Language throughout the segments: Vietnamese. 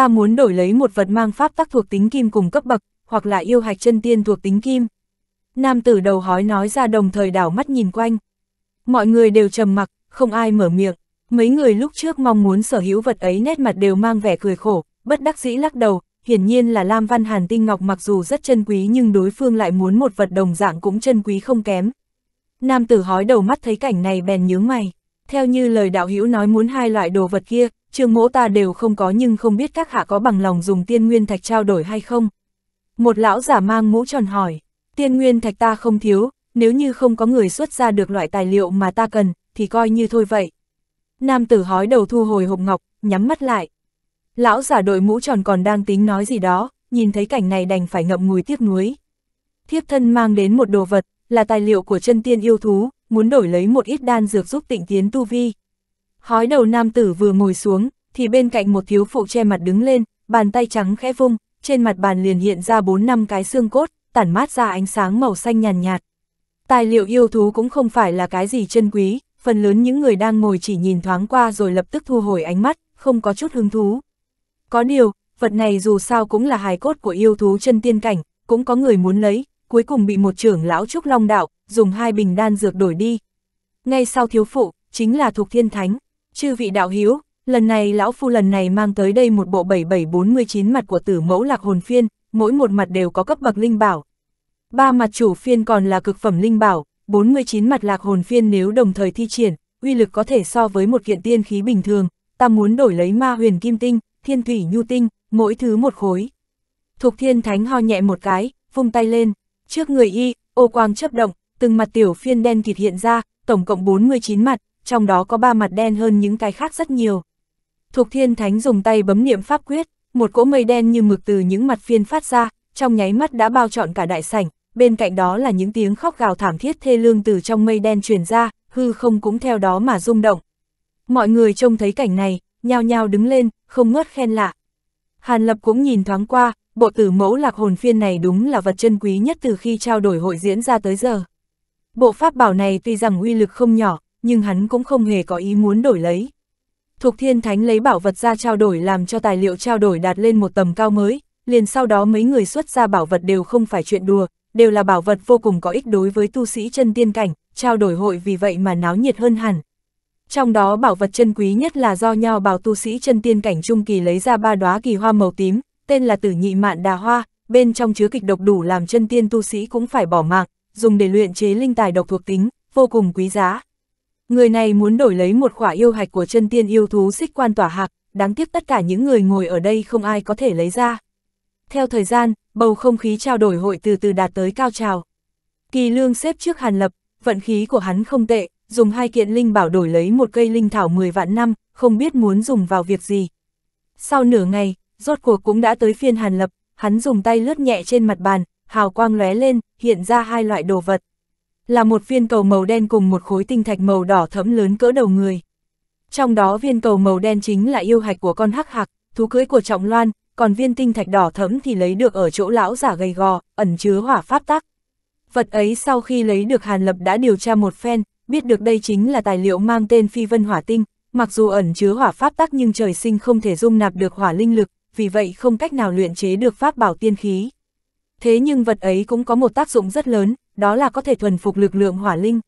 ta muốn đổi lấy một vật mang pháp tắc thuộc tính kim cùng cấp bậc, hoặc là yêu hạch chân tiên thuộc tính kim. Nam tử đầu hói nói ra đồng thời đảo mắt nhìn quanh. Mọi người đều trầm mặc, không ai mở miệng. Mấy người lúc trước mong muốn sở hữu vật ấy nét mặt đều mang vẻ cười khổ, bất đắc dĩ lắc đầu, hiển nhiên là Lam Văn Hàn Tinh Ngọc mặc dù rất chân quý nhưng đối phương lại muốn một vật đồng dạng cũng chân quý không kém. Nam tử hói đầu mắt thấy cảnh này bèn nhướng mày. Theo như lời đạo hữu nói muốn hai loại đồ vật kia, trường mỗ ta đều không có nhưng không biết các hạ có bằng lòng dùng tiên nguyên thạch trao đổi hay không. Một lão giả mang mũ tròn hỏi, tiên nguyên thạch ta không thiếu, nếu như không có người xuất ra được loại tài liệu mà ta cần, thì coi như thôi vậy. Nam tử hói đầu thu hồi hộp ngọc, nhắm mắt lại. Lão giả đội mũ tròn còn đang tính nói gì đó, nhìn thấy cảnh này đành phải ngậm ngùi tiếc nuối. Thiếp thân mang đến một đồ vật, là tài liệu của chân tiên yêu thú, muốn đổi lấy một ít đan dược giúp tịnh tiến tu vi. Hói đầu nam tử vừa ngồi xuống, thì bên cạnh một thiếu phụ che mặt đứng lên, bàn tay trắng khẽ vung, trên mặt bàn liền hiện ra bốn năm cái xương cốt, tản mát ra ánh sáng màu xanh nhàn nhạt, Tài liệu yêu thú cũng không phải là cái gì chân quý, phần lớn những người đang ngồi chỉ nhìn thoáng qua rồi lập tức thu hồi ánh mắt, không có chút hứng thú. Có điều, vật này dù sao cũng là hài cốt của yêu thú chân tiên cảnh, cũng có người muốn lấy, cuối cùng bị một trưởng lão trúc long đạo, dùng hai bình đan dược đổi đi. Ngay sau thiếu phụ, chính là thuộc thiên thánh, chư vị đạo hiếu, lần này lão phu lần này mang tới đây một bộ 7749 mặt của tử mẫu lạc hồn phiên, mỗi một mặt đều có cấp bậc linh bảo. Ba mặt chủ phiên còn là cực phẩm linh bảo, 49 mặt lạc hồn phiên nếu đồng thời thi triển, uy lực có thể so với một kiện tiên khí bình thường, ta muốn đổi lấy ma huyền kim tinh, thiên thủy nhu tinh, mỗi thứ một khối. Thục thiên thánh ho nhẹ một cái, vung tay lên. Trước người y, ô quang chấp động, từng mặt tiểu phiên đen kịt hiện ra, tổng cộng 49 mặt, trong đó có ba mặt đen hơn những cái khác rất nhiều. Thục Thiên Thánh dùng tay bấm niệm pháp quyết, một cỗ mây đen như mực từ những mặt phiên phát ra, trong nháy mắt đã bao trọn cả đại sảnh, bên cạnh đó là những tiếng khóc gào thảm thiết thê lương từ trong mây đen truyền ra, hư không cũng theo đó mà rung động. Mọi người trông thấy cảnh này, nhao nhao đứng lên, không ngớt khen lạ. Hàn Lập cũng nhìn thoáng qua, bộ tử mẫu lạc hồn phiên này đúng là vật chân quý nhất từ khi trao đổi hội diễn ra tới giờ. Bộ pháp bảo này tuy rằng uy lực không nhỏ, nhưng hắn cũng không hề có ý muốn đổi lấy. Thục Thiên Thánh lấy bảo vật ra trao đổi làm cho tài liệu trao đổi đạt lên một tầm cao mới, liền sau đó mấy người xuất ra bảo vật đều không phải chuyện đùa, đều là bảo vật vô cùng có ích đối với tu sĩ chân tiên cảnh, trao đổi hội vì vậy mà náo nhiệt hơn hẳn. Trong đó bảo vật chân quý nhất là do nho bào tu sĩ chân tiên cảnh trung kỳ lấy ra ba đóa kỳ hoa màu tím, tên là tử nhị mạn đà hoa, bên trong chứa kịch độc đủ làm chân tiên tu sĩ cũng phải bỏ mạng, dùng để luyện chế linh tài độc thuộc tính, vô cùng quý giá. Người này muốn đổi lấy một khỏa yêu hạch của chân tiên yêu thú xích quan tỏa hạc, đáng tiếc tất cả những người ngồi ở đây không ai có thể lấy ra. Theo thời gian, bầu không khí trao đổi hội từ từ đạt tới cao trào. Kỳ lương xếp trước hàn lập, vận khí của hắn không tệ, dùng hai kiện linh bảo đổi lấy một cây linh thảo 10 vạn năm, không biết muốn dùng vào việc gì. Sau nửa ngày, Rốt cuộc cũng đã tới phiên Hàn Lập, hắn dùng tay lướt nhẹ trên mặt bàn, hào quang lóe lên, hiện ra hai loại đồ vật. Là một viên cầu màu đen cùng một khối tinh thạch màu đỏ thẫm lớn cỡ đầu người. Trong đó viên cầu màu đen chính là yêu hạch của con hắc hạc, thú cưới của Trọng Loan, còn viên tinh thạch đỏ thẫm thì lấy được ở chỗ lão giả gầy gò, ẩn chứa hỏa pháp tắc. Vật ấy sau khi lấy được Hàn Lập đã điều tra một phen, biết được đây chính là tài liệu mang tên phi vân hỏa tinh, mặc dù ẩn chứa hỏa pháp tắc nhưng trời sinh không thể dung nạp được hỏa linh lực, vì vậy không cách nào luyện chế được pháp bảo tiên khí. Thế nhưng vật ấy cũng có một tác dụng rất lớn, đó là có thể thuần phục lực lượng hỏa linh.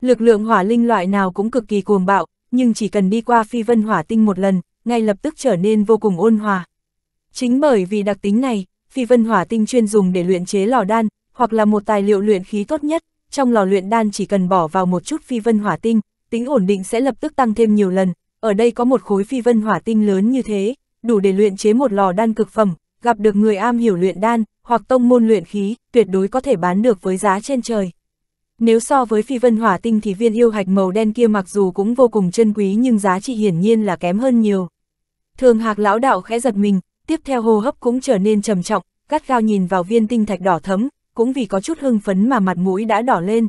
Lực lượng hỏa linh loại nào cũng cực kỳ cuồng bạo, nhưng chỉ cần đi qua phi vân hỏa tinh một lần, ngay lập tức trở nên vô cùng ôn hòa. Chính bởi vì đặc tính này, phi vân hỏa tinh chuyên dùng để luyện chế lò đan, hoặc là một tài liệu luyện khí tốt nhất, trong lò luyện đan chỉ cần bỏ vào một chút phi vân hỏa tinh, tính ổn định sẽ lập tức tăng thêm nhiều lần, ở đây có một khối phi vân hỏa tinh lớn như thế, đủ để luyện chế một lò đan cực phẩm, gặp được người am hiểu luyện đan, hoặc tông môn luyện khí, tuyệt đối có thể bán được với giá trên trời. Nếu so với phi vân hỏa tinh thì viên yêu hạch màu đen kia mặc dù cũng vô cùng chân quý nhưng giá trị hiển nhiên là kém hơn nhiều. Thường hạc lão đạo khẽ giật mình, tiếp theo hô hấp cũng trở nên trầm trọng, gắt gao nhìn vào viên tinh thạch đỏ thấm, cũng vì có chút hưng phấn mà mặt mũi đã đỏ lên.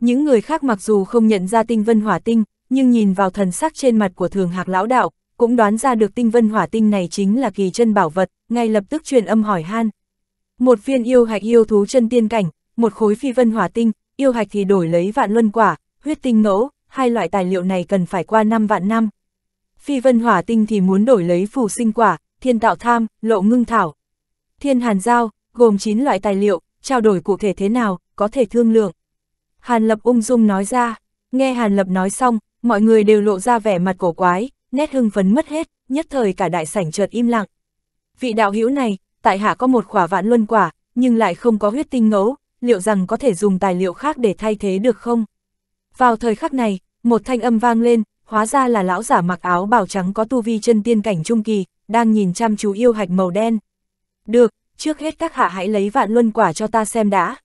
Những người khác mặc dù không nhận ra tinh vân hỏa tinh, nhưng nhìn vào thần sắc trên mặt của thường hạc lão đạo, cũng đoán ra được tinh vân hỏa tinh này chính là kỳ chân bảo vật, ngay lập tức truyền âm hỏi han. Một viên yêu hạch yêu thú chân tiên cảnh, một khối phi vân hỏa tinh, yêu hạch thì đổi lấy vạn luân quả, huyết tinh ngẫu, hai loại tài liệu này cần phải qua năm vạn năm. Phi vân hỏa tinh thì muốn đổi lấy phù sinh quả, thiên tạo tham, lộ ngưng thảo. Thiên hàn giao, gồm 9 loại tài liệu, trao đổi cụ thể thế nào, có thể thương lượng. Hàn Lập ung dung nói ra, nghe Hàn Lập nói xong, mọi người đều lộ ra vẻ mặt cổ quái, nét hưng phấn mất hết, nhất thời cả đại sảnh chợt im lặng. Vị đạo hữu này, tại hạ có một khỏa vạn luân quả, nhưng lại không có huyết tinh ngấu, liệu rằng có thể dùng tài liệu khác để thay thế được không? Vào thời khắc này, một thanh âm vang lên, hóa ra là lão giả mặc áo bào trắng có tu vi chân tiên cảnh trung kỳ, đang nhìn chăm chú yêu hạch màu đen. Được, trước hết các hạ hãy lấy vạn luân quả cho ta xem đã.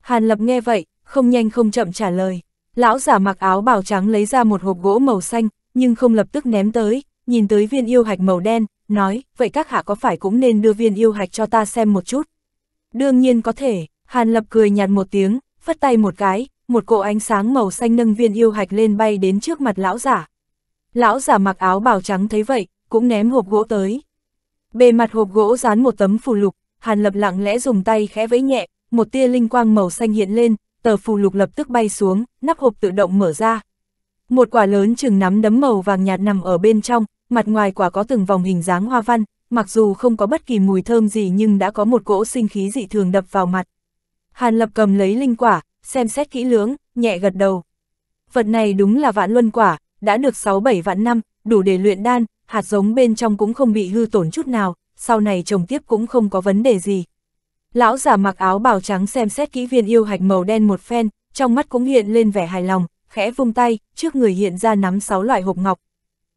Hàn Lập nghe vậy, không nhanh không chậm trả lời. Lão giả mặc áo bào trắng lấy ra một hộp gỗ màu xanh, nhưng không lập tức ném tới, nhìn tới viên yêu hạch màu đen, nói, vậy các hạ có phải cũng nên đưa viên yêu hạch cho ta xem một chút. Đương nhiên có thể, Hàn Lập cười nhạt một tiếng, phất tay một cái, một cỗ ánh sáng màu xanh nâng viên yêu hạch lên bay đến trước mặt lão giả. Lão giả mặc áo bào trắng thấy vậy, cũng ném hộp gỗ tới. Bề mặt hộp gỗ dán một tấm phù lục, Hàn Lập lặng lẽ dùng tay khẽ vẫy nhẹ, một tia linh quang màu xanh hiện lên, tờ phù lục lập tức bay xuống, nắp hộp tự động mở ra, một quả lớn chừng nắm đấm màu vàng nhạt nằm ở bên trong, mặt ngoài quả có từng vòng hình dáng hoa văn, mặc dù không có bất kỳ mùi thơm gì nhưng đã có một cỗ sinh khí dị thường đập vào mặt. Hàn Lập cầm lấy linh quả, xem xét kỹ lưỡng, nhẹ gật đầu. Vật này đúng là vạn luân quả, đã được 6-7 vạn năm, đủ để luyện đan, hạt giống bên trong cũng không bị hư tổn chút nào, sau này trồng tiếp cũng không có vấn đề gì. Lão giả mặc áo bào trắng xem xét kỹ viên yêu hạch màu đen một phen, trong mắt cũng hiện lên vẻ hài lòng, khẽ vung tay, trước người hiện ra nắm sáu loại hộp ngọc.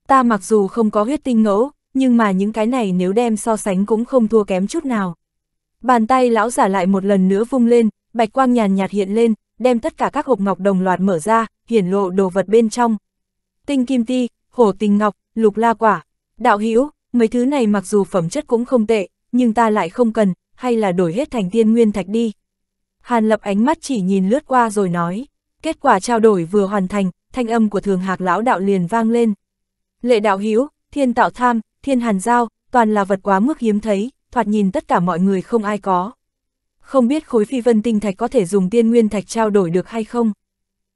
Ta mặc dù không có huyết tinh ngẫu, nhưng mà những cái này nếu đem so sánh cũng không thua kém chút nào. Bàn tay lão giả lại một lần nữa vung lên, bạch quang nhàn nhạt hiện lên, đem tất cả các hộp ngọc đồng loạt mở ra, hiển lộ đồ vật bên trong. Tinh kim ti, hổ tinh ngọc, lục la quả, đạo hữu mấy thứ này mặc dù phẩm chất cũng không tệ, nhưng ta lại không cần, hay là đổi hết thành tiên nguyên thạch đi. Hàn lập ánh mắt chỉ nhìn lướt qua rồi nói. Kết quả trao đổi vừa hoàn thành, thanh âm của thường hạc lão đạo liền vang lên. Lệ đạo hiếu, thiên tạo tham, thiên hàn giao, toàn là vật quá mức hiếm thấy, thoạt nhìn tất cả mọi người không ai có. Không biết khối phi vân tinh thạch có thể dùng tiên nguyên thạch trao đổi được hay không?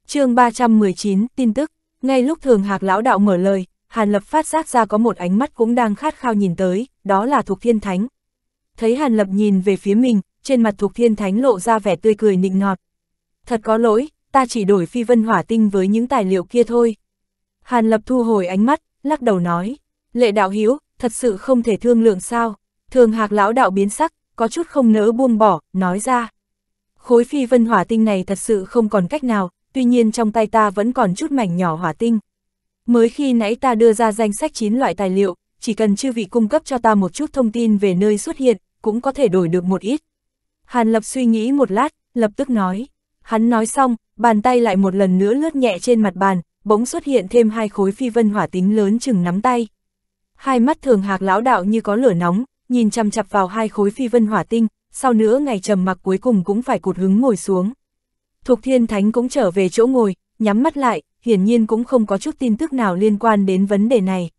chương 319, tin tức, ngay lúc thường hạc lão đạo mở lời, Hàn Lập phát giác ra có một ánh mắt cũng đang khát khao nhìn tới, đó là Thuộc Thiên Thánh. Thấy Hàn Lập nhìn về phía mình, trên mặt Thuộc Thiên Thánh lộ ra vẻ tươi cười nịnh nọt. Thật có lỗi, ta chỉ đổi phi vân hỏa tinh với những tài liệu kia thôi. Hàn Lập thu hồi ánh mắt, lắc đầu nói, lệ đạo hiếu, thật sự không thể thương lượng sao, thường hạc lão đạo biến sắc, có chút không nỡ buông bỏ, nói ra. Khối phi vân hỏa tinh này thật sự không còn cách nào, tuy nhiên trong tay ta vẫn còn chút mảnh nhỏ hỏa tinh. Mới khi nãy ta đưa ra danh sách 9 loại tài liệu, chỉ cần chư vị cung cấp cho ta một chút thông tin về nơi xuất hiện, cũng có thể đổi được một ít. Hàn Lập suy nghĩ một lát, lập tức nói. Hắn nói xong, bàn tay lại một lần nữa lướt nhẹ trên mặt bàn, bỗng xuất hiện thêm hai khối phi vân hỏa tính lớn chừng nắm tay. Hai mắt thường hạc lão đạo như có lửa nóng, nhìn chăm chặp vào hai khối phi vân hỏa tinh, sau nữa ngày trầm mặc cuối cùng cũng phải cụt hứng ngồi xuống. Thục Thiên Thánh cũng trở về chỗ ngồi, nhắm mắt lại, hiển nhiên cũng không có chút tin tức nào liên quan đến vấn đề này.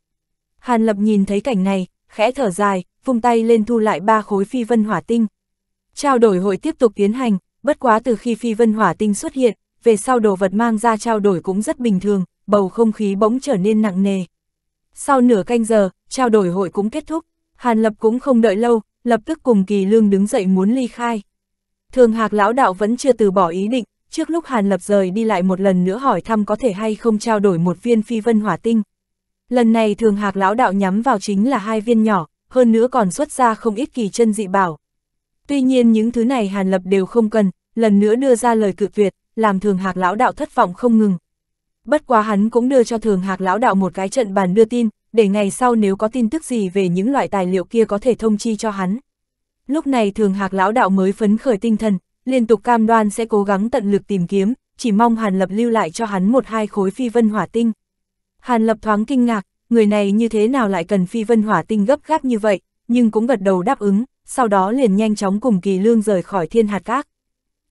Hàn Lập nhìn thấy cảnh này, khẽ thở dài, vung tay lên thu lại ba khối phi vân hỏa tinh. Trao đổi hội tiếp tục tiến hành, bất quá từ khi phi vân hỏa tinh xuất hiện, về sau đồ vật mang ra trao đổi cũng rất bình thường, bầu không khí bỗng trở nên nặng nề. Sau nửa canh giờ, trao đổi hội cũng kết thúc, Hàn Lập cũng không đợi lâu, lập tức cùng Kỳ Lương đứng dậy muốn ly khai. Thường Hạc lão đạo vẫn chưa từ bỏ ý định, trước lúc Hàn Lập rời đi lại một lần nữa hỏi thăm có thể hay không trao đổi một viên phi vân hỏa tinh. Lần này Thường Hạc lão đạo nhắm vào chính là hai viên nhỏ, hơn nữa còn xuất ra không ít kỳ chân dị bảo. Tuy nhiên những thứ này Hàn Lập đều không cần, lần nữa đưa ra lời cự tuyệt, làm thường hạc lão đạo thất vọng không ngừng. Bất quá hắn cũng đưa cho thường hạc lão đạo một cái trận bàn đưa tin, để ngày sau nếu có tin tức gì về những loại tài liệu kia có thể thông chi cho hắn. Lúc này thường hạc lão đạo mới phấn khởi tinh thần, liên tục cam đoan sẽ cố gắng tận lực tìm kiếm, chỉ mong Hàn Lập lưu lại cho hắn một hai khối phi vân hỏa tinh. Hàn Lập thoáng kinh ngạc, người này như thế nào lại cần phi vân hỏa tinh gấp gáp như vậy, nhưng cũng gật đầu đáp ứng, sau đó liền nhanh chóng cùng kỳ lương rời khỏi thiên hạt các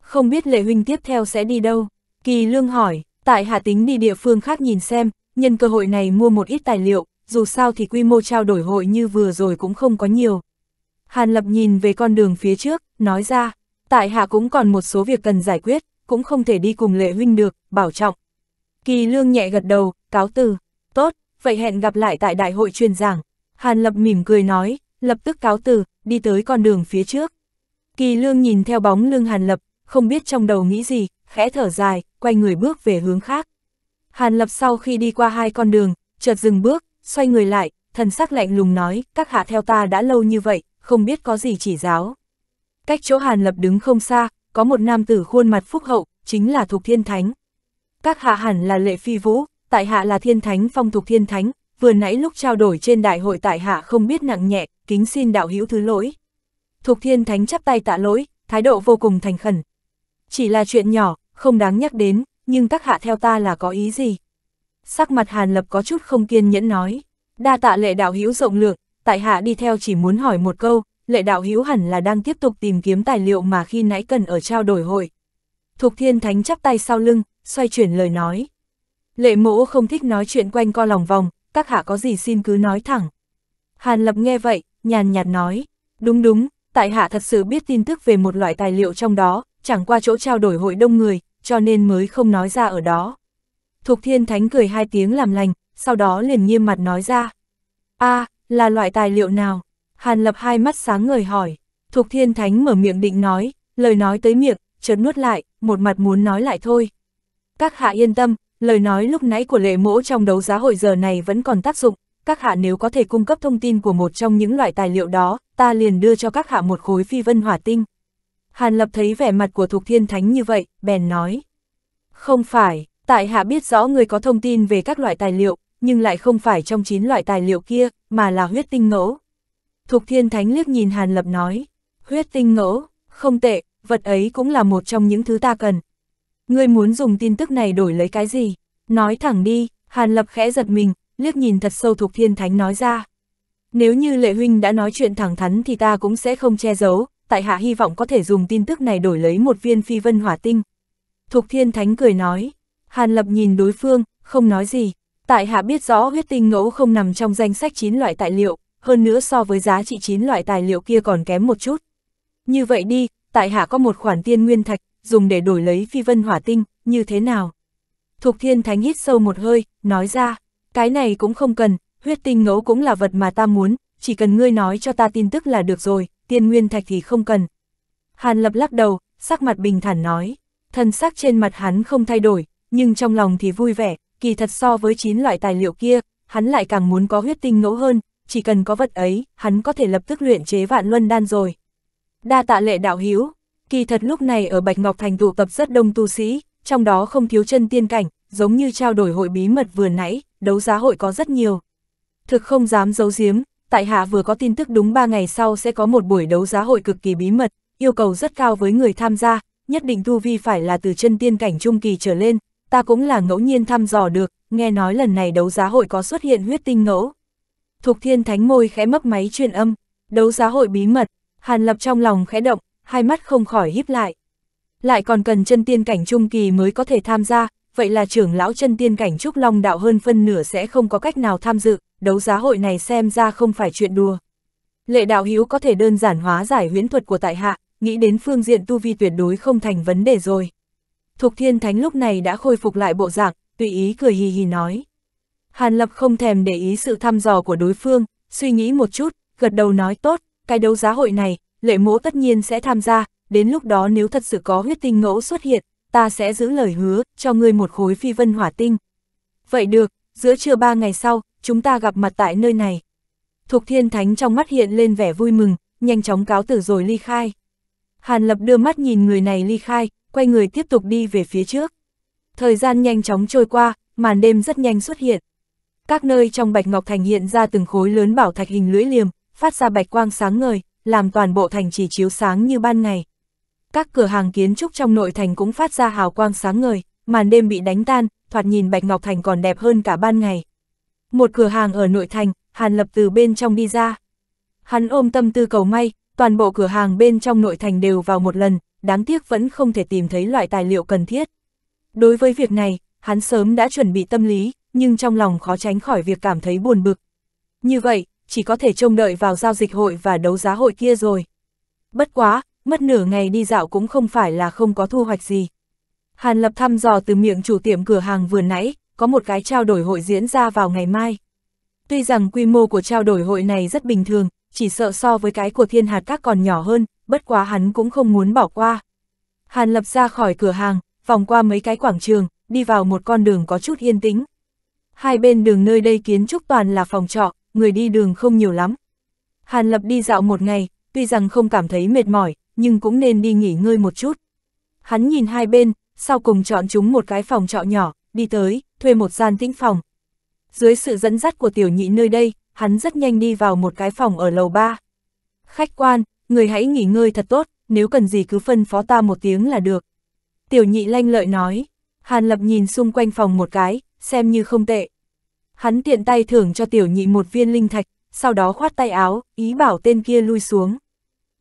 không biết lệ huynh tiếp theo sẽ đi đâu? Kỳ lương hỏi, tại hạ tính đi địa phương khác nhìn xem, nhân cơ hội này mua một ít tài liệu, dù sao thì quy mô trao đổi hội như vừa rồi cũng không có nhiều. Hàn Lập nhìn về con đường phía trước, nói ra, tại hạ cũng còn một số việc cần giải quyết, cũng không thể đi cùng lệ huynh được, bảo trọng. Kỳ lương nhẹ gật đầu, cáo từ, tốt, vậy hẹn gặp lại tại đại hội truyền giảng. Hàn Lập mỉm cười nói, lập tức cáo từ, đi tới con đường phía trước. Kỳ lương nhìn theo bóng lưng Hàn Lập, không biết trong đầu nghĩ gì, khẽ thở dài, quay người bước về hướng khác. Hàn Lập sau khi đi qua hai con đường, chợt dừng bước, xoay người lại, thần sắc lạnh lùng nói, các hạ theo ta đã lâu như vậy, không biết có gì chỉ giáo. Cách chỗ Hàn Lập đứng không xa, có một nam tử khuôn mặt phúc hậu, chính là Thục Thiên Thánh. Các hạ hẳn là Lệ Phi Vũ, tại hạ là Thiên Thánh phong Thục Thiên Thánh, vừa nãy lúc trao đổi trên đại hội tại hạ không biết nặng nhẹ, kính xin đạo hữu thứ lỗi. Thục Thiên Thánh chắp tay tạ lỗi, thái độ vô cùng thành khẩn, chỉ là chuyện nhỏ, không đáng nhắc đến, nhưng các hạ theo ta là có ý gì? Sắc mặt Hàn Lập có chút không kiên nhẫn nói, đa tạ lệ đạo hữu rộng lượng, tại hạ đi theo chỉ muốn hỏi một câu, lệ đạo hữu hẳn là đang tiếp tục tìm kiếm tài liệu mà khi nãy cần ở trao đổi hội. Thục Thiên Thánh chắp tay sau lưng, xoay chuyển lời nói. Lệ mỗ không thích nói chuyện quanh co lòng vòng, các hạ có gì xin cứ nói thẳng. Hàn Lập nghe vậy, nhàn nhạt nói, đúng đúng, tại hạ thật sự biết tin tức về một loại tài liệu trong đó, chẳng qua chỗ trao đổi hội đông người, cho nên mới không nói ra ở đó. Thục Thiên Thánh cười hai tiếng làm lành, sau đó liền nghiêm mặt nói ra. a à, là loại tài liệu nào? Hàn Lập hai mắt sáng ngời hỏi. Thục Thiên Thánh mở miệng định nói, lời nói tới miệng, chợt nuốt lại, một mặt muốn nói lại thôi. Các hạ yên tâm, lời nói lúc nãy của lệ mỗ trong đấu giá hội giờ này vẫn còn tác dụng, các hạ nếu có thể cung cấp thông tin của một trong những loại tài liệu đó, ta liền đưa cho các hạ một khối phi vân hỏa tinh. Hàn Lập thấy vẻ mặt của Thục Thiên Thánh như vậy, bèn nói. Không phải, tại hạ biết rõ người có thông tin về các loại tài liệu, nhưng lại không phải trong 9 loại tài liệu kia, mà là huyết tinh ngẫu. Thục Thiên Thánh liếc nhìn Hàn Lập nói, huyết tinh ngẫu, không tệ, vật ấy cũng là một trong những thứ ta cần. Ngươi muốn dùng tin tức này đổi lấy cái gì? Nói thẳng đi, Hàn Lập khẽ giật mình, liếc nhìn thật sâu Thục Thiên Thánh nói ra. Nếu như Lệ Huynh đã nói chuyện thẳng thắn thì ta cũng sẽ không che giấu, tại hạ hy vọng có thể dùng tin tức này đổi lấy một viên phi vân hỏa tinh. Thục Thiên Thánh cười nói, Hàn Lập nhìn đối phương, không nói gì, tại hạ biết rõ huyết tinh ngẫu không nằm trong danh sách 9 loại tài liệu, hơn nữa so với giá trị 9 loại tài liệu kia còn kém một chút. Như vậy đi, tại hạ có một khoản tiên nguyên thạch, dùng để đổi lấy phi vân hỏa tinh, như thế nào? Thục Thiên Thánh hít sâu một hơi, nói ra, cái này cũng không cần, huyết tinh ngẫu cũng là vật mà ta muốn, chỉ cần ngươi nói cho ta tin tức là được rồi, tiên nguyên thạch thì không cần. Hàn lập lắc đầu, sắc mặt bình thản nói, thân sắc trên mặt hắn không thay đổi, nhưng trong lòng thì vui vẻ, kỳ thật so với 9 loại tài liệu kia, hắn lại càng muốn có huyết tinh ngẫu hơn, chỉ cần có vật ấy, hắn có thể lập tức luyện chế vạn luân đan rồi. Đa tạ lệ đạo hiếu, kỳ thật lúc này ở Bạch Ngọc Thành tụ tập rất đông tu sĩ, trong đó không thiếu chân tiên cảnh, giống như trao đổi hội bí mật vừa nãy, đấu giá hội có rất nhiều. Thực không dám giấu giếm, tại hạ vừa có tin tức đúng 3 ngày sau sẽ có một buổi đấu giá hội cực kỳ bí mật, yêu cầu rất cao với người tham gia, nhất định tu vi phải là từ chân tiên cảnh trung kỳ trở lên, ta cũng là ngẫu nhiên thăm dò được, nghe nói lần này đấu giá hội có xuất hiện huyết tinh ngẫu. Thục thiên thánh môi khẽ mấp máy truyền âm, đấu giá hội bí mật, hàn lập trong lòng khẽ động, hai mắt không khỏi híp lại. Lại còn cần chân tiên cảnh trung kỳ mới có thể tham gia, vậy là trưởng lão chân tiên cảnh trúc long đạo hơn phân nửa sẽ không có cách nào tham dự đấu giá hội này xem ra không phải chuyện đùa. Lệ đạo hữu có thể đơn giản hóa giải huyễn thuật của tại hạ, nghĩ đến phương diện tu vi tuyệt đối không thành vấn đề rồi. Thục Thiên Thánh lúc này đã khôi phục lại bộ dạng, tùy ý cười hì hì nói. Hàn Lập không thèm để ý sự thăm dò của đối phương, suy nghĩ một chút, gật đầu nói tốt, cái đấu giá hội này, lệ mỗ tất nhiên sẽ tham gia, đến lúc đó nếu thật sự có huyết tinh ngẫu xuất hiện, ta sẽ giữ lời hứa, cho ngươi một khối phi vân hỏa tinh. Vậy được, giữa trưa ba ngày sau, chúng ta gặp mặt tại nơi này. Thục Thiên Thánh trong mắt hiện lên vẻ vui mừng, nhanh chóng cáo tử rồi ly khai. Hàn Lập đưa mắt nhìn người này ly khai, quay người tiếp tục đi về phía trước. Thời gian nhanh chóng trôi qua, màn đêm rất nhanh xuất hiện. Các nơi trong Bạch Ngọc Thành hiện ra từng khối lớn bảo thạch hình lưỡi liềm, phát ra bạch quang sáng ngời, làm toàn bộ thành chỉ chiếu sáng như ban ngày. Các cửa hàng kiến trúc trong nội thành cũng phát ra hào quang sáng ngời, màn đêm bị đánh tan, thoạt nhìn Bạch Ngọc Thành còn đẹp hơn cả ban ngày một cửa hàng ở nội thành, Hàn Lập từ bên trong đi ra. Hắn ôm tâm tư cầu may, toàn bộ cửa hàng bên trong nội thành đều vào một lần, đáng tiếc vẫn không thể tìm thấy loại tài liệu cần thiết. Đối với việc này, hắn sớm đã chuẩn bị tâm lý, nhưng trong lòng khó tránh khỏi việc cảm thấy buồn bực. Như vậy, chỉ có thể trông đợi vào giao dịch hội và đấu giá hội kia rồi. Bất quá, mất nửa ngày đi dạo cũng không phải là không có thu hoạch gì. Hàn Lập thăm dò từ miệng chủ tiệm cửa hàng vừa nãy, có một cái trao đổi hội diễn ra vào ngày mai. Tuy rằng quy mô của trao đổi hội này rất bình thường, chỉ sợ so với cái của thiên hạt các còn nhỏ hơn, bất quá hắn cũng không muốn bỏ qua. Hàn lập ra khỏi cửa hàng, vòng qua mấy cái quảng trường, đi vào một con đường có chút yên tĩnh. Hai bên đường nơi đây kiến trúc toàn là phòng trọ, người đi đường không nhiều lắm. Hàn lập đi dạo một ngày, tuy rằng không cảm thấy mệt mỏi, nhưng cũng nên đi nghỉ ngơi một chút. Hắn nhìn hai bên, sau cùng chọn chúng một cái phòng trọ nhỏ, đi tới thuê một gian tĩnh phòng. Dưới sự dẫn dắt của tiểu nhị nơi đây, hắn rất nhanh đi vào một cái phòng ở lầu 3. Khách quan, người hãy nghỉ ngơi thật tốt, nếu cần gì cứ phân phó ta một tiếng là được. Tiểu nhị lanh lợi nói, Hàn Lập nhìn xung quanh phòng một cái, xem như không tệ. Hắn tiện tay thưởng cho tiểu nhị một viên linh thạch, sau đó khoát tay áo, ý bảo tên kia lui xuống.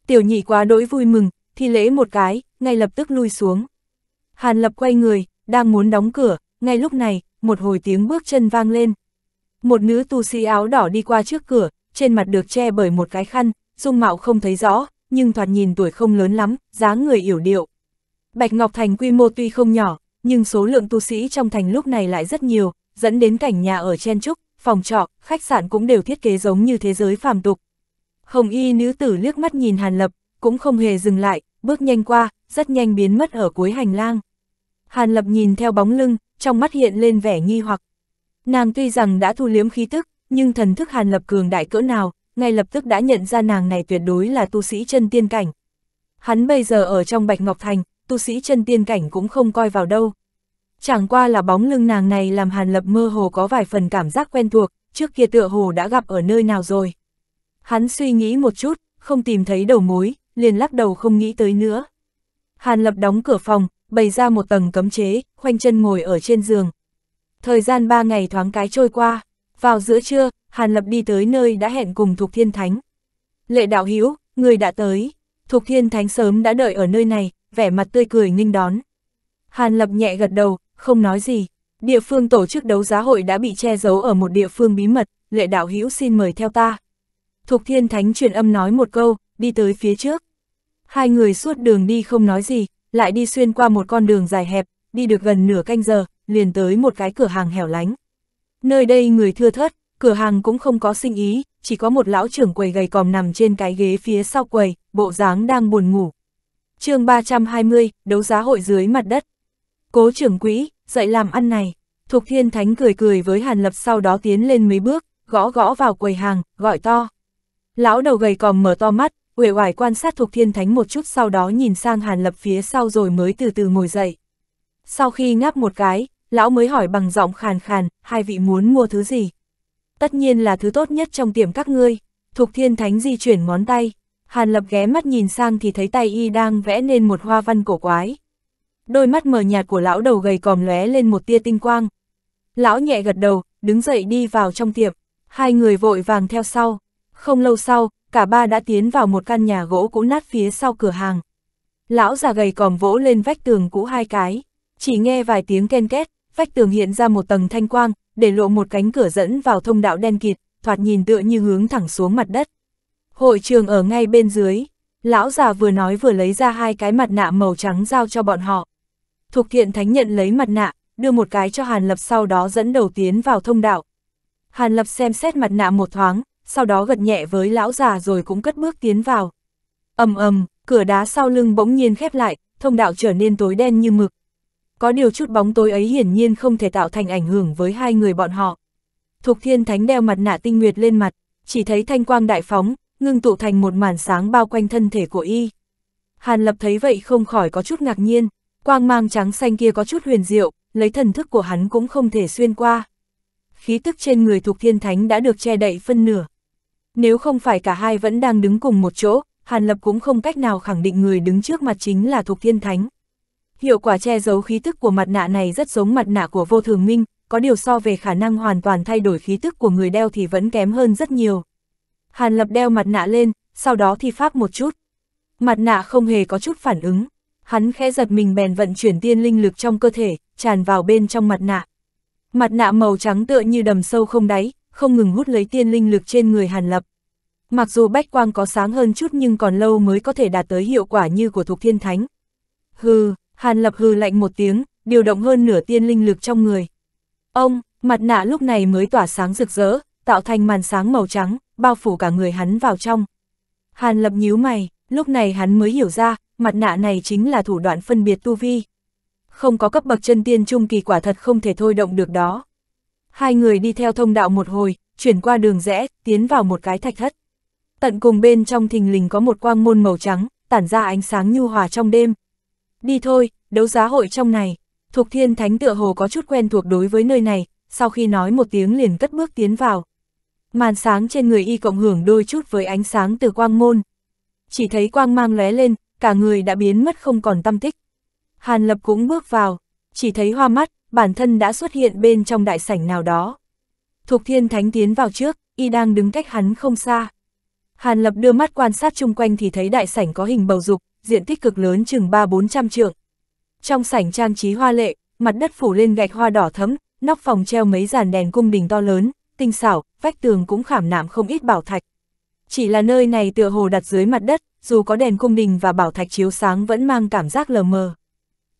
Tiểu nhị quá đỗi vui mừng, thì lễ một cái, ngay lập tức lui xuống. Hàn Lập quay người, đang muốn đóng cửa, ngay lúc này, một hồi tiếng bước chân vang lên. Một nữ tu sĩ áo đỏ đi qua trước cửa, trên mặt được che bởi một cái khăn, dung mạo không thấy rõ, nhưng thoạt nhìn tuổi không lớn lắm, dáng người yểu điệu. Bạch Ngọc Thành quy mô tuy không nhỏ, nhưng số lượng tu sĩ trong thành lúc này lại rất nhiều, dẫn đến cảnh nhà ở chen trúc, phòng trọ, khách sạn cũng đều thiết kế giống như thế giới phàm tục. Hồng y nữ tử liếc mắt nhìn Hàn Lập, cũng không hề dừng lại, bước nhanh qua, rất nhanh biến mất ở cuối hành lang. Hàn Lập nhìn theo bóng lưng, trong mắt hiện lên vẻ nghi hoặc. Nàng tuy rằng đã thu liếm khí tức, nhưng thần thức Hàn Lập cường đại cỡ nào, ngay lập tức đã nhận ra nàng này tuyệt đối là tu sĩ chân tiên cảnh. Hắn bây giờ ở trong Bạch Ngọc Thành, tu sĩ chân tiên cảnh cũng không coi vào đâu. Chẳng qua là bóng lưng nàng này làm Hàn Lập mơ hồ có vài phần cảm giác quen thuộc, trước kia tựa hồ đã gặp ở nơi nào rồi. Hắn suy nghĩ một chút, không tìm thấy đầu mối, liền lắc đầu không nghĩ tới nữa. Hàn Lập đóng cửa phòng, bày ra một tầng cấm chế, khoanh chân ngồi ở trên giường. Thời gian ba ngày thoáng cái trôi qua, vào giữa trưa, Hàn Lập đi tới nơi đã hẹn cùng Thục Thiên Thánh. Lệ đạo Hiếu, người đã tới, Thục Thiên Thánh sớm đã đợi ở nơi này, vẻ mặt tươi cười nghinh đón. Hàn Lập nhẹ gật đầu, không nói gì. Địa phương tổ chức đấu giá hội đã bị che giấu ở một địa phương bí mật, lệ đạo Hiếu xin mời theo ta. Thục Thiên Thánh truyền âm nói một câu, đi tới phía trước. Hai người suốt đường đi không nói gì, lại đi xuyên qua một con đường dài hẹp, đi được gần nửa canh giờ, liền tới một cái cửa hàng hẻo lánh. Nơi đây người thưa thớt, cửa hàng cũng không có sinh ý, chỉ có một lão trưởng quầy gầy còm nằm trên cái ghế phía sau quầy, bộ dáng đang buồn ngủ. chương 320, đấu giá hội dưới mặt đất. Cố trưởng quỹ, dậy làm ăn này. Thục Thiên Thánh cười cười với Hàn Lập sau đó tiến lên mấy bước, gõ gõ vào quầy hàng, gọi to. Lão đầu gầy còm mở to mắt, uể oải quan sát thuộc thiên thánh một chút sau đó nhìn sang Hàn Lập phía sau rồi mới từ từ ngồi dậy. Sau khi ngáp một cái, lão mới hỏi bằng giọng khàn khàn, hai vị muốn mua thứ gì? Tất nhiên là thứ tốt nhất trong tiệm các ngươi, thuộc thiên thánh di chuyển ngón tay. Hàn Lập ghé mắt nhìn sang thì thấy tay y đang vẽ nên một hoa văn cổ quái. Đôi mắt mờ nhạt của lão đầu gầy còm lóe lên một tia tinh quang. Lão nhẹ gật đầu, đứng dậy đi vào trong tiệm, hai người vội vàng theo sau. Không lâu sau, cả ba đã tiến vào một căn nhà gỗ cũ nát phía sau cửa hàng. Lão già gầy còm vỗ lên vách tường cũ hai cái, chỉ nghe vài tiếng ken két, vách tường hiện ra một tầng thanh quang, để lộ một cánh cửa dẫn vào thông đạo đen kịt, thoạt nhìn tựa như hướng thẳng xuống mặt đất. Hội trường ở ngay bên dưới, lão già vừa nói vừa lấy ra hai cái mặt nạ màu trắng giao cho bọn họ. Thục thiện thánh nhận lấy mặt nạ, đưa một cái cho Hàn Lập sau đó dẫn đầu tiến vào thông đạo. Hàn Lập xem xét mặt nạ một thoáng, sau đó gật nhẹ với lão già rồi cũng cất bước tiến vào. ầm ầm, cửa đá sau lưng bỗng nhiên khép lại, thông đạo trở nên tối đen như mực. Có điều chút bóng tối ấy hiển nhiên không thể tạo thành ảnh hưởng với hai người bọn họ. Thục Thiên Thánh đeo mặt nạ tinh nguyệt lên mặt, chỉ thấy thanh quang đại phóng, ngưng tụ thành một màn sáng bao quanh thân thể của y. Hàn Lập thấy vậy không khỏi có chút ngạc nhiên, quang mang trắng xanh kia có chút huyền diệu, lấy thần thức của hắn cũng không thể xuyên qua. Khí tức trên người Thục Thiên Thánh đã được che đậy phân nửa. Nếu không phải cả hai vẫn đang đứng cùng một chỗ, Hàn Lập cũng không cách nào khẳng định người đứng trước mặt chính là Thục Thiên Thánh. Hiệu quả che giấu khí tức của mặt nạ này rất giống mặt nạ của vô thường minh, có điều so về khả năng hoàn toàn thay đổi khí tức của người đeo thì vẫn kém hơn rất nhiều. Hàn Lập đeo mặt nạ lên, sau đó thi pháp một chút. Mặt nạ không hề có chút phản ứng, hắn khẽ giật mình bèn vận chuyển tiên linh lực trong cơ thể, tràn vào bên trong mặt nạ. Mặt nạ màu trắng tựa như đầm sâu không đáy, không ngừng hút lấy tiên linh lực trên người Hàn Lập. Mặc dù bách quang có sáng hơn chút nhưng còn lâu mới có thể đạt tới hiệu quả như của thuộc thiên thánh. Hừ, Hàn Lập hừ lạnh một tiếng, điều động hơn nửa tiên linh lực trong người. Ông, mặt nạ lúc này mới tỏa sáng rực rỡ, tạo thành màn sáng màu trắng, bao phủ cả người hắn vào trong. Hàn Lập nhíu mày, lúc này hắn mới hiểu ra, mặt nạ này chính là thủ đoạn phân biệt tu vi. Không có cấp bậc chân tiên trung kỳ quả thật không thể thôi động được đó. Hai người đi theo thông đạo một hồi, chuyển qua đường rẽ, tiến vào một cái thạch thất. Tận cùng bên trong thình lình có một quang môn màu trắng, tản ra ánh sáng nhu hòa trong đêm. Đi thôi, đấu giá hội trong này. Thục Thiên Thánh tựa hồ có chút quen thuộc đối với nơi này, sau khi nói một tiếng liền cất bước tiến vào. Màn sáng trên người y cộng hưởng đôi chút với ánh sáng từ quang môn. Chỉ thấy quang mang lóe lên, cả người đã biến mất không còn tâm tích. Hàn Lập cũng bước vào, chỉ thấy hoa mắt, bản thân đã xuất hiện bên trong đại sảnh nào đó. Thục Thiên Thánh tiến vào trước, y đang đứng cách hắn không xa. Hàn Lập đưa mắt quan sát chung quanh thì thấy đại sảnh có hình bầu dục, diện tích cực lớn chừng 3-400 trượng. Trong sảnh trang trí hoa lệ, mặt đất phủ lên gạch hoa đỏ thấm, nóc phòng treo mấy dàn đèn cung đình to lớn, tinh xảo, vách tường cũng khảm nạm không ít bảo thạch. Chỉ là nơi này tựa hồ đặt dưới mặt đất, dù có đèn cung đình và bảo thạch chiếu sáng vẫn mang cảm giác lờ mờ.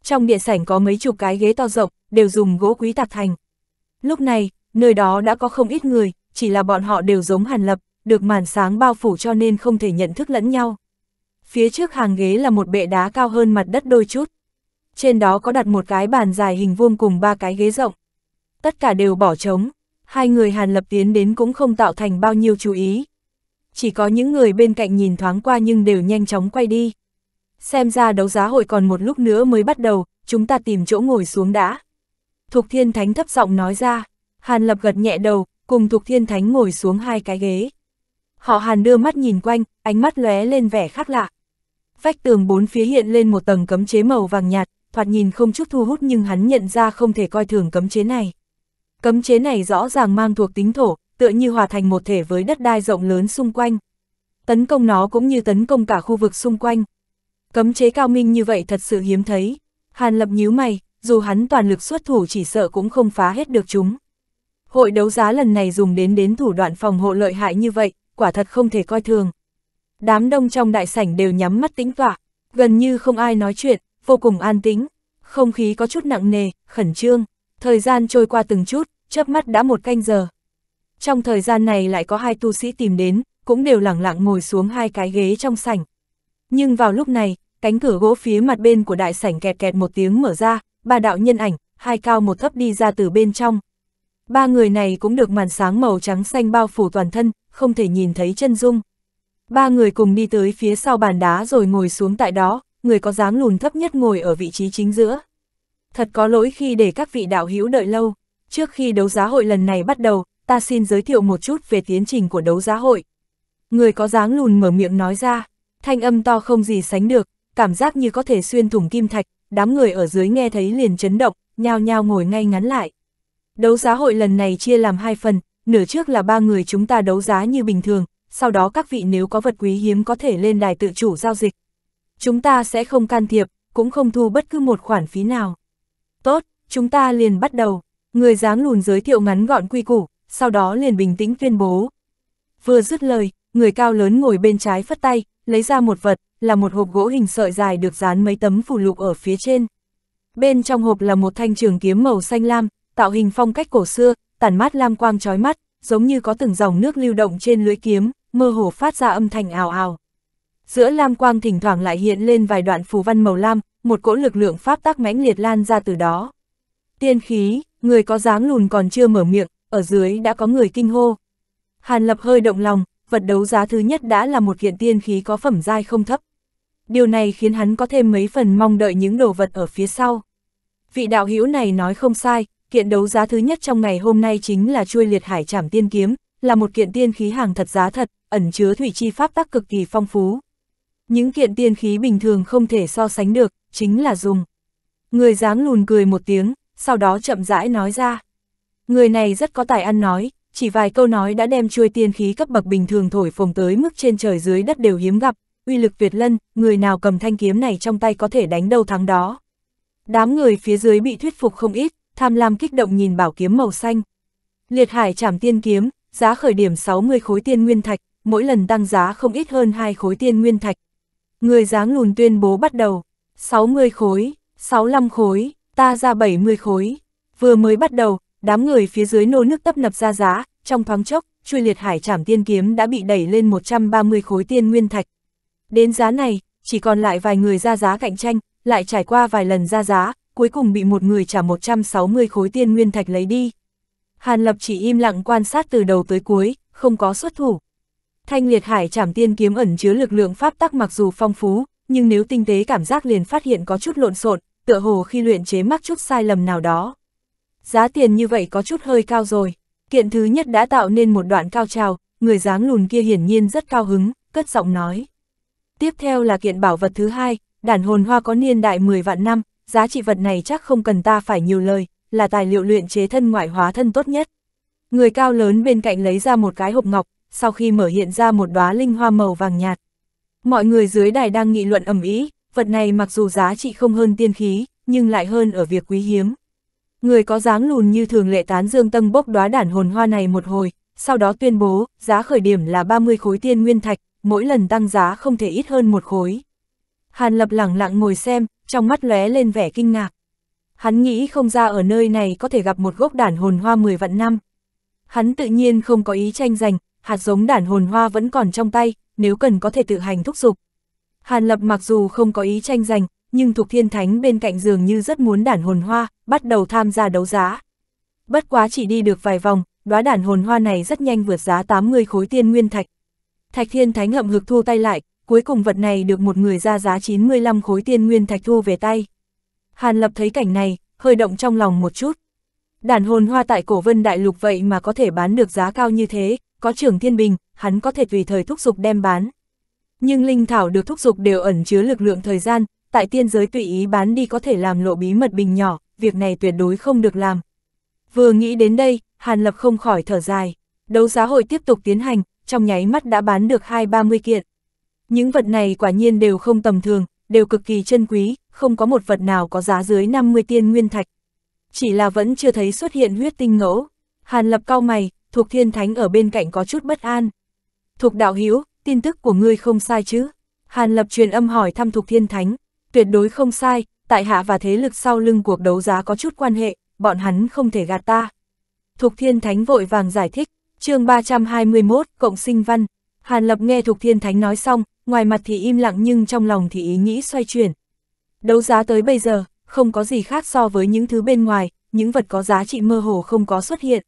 Trong địa sảnh có mấy chục cái ghế to rộng, đều dùng gỗ quý tạc thành. Lúc này, nơi đó đã có không ít người, chỉ là bọn họ đều giống hàn lập, được màn sáng bao phủ cho nên không thể nhận thức lẫn nhau. Phía trước hàng ghế là một bệ đá cao hơn mặt đất đôi chút. Trên đó có đặt một cái bàn dài hình vuông cùng ba cái ghế rộng. Tất cả đều bỏ trống, hai người hàn lập tiến đến cũng không tạo thành bao nhiêu chú ý. Chỉ có những người bên cạnh nhìn thoáng qua nhưng đều nhanh chóng quay đi. Xem ra đấu giá hội còn một lúc nữa mới bắt đầu, chúng ta tìm chỗ ngồi xuống đã. Thục Thiên Thánh thấp giọng nói ra, Hàn Lập gật nhẹ đầu, cùng Thục Thiên Thánh ngồi xuống hai cái ghế. Họ Hàn đưa mắt nhìn quanh, ánh mắt lóe lên vẻ khác lạ. Vách tường bốn phía hiện lên một tầng cấm chế màu vàng nhạt, thoạt nhìn không chút thu hút nhưng hắn nhận ra không thể coi thường cấm chế này. Cấm chế này rõ ràng mang thuộc tính thổ, tựa như hòa thành một thể với đất đai rộng lớn xung quanh. Tấn công nó cũng như tấn công cả khu vực xung quanh, Cấm chế cao minh như vậy thật sự hiếm thấy. Hàn Lập nhíu mày, dù hắn toàn lực xuất thủ chỉ sợ cũng không phá hết được chúng. Hội đấu giá lần này dùng đến đến thủ đoạn phòng hộ lợi hại như vậy, quả thật không thể coi thường. Đám đông trong đại sảnh đều nhắm mắt tĩnh tọa, gần như không ai nói chuyện, vô cùng an tĩnh. Không khí có chút nặng nề, khẩn trương, thời gian trôi qua từng chút, chớp mắt đã một canh giờ. Trong thời gian này lại có hai tu sĩ tìm đến, cũng đều lặng lặng ngồi xuống hai cái ghế trong sảnh, nhưng vào lúc này, cánh cửa gỗ phía mặt bên của đại sảnh kẹt kẹt một tiếng mở ra, ba đạo nhân ảnh, hai cao một thấp đi ra từ bên trong. Ba người này cũng được màn sáng màu trắng xanh bao phủ toàn thân, không thể nhìn thấy chân dung. Ba người cùng đi tới phía sau bàn đá rồi ngồi xuống tại đó, người có dáng lùn thấp nhất ngồi ở vị trí chính giữa. Thật có lỗi khi để các vị đạo hữu đợi lâu, trước khi đấu giá hội lần này bắt đầu, ta xin giới thiệu một chút về tiến trình của đấu giá hội. Người có dáng lùn mở miệng nói ra, thanh âm to không gì sánh được, cảm giác như có thể xuyên thủng kim thạch, đám người ở dưới nghe thấy liền chấn động, nhao nhao ngồi ngay ngắn lại. Đấu giá hội lần này chia làm hai phần, nửa trước là ba người chúng ta đấu giá như bình thường, sau đó các vị nếu có vật quý hiếm có thể lên đài tự chủ giao dịch. Chúng ta sẽ không can thiệp, cũng không thu bất cứ một khoản phí nào. Tốt, chúng ta liền bắt đầu. Người dáng lùn giới thiệu ngắn gọn quy củ, sau đó liền bình tĩnh tuyên bố. Vừa dứt lời, người cao lớn ngồi bên trái phất tay, lấy ra một vật, là một hộp gỗ hình sợi dài được dán mấy tấm phù lục ở phía trên. Bên trong hộp là một thanh trường kiếm màu xanh lam, tạo hình phong cách cổ xưa, tản mát lam quang chói mắt, giống như có từng dòng nước lưu động trên lưỡi kiếm, mơ hồ phát ra âm thanh ào ào. Giữa lam quang thỉnh thoảng lại hiện lên vài đoạn phù văn màu lam, một cỗ lực lượng pháp tác mãnh liệt lan ra từ đó. Tiên khí, người có dáng lùn còn chưa mở miệng, ở dưới đã có người kinh hô. Hàn Lập hơi động lòng, vật đấu giá thứ nhất đã là một kiện tiên khí có phẩm giai không thấp. Điều này khiến hắn có thêm mấy phần mong đợi những đồ vật ở phía sau. Vị đạo hữu này nói không sai, kiện đấu giá thứ nhất trong ngày hôm nay chính là chuôi liệt hải trảm tiên kiếm, là một kiện tiên khí hàng thật giá thật, ẩn chứa thủy chi pháp tác cực kỳ phong phú. Những kiện tiên khí bình thường không thể so sánh được, chính là dùng. Người dáng lùn cười một tiếng, sau đó chậm rãi nói ra. Người này rất có tài ăn nói, chỉ vài câu nói đã đem chuôi tiên khí cấp bậc bình thường thổi phồng tới mức trên trời dưới đất đều hiếm gặp, uy lực Việt Lân, người nào cầm thanh kiếm này trong tay có thể đánh đâu thắng đó. Đám người phía dưới bị thuyết phục không ít, tham lam kích động nhìn bảo kiếm màu xanh. Liệt hải trảm tiên kiếm, giá khởi điểm 60 khối tiên nguyên thạch, mỗi lần tăng giá không ít hơn hai khối tiên nguyên thạch. Người dáng lùn tuyên bố bắt đầu, 60 khối, 65 khối, ta ra 70 khối. Vừa mới bắt đầu, đám người phía dưới nô nước tấp nập ra giá, trong thoáng chốc, chui liệt hải trảm tiên kiếm đã bị đẩy lên 130 khối tiên nguyên thạch. Đến giá này, chỉ còn lại vài người ra giá cạnh tranh, lại trải qua vài lần ra giá, cuối cùng bị một người trả 160 khối tiên nguyên thạch lấy đi. Hàn Lập chỉ im lặng quan sát từ đầu tới cuối, không có xuất thủ. Thanh liệt hải trảm tiên kiếm ẩn chứa lực lượng pháp tắc mặc dù phong phú, nhưng nếu tinh tế cảm giác liền phát hiện có chút lộn xộn, tựa hồ khi luyện chế mắc chút sai lầm nào đó giá tiền như vậy có chút hơi cao rồi. Kiện thứ nhất đã tạo nên một đoạn cao trào, người dáng lùn kia hiển nhiên rất cao hứng, cất giọng nói. Tiếp theo là kiện bảo vật thứ hai, đàn hồn hoa có niên đại 10 vạn năm, giá trị vật này chắc không cần ta phải nhiều lời, là tài liệu luyện chế thân ngoại hóa thân tốt nhất. Người cao lớn bên cạnh lấy ra một cái hộp ngọc, sau khi mở hiện ra một đóa linh hoa màu vàng nhạt. Mọi người dưới đài đang nghị luận ầm ý vật này mặc dù giá trị không hơn tiên khí, nhưng lại hơn ở việc quý hiếm. Người có dáng lùn như thường lệ tán dương tâm bốc đóa đản hồn hoa này một hồi, sau đó tuyên bố giá khởi điểm là 30 khối tiên nguyên thạch, mỗi lần tăng giá không thể ít hơn một khối. Hàn Lập lẳng lặng ngồi xem, trong mắt lóe lên vẻ kinh ngạc. Hắn nghĩ không ra ở nơi này có thể gặp một gốc đản hồn hoa 10 vạn năm. Hắn tự nhiên không có ý tranh giành, hạt giống đản hồn hoa vẫn còn trong tay, nếu cần có thể tự hành thúc giục. Hàn Lập mặc dù không có ý tranh giành, nhưng Thục Thiên Thánh bên cạnh dường như rất muốn đản hồn hoa, bắt đầu tham gia đấu giá. Bất quá chỉ đi được vài vòng, đóa đản hồn hoa này rất nhanh vượt giá 80 khối tiên nguyên thạch. Thạch Thiên Thánh hậm hực thu tay lại, cuối cùng vật này được một người ra giá 95 khối tiên nguyên thạch thu về tay. Hàn Lập thấy cảnh này, hơi động trong lòng một chút. đản hồn hoa tại cổ vân đại lục vậy mà có thể bán được giá cao như thế, có trưởng thiên bình, hắn có thể tùy thời thúc giục đem bán. Nhưng linh thảo được thúc giục đều ẩn chứa lực lượng thời gian, tại tiên giới tùy ý bán đi có thể làm lộ bí mật bình nhỏ, việc này tuyệt đối không được làm. Vừa nghĩ đến đây, Hàn Lập không khỏi thở dài. Đấu giá hội tiếp tục tiến hành, trong nháy mắt đã bán được hai ba mươi kiện. Những vật này quả nhiên đều không tầm thường, đều cực kỳ chân quý, không có một vật nào có giá dưới 50 tiên nguyên thạch. Chỉ là vẫn chưa thấy xuất hiện huyết tinh ngẫu. Hàn Lập cao mày, Thuộc Thiên Thánh ở bên cạnh có chút bất an. Thuộc Đạo Hiếu, tin tức của ngươi không sai chứ? Hàn Lập truyền âm hỏi thăm Thuộc Thiên Thánh, Tuyệt đối không sai, tại hạ và thế lực sau lưng cuộc đấu giá có chút quan hệ, bọn hắn không thể gạt ta. Thục Thiên Thánh vội vàng giải thích, chương 321, Cộng sinh văn. Hàn Lập nghe Thục Thiên Thánh nói xong, ngoài mặt thì im lặng nhưng trong lòng thì ý nghĩ xoay chuyển. Đấu giá tới bây giờ, không có gì khác so với những thứ bên ngoài, những vật có giá trị mơ hồ không có xuất hiện.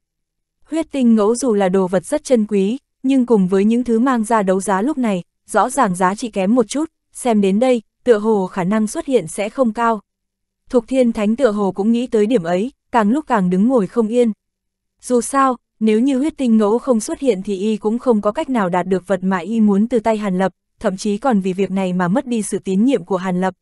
Huyết tinh ngẫu dù là đồ vật rất chân quý, nhưng cùng với những thứ mang ra đấu giá lúc này, rõ ràng giá trị kém một chút, xem đến đây, tựa hồ khả năng xuất hiện sẽ không cao. Thục Thiên Thánh tựa hồ cũng nghĩ tới điểm ấy, càng lúc càng đứng ngồi không yên. Dù sao, nếu như huyết tinh ngẫu không xuất hiện thì y cũng không có cách nào đạt được vật mà y muốn từ tay Hàn Lập, thậm chí còn vì việc này mà mất đi sự tín nhiệm của Hàn Lập.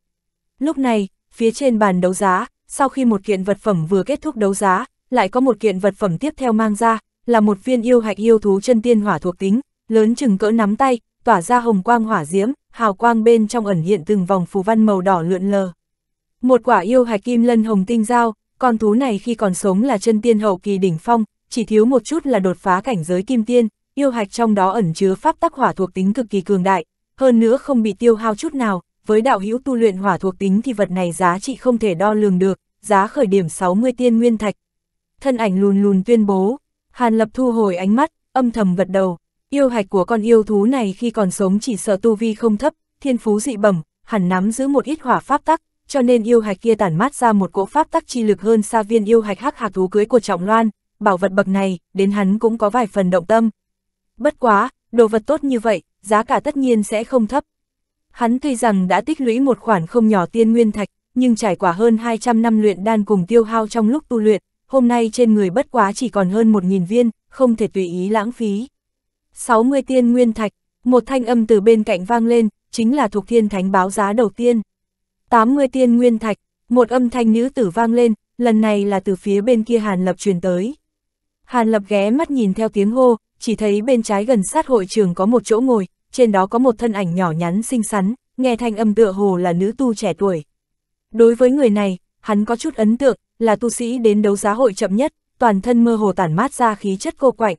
Lúc này, phía trên bàn đấu giá, sau khi một kiện vật phẩm vừa kết thúc đấu giá, lại có một kiện vật phẩm tiếp theo mang ra, là một viên yêu hạch yêu thú chân tiên hỏa thuộc tính, lớn chừng cỡ nắm tay, tỏa ra hồng quang hỏa diễm, hào quang bên trong ẩn hiện từng vòng phù văn màu đỏ lượn lờ. Một quả yêu hạch kim lân hồng tinh giao, con thú này khi còn sống là chân tiên hậu kỳ đỉnh phong, chỉ thiếu một chút là đột phá cảnh giới kim tiên, yêu hạch trong đó ẩn chứa pháp tắc hỏa thuộc tính cực kỳ cường đại, hơn nữa không bị tiêu hao chút nào, với đạo hữu tu luyện hỏa thuộc tính thì vật này giá trị không thể đo lường được, giá khởi điểm 60 tiên nguyên thạch. Thân ảnh lùn lùn tuyên bố, Hàn Lập thu hồi ánh mắt, âm thầm gật đầu. Yêu hạch của con yêu thú này khi còn sống chỉ sợ tu vi không thấp, thiên phú dị bẩm, hẳn nắm giữ một ít hỏa pháp tắc, cho nên yêu hạch kia tản mát ra một cỗ pháp tắc chi lực hơn xa viên yêu hạch hắc hạc thú cưới của Trọng Loan, bảo vật bậc này, đến hắn cũng có vài phần động tâm. Bất quá, đồ vật tốt như vậy, giá cả tất nhiên sẽ không thấp. Hắn tuy rằng đã tích lũy một khoản không nhỏ tiên nguyên thạch, nhưng trải qua hơn 200 năm luyện đan cùng tiêu hao trong lúc tu luyện, hôm nay trên người bất quá chỉ còn hơn 1.000 viên, không thể tùy ý lãng phí. 60 tiên nguyên thạch, một thanh âm từ bên cạnh vang lên, chính là thuộc thiên thánh báo giá đầu tiên. 80 tiên nguyên thạch, một âm thanh nữ tử vang lên, lần này là từ phía bên kia Hàn Lập truyền tới. Hàn Lập ghé mắt nhìn theo tiếng hô, chỉ thấy bên trái gần sát hội trường có một chỗ ngồi, trên đó có một thân ảnh nhỏ nhắn xinh xắn, nghe thanh âm tựa hồ là nữ tu trẻ tuổi. Đối với người này, hắn có chút ấn tượng, là tu sĩ đến đấu giá hội chậm nhất, toàn thân mơ hồ tản mát ra khí chất cô quạnh,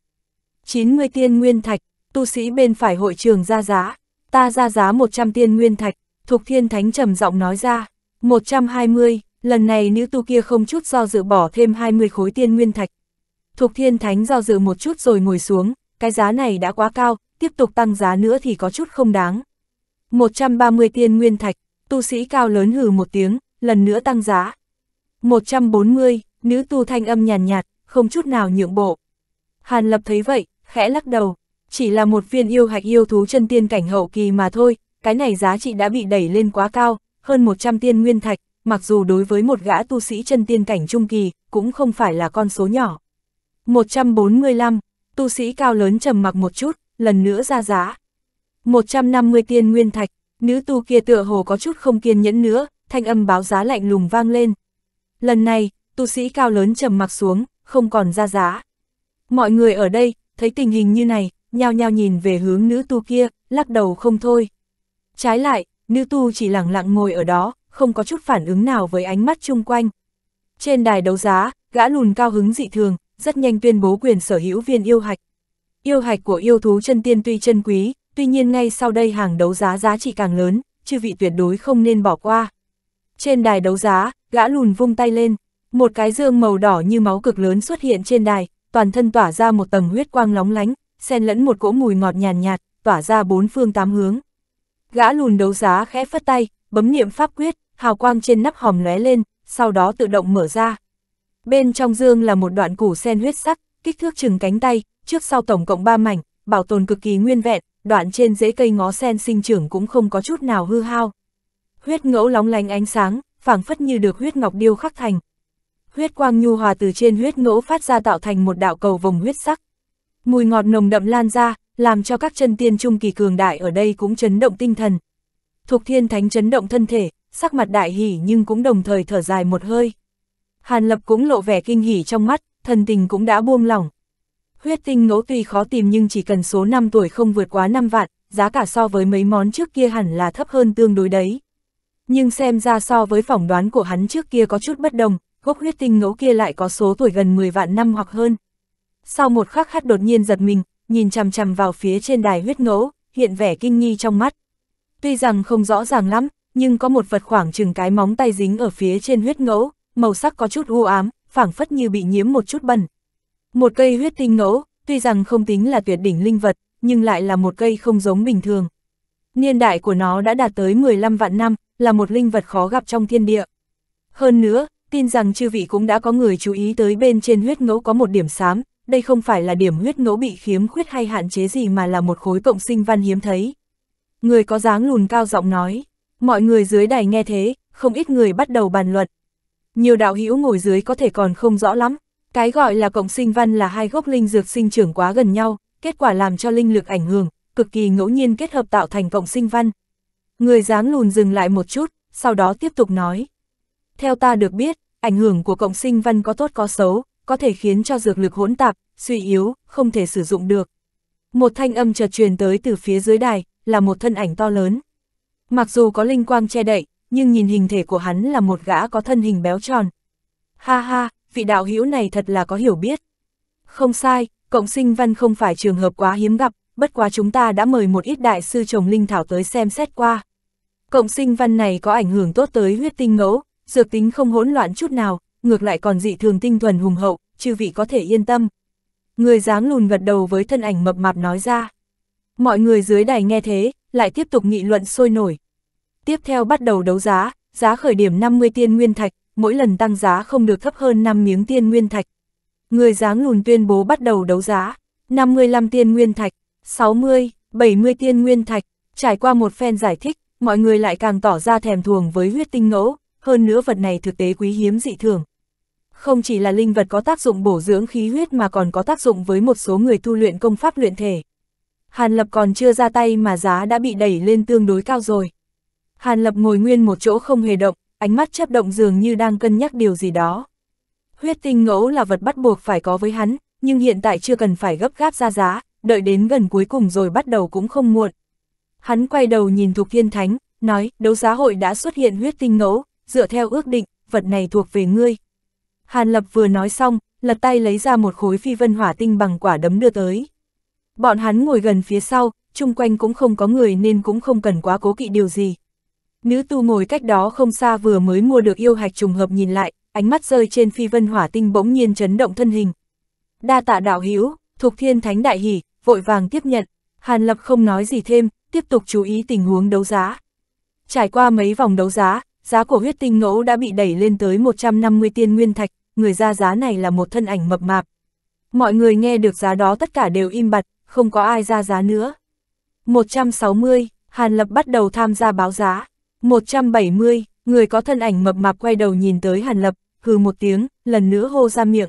90 tiên nguyên thạch, tu sĩ bên phải hội trường ra giá, ta ra giá 100 tiên nguyên thạch, Thục Thiên Thánh trầm giọng nói ra, 120, lần này nữ tu kia không chút do dự bỏ thêm 20 khối tiên nguyên thạch. Thục Thiên Thánh do dự một chút rồi ngồi xuống, cái giá này đã quá cao, tiếp tục tăng giá nữa thì có chút không đáng. 130 tiên nguyên thạch, tu sĩ cao lớn hừ một tiếng, lần nữa tăng giá. 140, nữ tu thanh âm nhàn nhạt, nhạt, không chút nào nhượng bộ. Hàn Lập thấy vậy, khẽ lắc đầu, chỉ là một viên yêu hạch yêu thú chân tiên cảnh hậu kỳ mà thôi, cái này giá trị đã bị đẩy lên quá cao, hơn 100 tiên nguyên thạch, mặc dù đối với một gã tu sĩ chân tiên cảnh trung kỳ, cũng không phải là con số nhỏ. 145, tu sĩ cao lớn trầm mặc một chút, lần nữa ra giá. 150 tiên nguyên thạch, nữ tu kia tựa hồ có chút không kiên nhẫn nữa, thanh âm báo giá lạnh lùng vang lên. Lần này, tu sĩ cao lớn trầm mặc xuống, không còn ra giá. Mọi người ở đây, thấy tình hình như này, nhao nhao nhìn về hướng nữ tu kia, lắc đầu không thôi. Trái lại, nữ tu chỉ lặng lặng ngồi ở đó, không có chút phản ứng nào với ánh mắt chung quanh. Trên đài đấu giá, gã lùn cao hứng dị thường, rất nhanh tuyên bố quyền sở hữu viên yêu hạch. Yêu hạch của yêu thú chân tiên tuy chân quý, tuy nhiên ngay sau đây hàng đấu giá giá trị càng lớn, chư vị tuyệt đối không nên bỏ qua. Trên đài đấu giá, gã lùn vung tay lên, một cái dương màu đỏ như máu cực lớn xuất hiện trên đài, toàn thân tỏa ra một tầng huyết quang lóng lánh, xen lẫn một cỗ mùi ngọt nhàn nhạt, tỏa ra bốn phương tám hướng. Gã lùn đấu giá khẽ phất tay, bấm niệm pháp quyết, hào quang trên nắp hòm lóe lên, sau đó tự động mở ra. Bên trong dương là một đoạn củ sen huyết sắc, kích thước chừng cánh tay, trước sau tổng cộng 3 mảnh, bảo tồn cực kỳ nguyên vẹn, đoạn trên rễ cây ngó sen sinh trưởng cũng không có chút nào hư hao. Huyết ngẫu lóng lánh ánh sáng, phảng phất như được huyết ngọc điêu khắc thành, huyết quang nhu hòa từ trên huyết ngỗ phát ra tạo thành một đạo cầu vòng huyết sắc. Mùi ngọt nồng đậm lan ra, làm cho các chân tiên trung kỳ cường đại ở đây cũng chấn động tinh thần. Thục Thiên Thánh chấn động thân thể, sắc mặt đại hỉ nhưng cũng đồng thời thở dài một hơi. Hàn Lập cũng lộ vẻ kinh hỉ trong mắt, thần tình cũng đã buông lỏng. Huyết tinh ngỗ tuy khó tìm nhưng chỉ cần số năm tuổi không vượt quá 5 vạn, giá cả so với mấy món trước kia hẳn là thấp hơn tương đối đấy. Nhưng xem ra so với phỏng đoán của hắn trước kia có chút bất đồng, gốc huyết tinh ngẫu kia lại có số tuổi gần 10 vạn năm hoặc hơn. Sau một khắc hắt đột nhiên giật mình, nhìn chằm chằm vào phía trên đài huyết ngẫu, hiện vẻ kinh nghi trong mắt. Tuy rằng không rõ ràng lắm, nhưng có một vật khoảng chừng cái móng tay dính ở phía trên huyết ngẫu, màu sắc có chút u ám, phảng phất như bị nhiễm một chút bẩn. Một cây huyết tinh ngẫu, tuy rằng không tính là tuyệt đỉnh linh vật, nhưng lại là một cây không giống bình thường. Niên đại của nó đã đạt tới 15 vạn năm, là một linh vật khó gặp trong thiên địa. Hơn nữa, tin rằng chư vị cũng đã có người chú ý tới bên trên huyết ngẫu có một điểm xám, đây không phải là điểm huyết ngẫu bị khiếm khuyết hay hạn chế gì mà là một khối cộng sinh văn hiếm thấy. Người có dáng lùn cao giọng nói, mọi người dưới đài nghe thế, không ít người bắt đầu bàn luận. Nhiều đạo hữu ngồi dưới có thể còn không rõ lắm, cái gọi là cộng sinh văn là hai gốc linh dược sinh trưởng quá gần nhau, kết quả làm cho linh lực ảnh hưởng, cực kỳ ngẫu nhiên kết hợp tạo thành cộng sinh văn. Người dáng lùn dừng lại một chút, sau đó tiếp tục nói, theo ta được biết, ảnh hưởng của cộng sinh văn có tốt có xấu, có thể khiến cho dược lực hỗn tạp, suy yếu, không thể sử dụng được. Một thanh âm chợt truyền tới từ phía dưới đài, là một thân ảnh to lớn. Mặc dù có linh quang che đậy, nhưng nhìn hình thể của hắn là một gã có thân hình béo tròn. Ha ha, vị đạo hữu này thật là có hiểu biết. Không sai, cộng sinh văn không phải trường hợp quá hiếm gặp, bất quá chúng ta đã mời một ít đại sư trồng linh thảo tới xem xét qua. Cộng sinh văn này có ảnh hưởng tốt tới huyết tinh ngẫu, dược tính không hỗn loạn chút nào, ngược lại còn dị thường tinh thuần hùng hậu, chư vị có thể yên tâm. Người dáng lùn gật đầu với thân ảnh mập mạp nói ra. Mọi người dưới đài nghe thế, lại tiếp tục nghị luận sôi nổi. Tiếp theo bắt đầu đấu giá, giá khởi điểm 50 tiên nguyên thạch, mỗi lần tăng giá không được thấp hơn 5 miếng tiên nguyên thạch. Người dáng lùn tuyên bố bắt đầu đấu giá, 55 tiên nguyên thạch, 60, 70 tiên nguyên thạch, trải qua một phen giải thích, mọi người lại càng tỏ ra thèm thuồng với huyết tinh ngẫu hơn nữa vật này thực tế quý hiếm dị thường. Không chỉ là linh vật có tác dụng bổ dưỡng khí huyết mà còn có tác dụng với một số người tu luyện công pháp luyện thể. Hàn Lập còn chưa ra tay mà giá đã bị đẩy lên tương đối cao rồi. Hàn Lập ngồi nguyên một chỗ không hề động, ánh mắt chấp động dường như đang cân nhắc điều gì đó. Huyết tinh ngẫu là vật bắt buộc phải có với hắn, nhưng hiện tại chưa cần phải gấp gáp ra giá, đợi đến gần cuối cùng rồi bắt đầu cũng không muộn. Hắn quay đầu nhìn Thục Thiên Thánh, nói, đấu giá hội đã xuất hiện huyết tinh ngẫu, dựa theo ước định, vật này thuộc về ngươi. Hàn Lập vừa nói xong, lật tay lấy ra một khối phi vân hỏa tinh bằng quả đấm đưa tới. Bọn hắn ngồi gần phía sau, chung quanh cũng không có người nên cũng không cần quá cố kỵ điều gì. Nữ tu ngồi cách đó không xa vừa mới mua được yêu hạch trùng hợp nhìn lại, ánh mắt rơi trên phi vân hỏa tinh bỗng nhiên chấn động thân hình. Đa tạ đạo hữu thuộc thiên thánh đại hỉ, vội vàng tiếp nhận, Hàn Lập không nói gì thêm, tiếp tục chú ý tình huống đấu giá. Trải qua mấy vòng đấu giá, Giá của huyết tinh ngẫu đã bị đẩy lên tới 150 tiên nguyên thạch, người ra giá này là một thân ảnh mập mạp. Mọi người nghe được giá đó tất cả đều im bặt, không có ai ra giá nữa. 160, Hàn Lập bắt đầu tham gia báo giá. 170, người có thân ảnh mập mạp quay đầu nhìn tới Hàn Lập, hừ một tiếng, lần nữa hô ra miệng.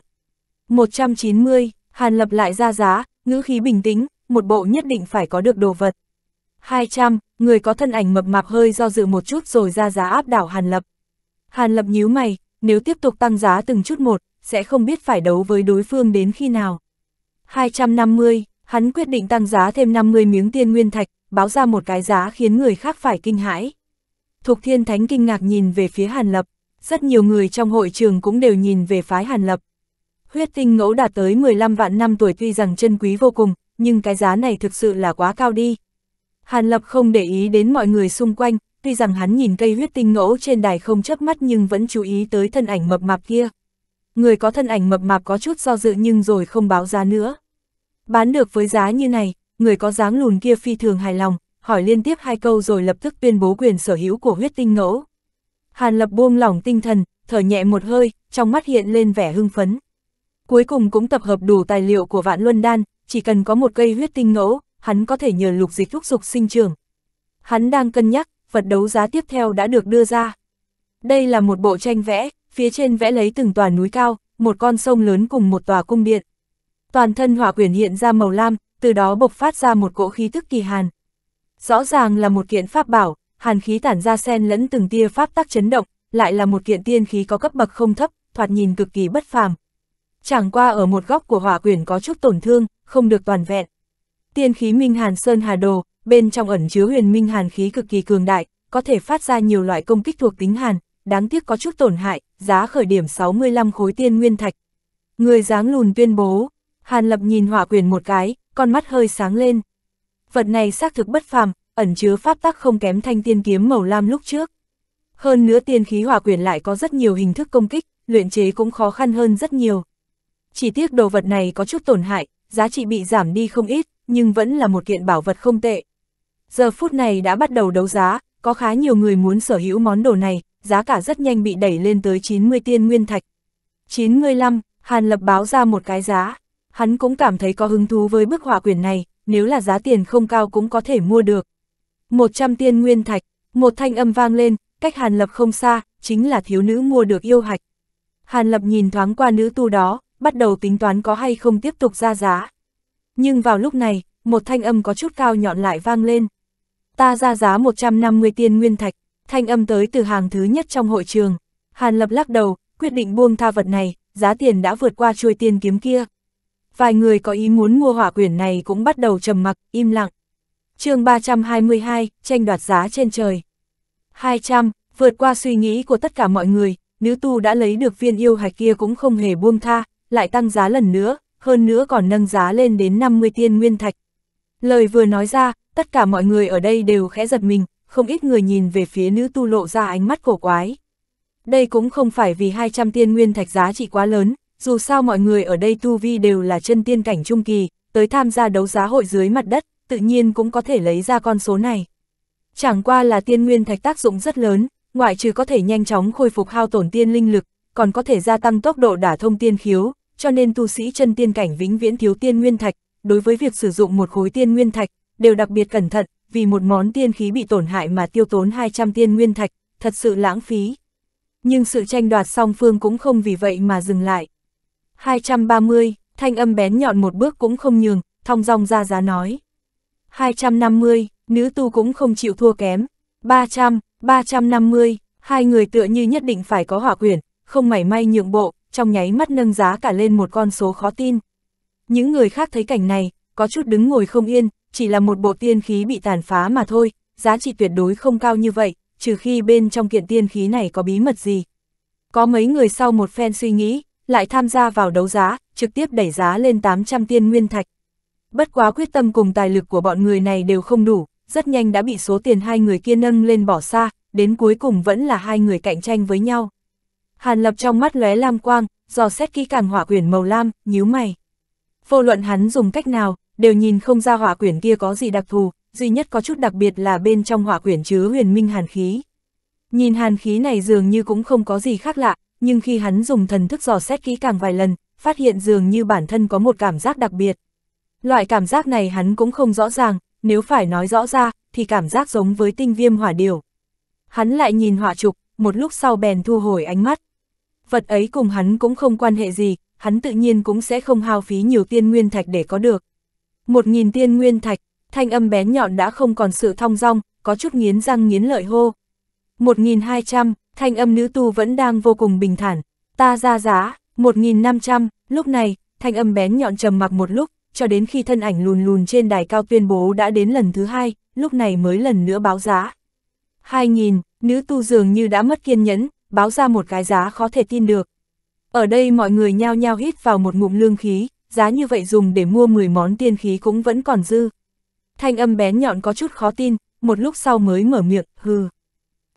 190, Hàn Lập lại ra giá, ngữ khí bình tĩnh, một bộ nhất định phải có được đồ vật. 200, người có thân ảnh mập mạp hơi do dự một chút rồi ra giá áp đảo Hàn Lập. Hàn Lập nhíu mày, nếu tiếp tục tăng giá từng chút một, sẽ không biết phải đấu với đối phương đến khi nào. 250, hắn quyết định tăng giá thêm 50 miếng tiên nguyên thạch, báo ra một cái giá khiến người khác phải kinh hãi. Thục Thiên Thánh kinh ngạc nhìn về phía Hàn Lập, rất nhiều người trong hội trường cũng đều nhìn về phái Hàn Lập. Huyết tinh ngẫu đạt tới 15 vạn năm tuổi tuy rằng chân quý vô cùng, nhưng cái giá này thực sự là quá cao đi, Hàn Lập không để ý đến mọi người xung quanh, tuy rằng hắn nhìn cây huyết tinh ngẫu trên đài không chớp mắt nhưng vẫn chú ý tới thân ảnh mập mạp kia. Người có thân ảnh mập mạp có chút do dự nhưng rồi không báo giá nữa. Bán được với giá như này, người có dáng lùn kia phi thường hài lòng, hỏi liên tiếp hai câu rồi lập tức tuyên bố quyền sở hữu của huyết tinh ngẫu. Hàn Lập buông lỏng tinh thần, thở nhẹ một hơi, trong mắt hiện lên vẻ hưng phấn. Cuối cùng cũng tập hợp đủ tài liệu của Vạn Luân Đan, chỉ cần có một cây huyết tinh ngẫu, hắn có thể nhờ lục dịch thúc dục sinh trưởng. Hắn đang cân nhắc, vật đấu giá tiếp theo đã được đưa ra. Đây là một bộ tranh vẽ, phía trên vẽ lấy từng tòa núi cao, một con sông lớn cùng một tòa cung điện. Toàn thân hỏa quyển hiện ra màu lam, từ đó bộc phát ra một cỗ khí tức kỳ hàn. Rõ ràng là một kiện pháp bảo, hàn khí tản ra sen lẫn từng tia pháp tác chấn động, lại là một kiện tiên khí có cấp bậc không thấp, thoạt nhìn cực kỳ bất phàm. Chẳng qua ở một góc của hỏa quyển có chút tổn thương, không được toàn vẹn. Tiên khí Minh Hàn Sơn Hà Đồ, bên trong ẩn chứa huyền minh hàn khí cực kỳ cường đại, có thể phát ra nhiều loại công kích thuộc tính hàn, đáng tiếc có chút tổn hại, giá khởi điểm 65 khối tiên nguyên thạch. Người dáng lùn tuyên bố, Hàn Lập nhìn hỏa quyền một cái, con mắt hơi sáng lên. Vật này xác thực bất phàm, ẩn chứa pháp tắc không kém thanh tiên kiếm màu lam lúc trước. Hơn nữa tiên khí hỏa quyền lại có rất nhiều hình thức công kích, luyện chế cũng khó khăn hơn rất nhiều. Chỉ tiếc đồ vật này có chút tổn hại, giá trị bị giảm đi không ít, nhưng vẫn là một kiện bảo vật không tệ. Giờ phút này đã bắt đầu đấu giá, có khá nhiều người muốn sở hữu món đồ này, giá cả rất nhanh bị đẩy lên tới 90 tiên nguyên thạch. 95, Hàn Lập báo ra một cái giá. Hắn cũng cảm thấy có hứng thú với bức họa quyển này, nếu là giá tiền không cao cũng có thể mua được. 100 tiên nguyên thạch, một thanh âm vang lên, cách Hàn Lập không xa, chính là thiếu nữ mua được yêu hạch. Hàn Lập nhìn thoáng qua nữ tu đó, bắt đầu tính toán có hay không tiếp tục ra giá. Nhưng vào lúc này, một thanh âm có chút cao nhọn lại vang lên. Ta ra giá 150 tiên nguyên thạch, thanh âm tới từ hàng thứ nhất trong hội trường. Hàn Lập lắc đầu, quyết định buông tha vật này, giá tiền đã vượt qua chuôi tiên kiếm kia. Vài người có ý muốn mua hỏa quyển này cũng bắt đầu trầm mặc, im lặng. chương 322, tranh đoạt giá trên trời. 200, vượt qua suy nghĩ của tất cả mọi người, nữ tu đã lấy được viên yêu hạch kia cũng không hề buông tha, lại tăng giá lần nữa, hơn nữa còn nâng giá lên đến 50 tiên nguyên thạch. Lời vừa nói ra, tất cả mọi người ở đây đều khẽ giật mình, không ít người nhìn về phía nữ tu lộ ra ánh mắt cổ quái. Đây cũng không phải vì 200 tiên nguyên thạch giá trị quá lớn, dù sao mọi người ở đây tu vi đều là chân tiên cảnh trung kỳ, tới tham gia đấu giá hội dưới mặt đất, tự nhiên cũng có thể lấy ra con số này. Chẳng qua là tiên nguyên thạch tác dụng rất lớn, ngoại trừ có thể nhanh chóng khôi phục hao tổn tiên linh lực, còn có thể gia tăng tốc độ đả thông tiên khiếu, cho nên tu sĩ chân tiên cảnh vĩnh viễn thiếu tiên nguyên thạch, đối với việc sử dụng một khối tiên nguyên thạch, đều đặc biệt cẩn thận, vì một món tiên khí bị tổn hại mà tiêu tốn 200 tiên nguyên thạch, thật sự lãng phí. Nhưng sự tranh đoạt song phương cũng không vì vậy mà dừng lại. 230, thanh âm bén nhọn một bước cũng không nhường, thong dong ra giá nói. 250, nữ tu cũng không chịu thua kém. 300, 350, hai người tựa như nhất định phải có hỏa quyển, không mảy may nhượng bộ, trong nháy mắt nâng giá cả lên một con số khó tin. Những người khác thấy cảnh này, có chút đứng ngồi không yên, chỉ là một bộ tiên khí bị tàn phá mà thôi, giá trị tuyệt đối không cao như vậy, trừ khi bên trong kiện tiên khí này có bí mật gì. Có mấy người sau một phen suy nghĩ, lại tham gia vào đấu giá, trực tiếp đẩy giá lên 800 tiên nguyên thạch. Bất quá quyết tâm cùng tài lực của bọn người này đều không đủ, rất nhanh đã bị số tiền hai người kia nâng lên bỏ xa, đến cuối cùng vẫn là hai người cạnh tranh với nhau. Hàn Lập trong mắt lóe lam quang, dò xét kỹ càng hỏa quyển màu lam, nhíu mày. Vô luận hắn dùng cách nào, đều nhìn không ra hỏa quyển kia có gì đặc thù, duy nhất có chút đặc biệt là bên trong hỏa quyển chứa huyền minh hàn khí. Nhìn hàn khí này dường như cũng không có gì khác lạ, nhưng khi hắn dùng thần thức dò xét kỹ càng vài lần, phát hiện dường như bản thân có một cảm giác đặc biệt. Loại cảm giác này hắn cũng không rõ ràng, nếu phải nói rõ ra, thì cảm giác giống với tinh viêm hỏa điều. Hắn lại nhìn hỏa trục, một lúc sau bèn thu hồi ánh mắt vật ấy cùng hắn cũng không quan hệ gì, hắn tự nhiên cũng sẽ không hao phí nhiều tiên nguyên thạch để có được. Một nghìn tiên nguyên thạch, thanh âm bén nhọn đã không còn sự thong dong, có chút nghiến răng nghiến lợi hô. Một nghìn hai trăm, thanh âm nữ tu vẫn đang vô cùng bình thản, ta ra giá, một nghìn năm trăm, lúc này, thanh âm bén nhọn trầm mặc một lúc, cho đến khi thân ảnh lùn lùn trên đài cao tuyên bố đã đến lần thứ hai, lúc này mới lần nữa báo giá. hai nghìn nữ tu dường như đã mất kiên nhẫn, báo ra một cái giá khó thể tin được. Ở đây mọi người nhao nhao hít vào một ngụm lương khí, giá như vậy dùng để mua 10 món tiên khí cũng vẫn còn dư. Thanh âm bén nhọn có chút khó tin, một lúc sau mới mở miệng, hừ.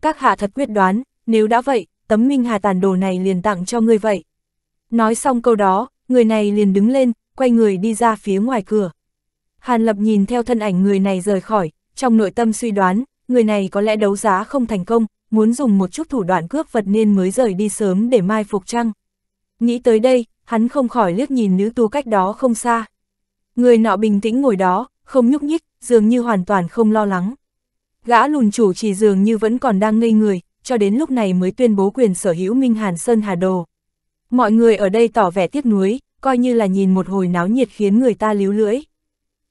Các hạ thật quyết đoán, nếu đã vậy, tấm minh hà tàn đồ này liền tặng cho ngươi vậy. Nói xong câu đó, người này liền đứng lên, quay người đi ra phía ngoài cửa. Hàn Lập nhìn theo thân ảnh người này rời khỏi, trong nội tâm suy đoán, người này có lẽ đấu giá không thành công, muốn dùng một chút thủ đoạn cướp vật nên mới rời đi sớm để mai phục trăng. Nghĩ tới đây, hắn không khỏi liếc nhìn nữ tu cách đó không xa. Người nọ bình tĩnh ngồi đó, không nhúc nhích, dường như hoàn toàn không lo lắng. Gã lùn chủ chỉ dường như vẫn còn đang ngây người, cho đến lúc này mới tuyên bố quyền sở hữu Minh Hàn Sơn Hà Đồ. Mọi người ở đây tỏ vẻ tiếc nuối, coi như là nhìn một hồi náo nhiệt khiến người ta líu lưỡi.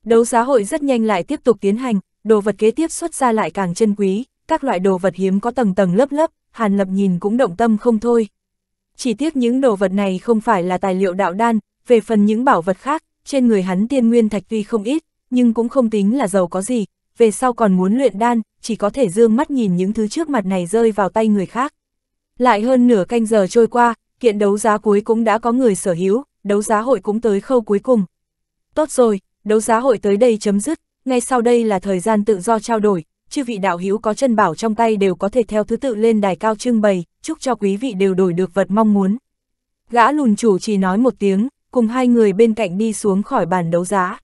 Đấu giá hội rất nhanh lại tiếp tục tiến hành, đồ vật kế tiếp xuất ra lại càng chân quý, các loại đồ vật hiếm có tầng tầng lớp lớp, Hàn Lập nhìn cũng động tâm không thôi. Chỉ tiếc những đồ vật này không phải là tài liệu đạo đan, về phần những bảo vật khác, trên người hắn tiên nguyên thạch tuy không ít, nhưng cũng không tính là giàu có gì, về sau còn muốn luyện đan, chỉ có thể dương mắt nhìn những thứ trước mặt này rơi vào tay người khác. Lại hơn nửa canh giờ trôi qua, kiện đấu giá cuối cũng đã có người sở hữu, đấu giá hội cũng tới khâu cuối cùng. Tốt rồi, đấu giá hội tới đây chấm dứt, ngay sau đây là thời gian tự do trao đổi, chư vị đạo hữu có chân bảo trong tay đều có thể theo thứ tự lên đài cao trưng bày, chúc cho quý vị đều đổi được vật mong muốn. Gã lùn chủ chỉ nói một tiếng, cùng hai người bên cạnh đi xuống khỏi bàn đấu giá.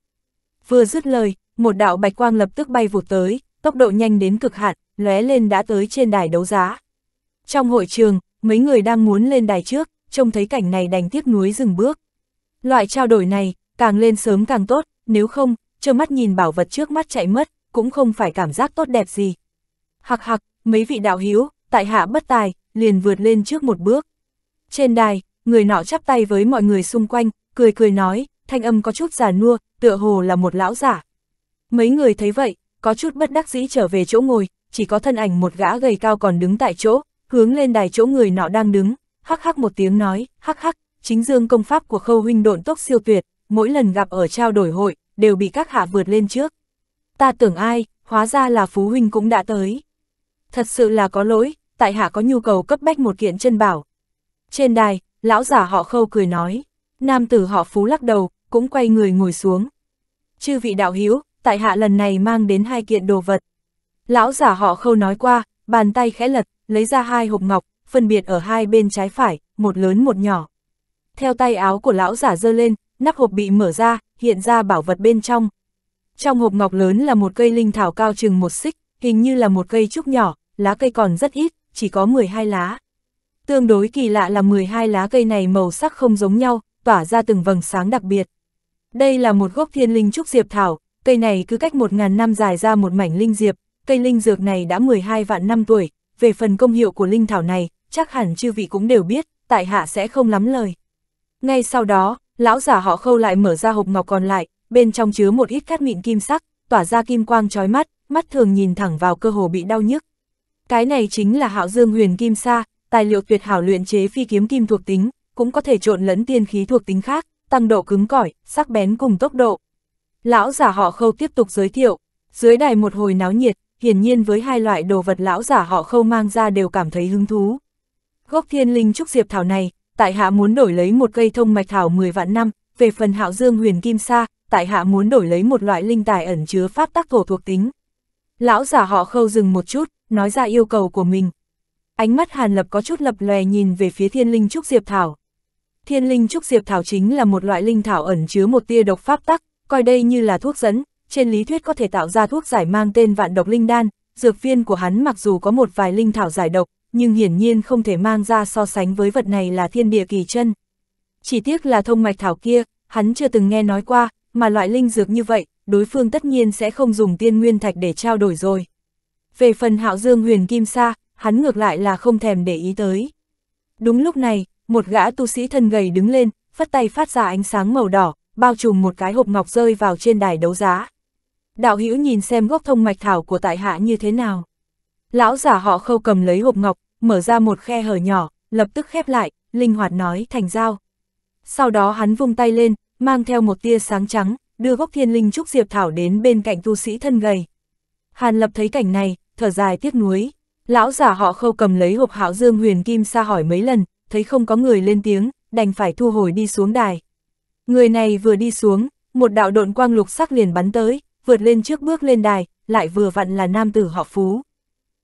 Vừa dứt lời, một đạo bạch quang lập tức bay vụt tới, tốc độ nhanh đến cực hạn, lóe lên đã tới trên đài đấu giá. Trong hội trường, mấy người đang muốn lên đài trước, trông thấy cảnh này đành tiếc nuối dừng bước. Loại trao đổi này, càng lên sớm càng tốt, nếu không, trơ mắt nhìn bảo vật trước mắt chạy mất, cũng không phải cảm giác tốt đẹp gì. Hạc hạc, mấy vị đạo hiếu, tại hạ bất tài, liền vượt lên trước một bước. Trên đài, người nọ chắp tay với mọi người xung quanh, cười cười nói, thanh âm có chút già nua, tựa hồ là một lão giả. Mấy người thấy vậy, có chút bất đắc dĩ trở về chỗ ngồi, chỉ có thân ảnh một gã gầy cao còn đứng tại chỗ, hướng lên đài chỗ người nọ đang đứng, hắc hắc một tiếng nói, hắc hắc, chính dương công pháp của khâu huynh độn tốc siêu tuyệt, mỗi lần gặp ở trao đổi hội, đều bị các hạ vượt lên trước ta tưởng ai, hóa ra là Phú Huynh cũng đã tới. Thật sự là có lỗi, tại hạ có nhu cầu cấp bách một kiện chân bảo. Trên đài, lão giả họ khâu cười nói, nam tử họ Phú lắc đầu, cũng quay người ngồi xuống. Chư vị đạo hiếu tại hạ lần này mang đến hai kiện đồ vật. Lão giả họ khâu nói qua, bàn tay khẽ lật, lấy ra hai hộp ngọc, phân biệt ở hai bên trái phải, một lớn một nhỏ. Theo tay áo của lão giả dơ lên, nắp hộp bị mở ra, hiện ra bảo vật bên trong, trong hộp ngọc lớn là một cây linh thảo cao chừng một xích, hình như là một cây trúc nhỏ, lá cây còn rất ít, chỉ có 12 lá. Tương đối kỳ lạ là 12 lá cây này màu sắc không giống nhau, tỏa ra từng vầng sáng đặc biệt. Đây là một gốc thiên linh trúc diệp thảo, cây này cứ cách 1.000 năm dài ra một mảnh linh diệp, cây linh dược này đã 12 vạn năm tuổi, về phần công hiệu của linh thảo này, chắc hẳn chư vị cũng đều biết, tại hạ sẽ không lắm lời. Ngay sau đó, lão giả họ khâu lại mở ra hộp ngọc còn lại, bên trong chứa một ít cát mịn kim sắc, tỏa ra kim quang chói mắt, mắt thường nhìn thẳng vào cơ hồ bị đau nhức. Cái này chính là hạo dương huyền kim sa, tài liệu tuyệt hảo luyện chế phi kiếm kim thuộc tính, cũng có thể trộn lẫn tiên khí thuộc tính khác, tăng độ cứng cỏi, sắc bén cùng tốc độ. Lão giả họ khâu tiếp tục giới thiệu, dưới đài một hồi náo nhiệt, hiển nhiên với hai loại đồ vật lão giả họ khâu mang ra đều cảm thấy hứng thú. Gốc thiên linh trúc diệp thảo này, tại hạ muốn đổi lấy một cây thông mạch thảo 10 vạn năm, về phần hạo dương huyền kim sa, tại hạ muốn đổi lấy một loại linh tài ẩn chứa pháp tắc thổ thuộc tính. Lão giả họ khâu dừng một chút, nói ra yêu cầu của mình. Ánh mắt Hàn Lập có chút lập lòe nhìn về phía thiên linh trúc diệp thảo. Thiên linh trúc diệp thảo chính là một loại linh thảo ẩn chứa một tia độc pháp tắc, coi đây như là thuốc dẫn, trên lý thuyết có thể tạo ra thuốc giải mang tên vạn độc linh đan, dược viên của hắn mặc dù có một vài linh thảo giải độc, nhưng hiển nhiên không thể mang ra so sánh với vật này là thiên địa kỳ chân. Chỉ tiếc là thông mạch thảo kia, hắn chưa từng nghe nói qua, mà loại linh dược như vậy, đối phương tất nhiên sẽ không dùng tiên nguyên thạch để trao đổi rồi. Về phần hạo dương huyền kim sa, hắn ngược lại là không thèm để ý tới. Đúng lúc này, một gã tu sĩ thân gầy đứng lên, phất tay phát ra ánh sáng màu đỏ, bao trùm một cái hộp ngọc rơi vào trên đài đấu giá. Đạo hữu nhìn xem gốc thông mạch thảo của tại hạ như thế nào. Lão giả họ khâu cầm lấy hộp ngọc, mở ra một khe hở nhỏ, lập tức khép lại, linh hoạt nói thành dao sau đó hắn vung tay lên, mang theo một tia sáng trắng, đưa gốc thiên linh trúc diệp thảo đến bên cạnh tu sĩ thân gầy. Hàn lập thấy cảnh này, thở dài tiếc nuối. Lão giả họ khâu cầm lấy hộp hảo dương huyền kim xa hỏi mấy lần, thấy không có người lên tiếng, đành phải thu hồi đi xuống đài. Người này vừa đi xuống, một đạo độn quang lục sắc liền bắn tới, vượt lên trước bước lên đài, lại vừa vặn là nam tử họ phú.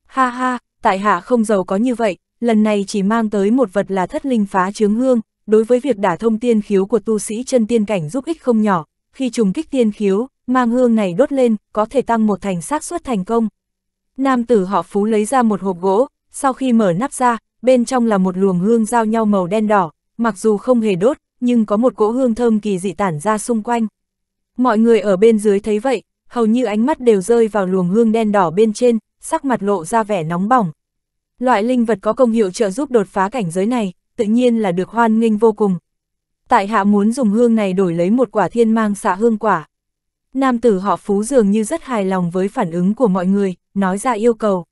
Ha ha, tại hạ không giàu có như vậy, lần này chỉ mang tới một vật là thất linh phá chướng hương, đối với việc đả thông tiên khiếu của tu sĩ chân tiên cảnh giúp ích không nhỏ, khi trùng kích tiên khiếu, mang hương này đốt lên, có thể tăng một thành xác suất thành công. Nam tử họ Phú lấy ra một hộp gỗ, sau khi mở nắp ra, bên trong là một luồng hương giao nhau màu đen đỏ, mặc dù không hề đốt, nhưng có một cỗ hương thơm kỳ dị tản ra xung quanh. Mọi người ở bên dưới thấy vậy, hầu như ánh mắt đều rơi vào luồng hương đen đỏ bên trên, sắc mặt lộ ra vẻ nóng bỏng. Loại linh vật có công hiệu trợ giúp đột phá cảnh giới này, tự nhiên là được hoan nghênh vô cùng. Tại hạ muốn dùng hương này đổi lấy một quả thiên mang xạ hương quả. Nam tử họ Phú dường như rất hài lòng với phản ứng của mọi người, nói ra yêu cầu.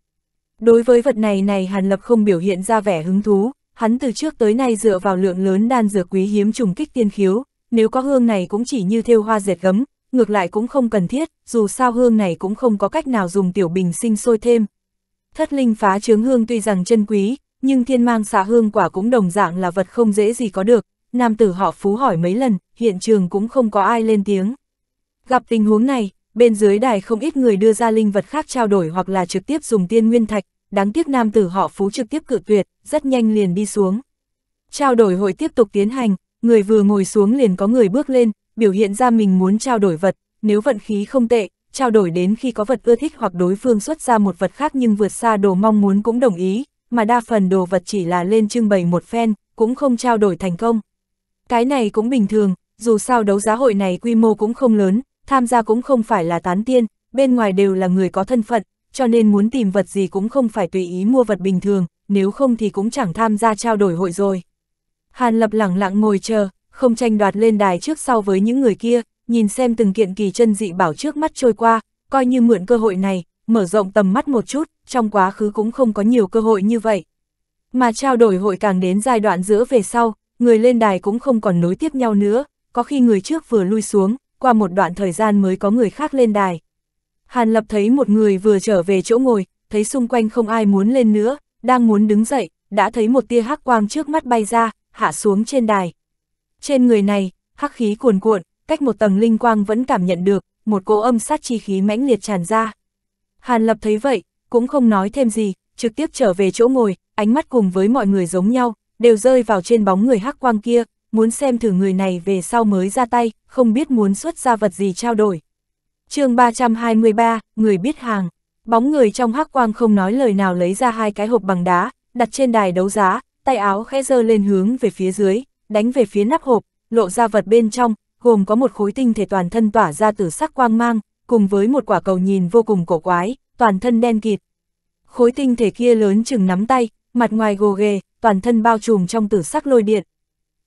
Đối với vật này này Hàn Lập không biểu hiện ra vẻ hứng thú, hắn từ trước tới nay dựa vào lượng lớn đan dược quý hiếm trùng kích tiên khiếu, nếu có hương này cũng chỉ như thêu hoa dệt gấm, ngược lại cũng không cần thiết, dù sao hương này cũng không có cách nào dùng tiểu bình sinh sôi thêm. Thất linh phá chướng hương tuy rằng chân quý, nhưng thiên mang xạ hương quả cũng đồng dạng là vật không dễ gì có được, nam tử họ phú hỏi mấy lần, hiện trường cũng không có ai lên tiếng. Gặp tình huống này, bên dưới đài không ít người đưa ra linh vật khác trao đổi hoặc là trực tiếp dùng tiên nguyên thạch, đáng tiếc nam tử họ phú trực tiếp cự tuyệt, rất nhanh liền đi xuống. Trao đổi hội tiếp tục tiến hành, người vừa ngồi xuống liền có người bước lên, biểu hiện ra mình muốn trao đổi vật, nếu vận khí không tệ, trao đổi đến khi có vật ưa thích hoặc đối phương xuất ra một vật khác nhưng vượt xa đồ mong muốn cũng đồng ý, mà đa phần đồ vật chỉ là lên trưng bày một phen, cũng không trao đổi thành công. Cái này cũng bình thường, dù sao đấu giá hội này quy mô cũng không lớn, tham gia cũng không phải là tán tiên, bên ngoài đều là người có thân phận, cho nên muốn tìm vật gì cũng không phải tùy ý mua vật bình thường, nếu không thì cũng chẳng tham gia trao đổi hội rồi. Hàn Lập lẳng lặng ngồi chờ, không tranh đoạt lên đài trước sau với những người kia, nhìn xem từng kiện kỳ chân dị bảo trước mắt trôi qua, coi như mượn cơ hội này, mở rộng tầm mắt một chút, trong quá khứ cũng không có nhiều cơ hội như vậy. Mà trao đổi hội càng đến giai đoạn giữa về sau, người lên đài cũng không còn nối tiếp nhau nữa, có khi người trước vừa lui xuống, qua một đoạn thời gian mới có người khác lên đài. Hàn Lập thấy một người vừa trở về chỗ ngồi, thấy xung quanh không ai muốn lên nữa, đang muốn đứng dậy, đã thấy một tia hắc quang trước mắt bay ra, hạ xuống trên đài. Trên người này, hắc khí cuồn cuộn, cách một tầng linh quang vẫn cảm nhận được, một cỗ âm sát chi khí mãnh liệt tràn ra. Hàn Lập thấy vậy, cũng không nói thêm gì, trực tiếp trở về chỗ ngồi, ánh mắt cùng với mọi người giống nhau, đều rơi vào trên bóng người hắc quang kia, muốn xem thử người này về sau mới ra tay, không biết muốn xuất ra vật gì trao đổi. chương 323, người biết hàng, bóng người trong hắc quang không nói lời nào lấy ra hai cái hộp bằng đá, đặt trên đài đấu giá, tay áo khẽ dơ lên hướng về phía dưới, đánh về phía nắp hộp, lộ ra vật bên trong, gồm có một khối tinh thể toàn thân tỏa ra từ sắc quang mang, cùng với một quả cầu nhìn vô cùng cổ quái, toàn thân đen kịt. Khối tinh thể kia lớn chừng nắm tay, mặt ngoài gồ ghề, toàn thân bao trùm trong tử sắc lôi điện.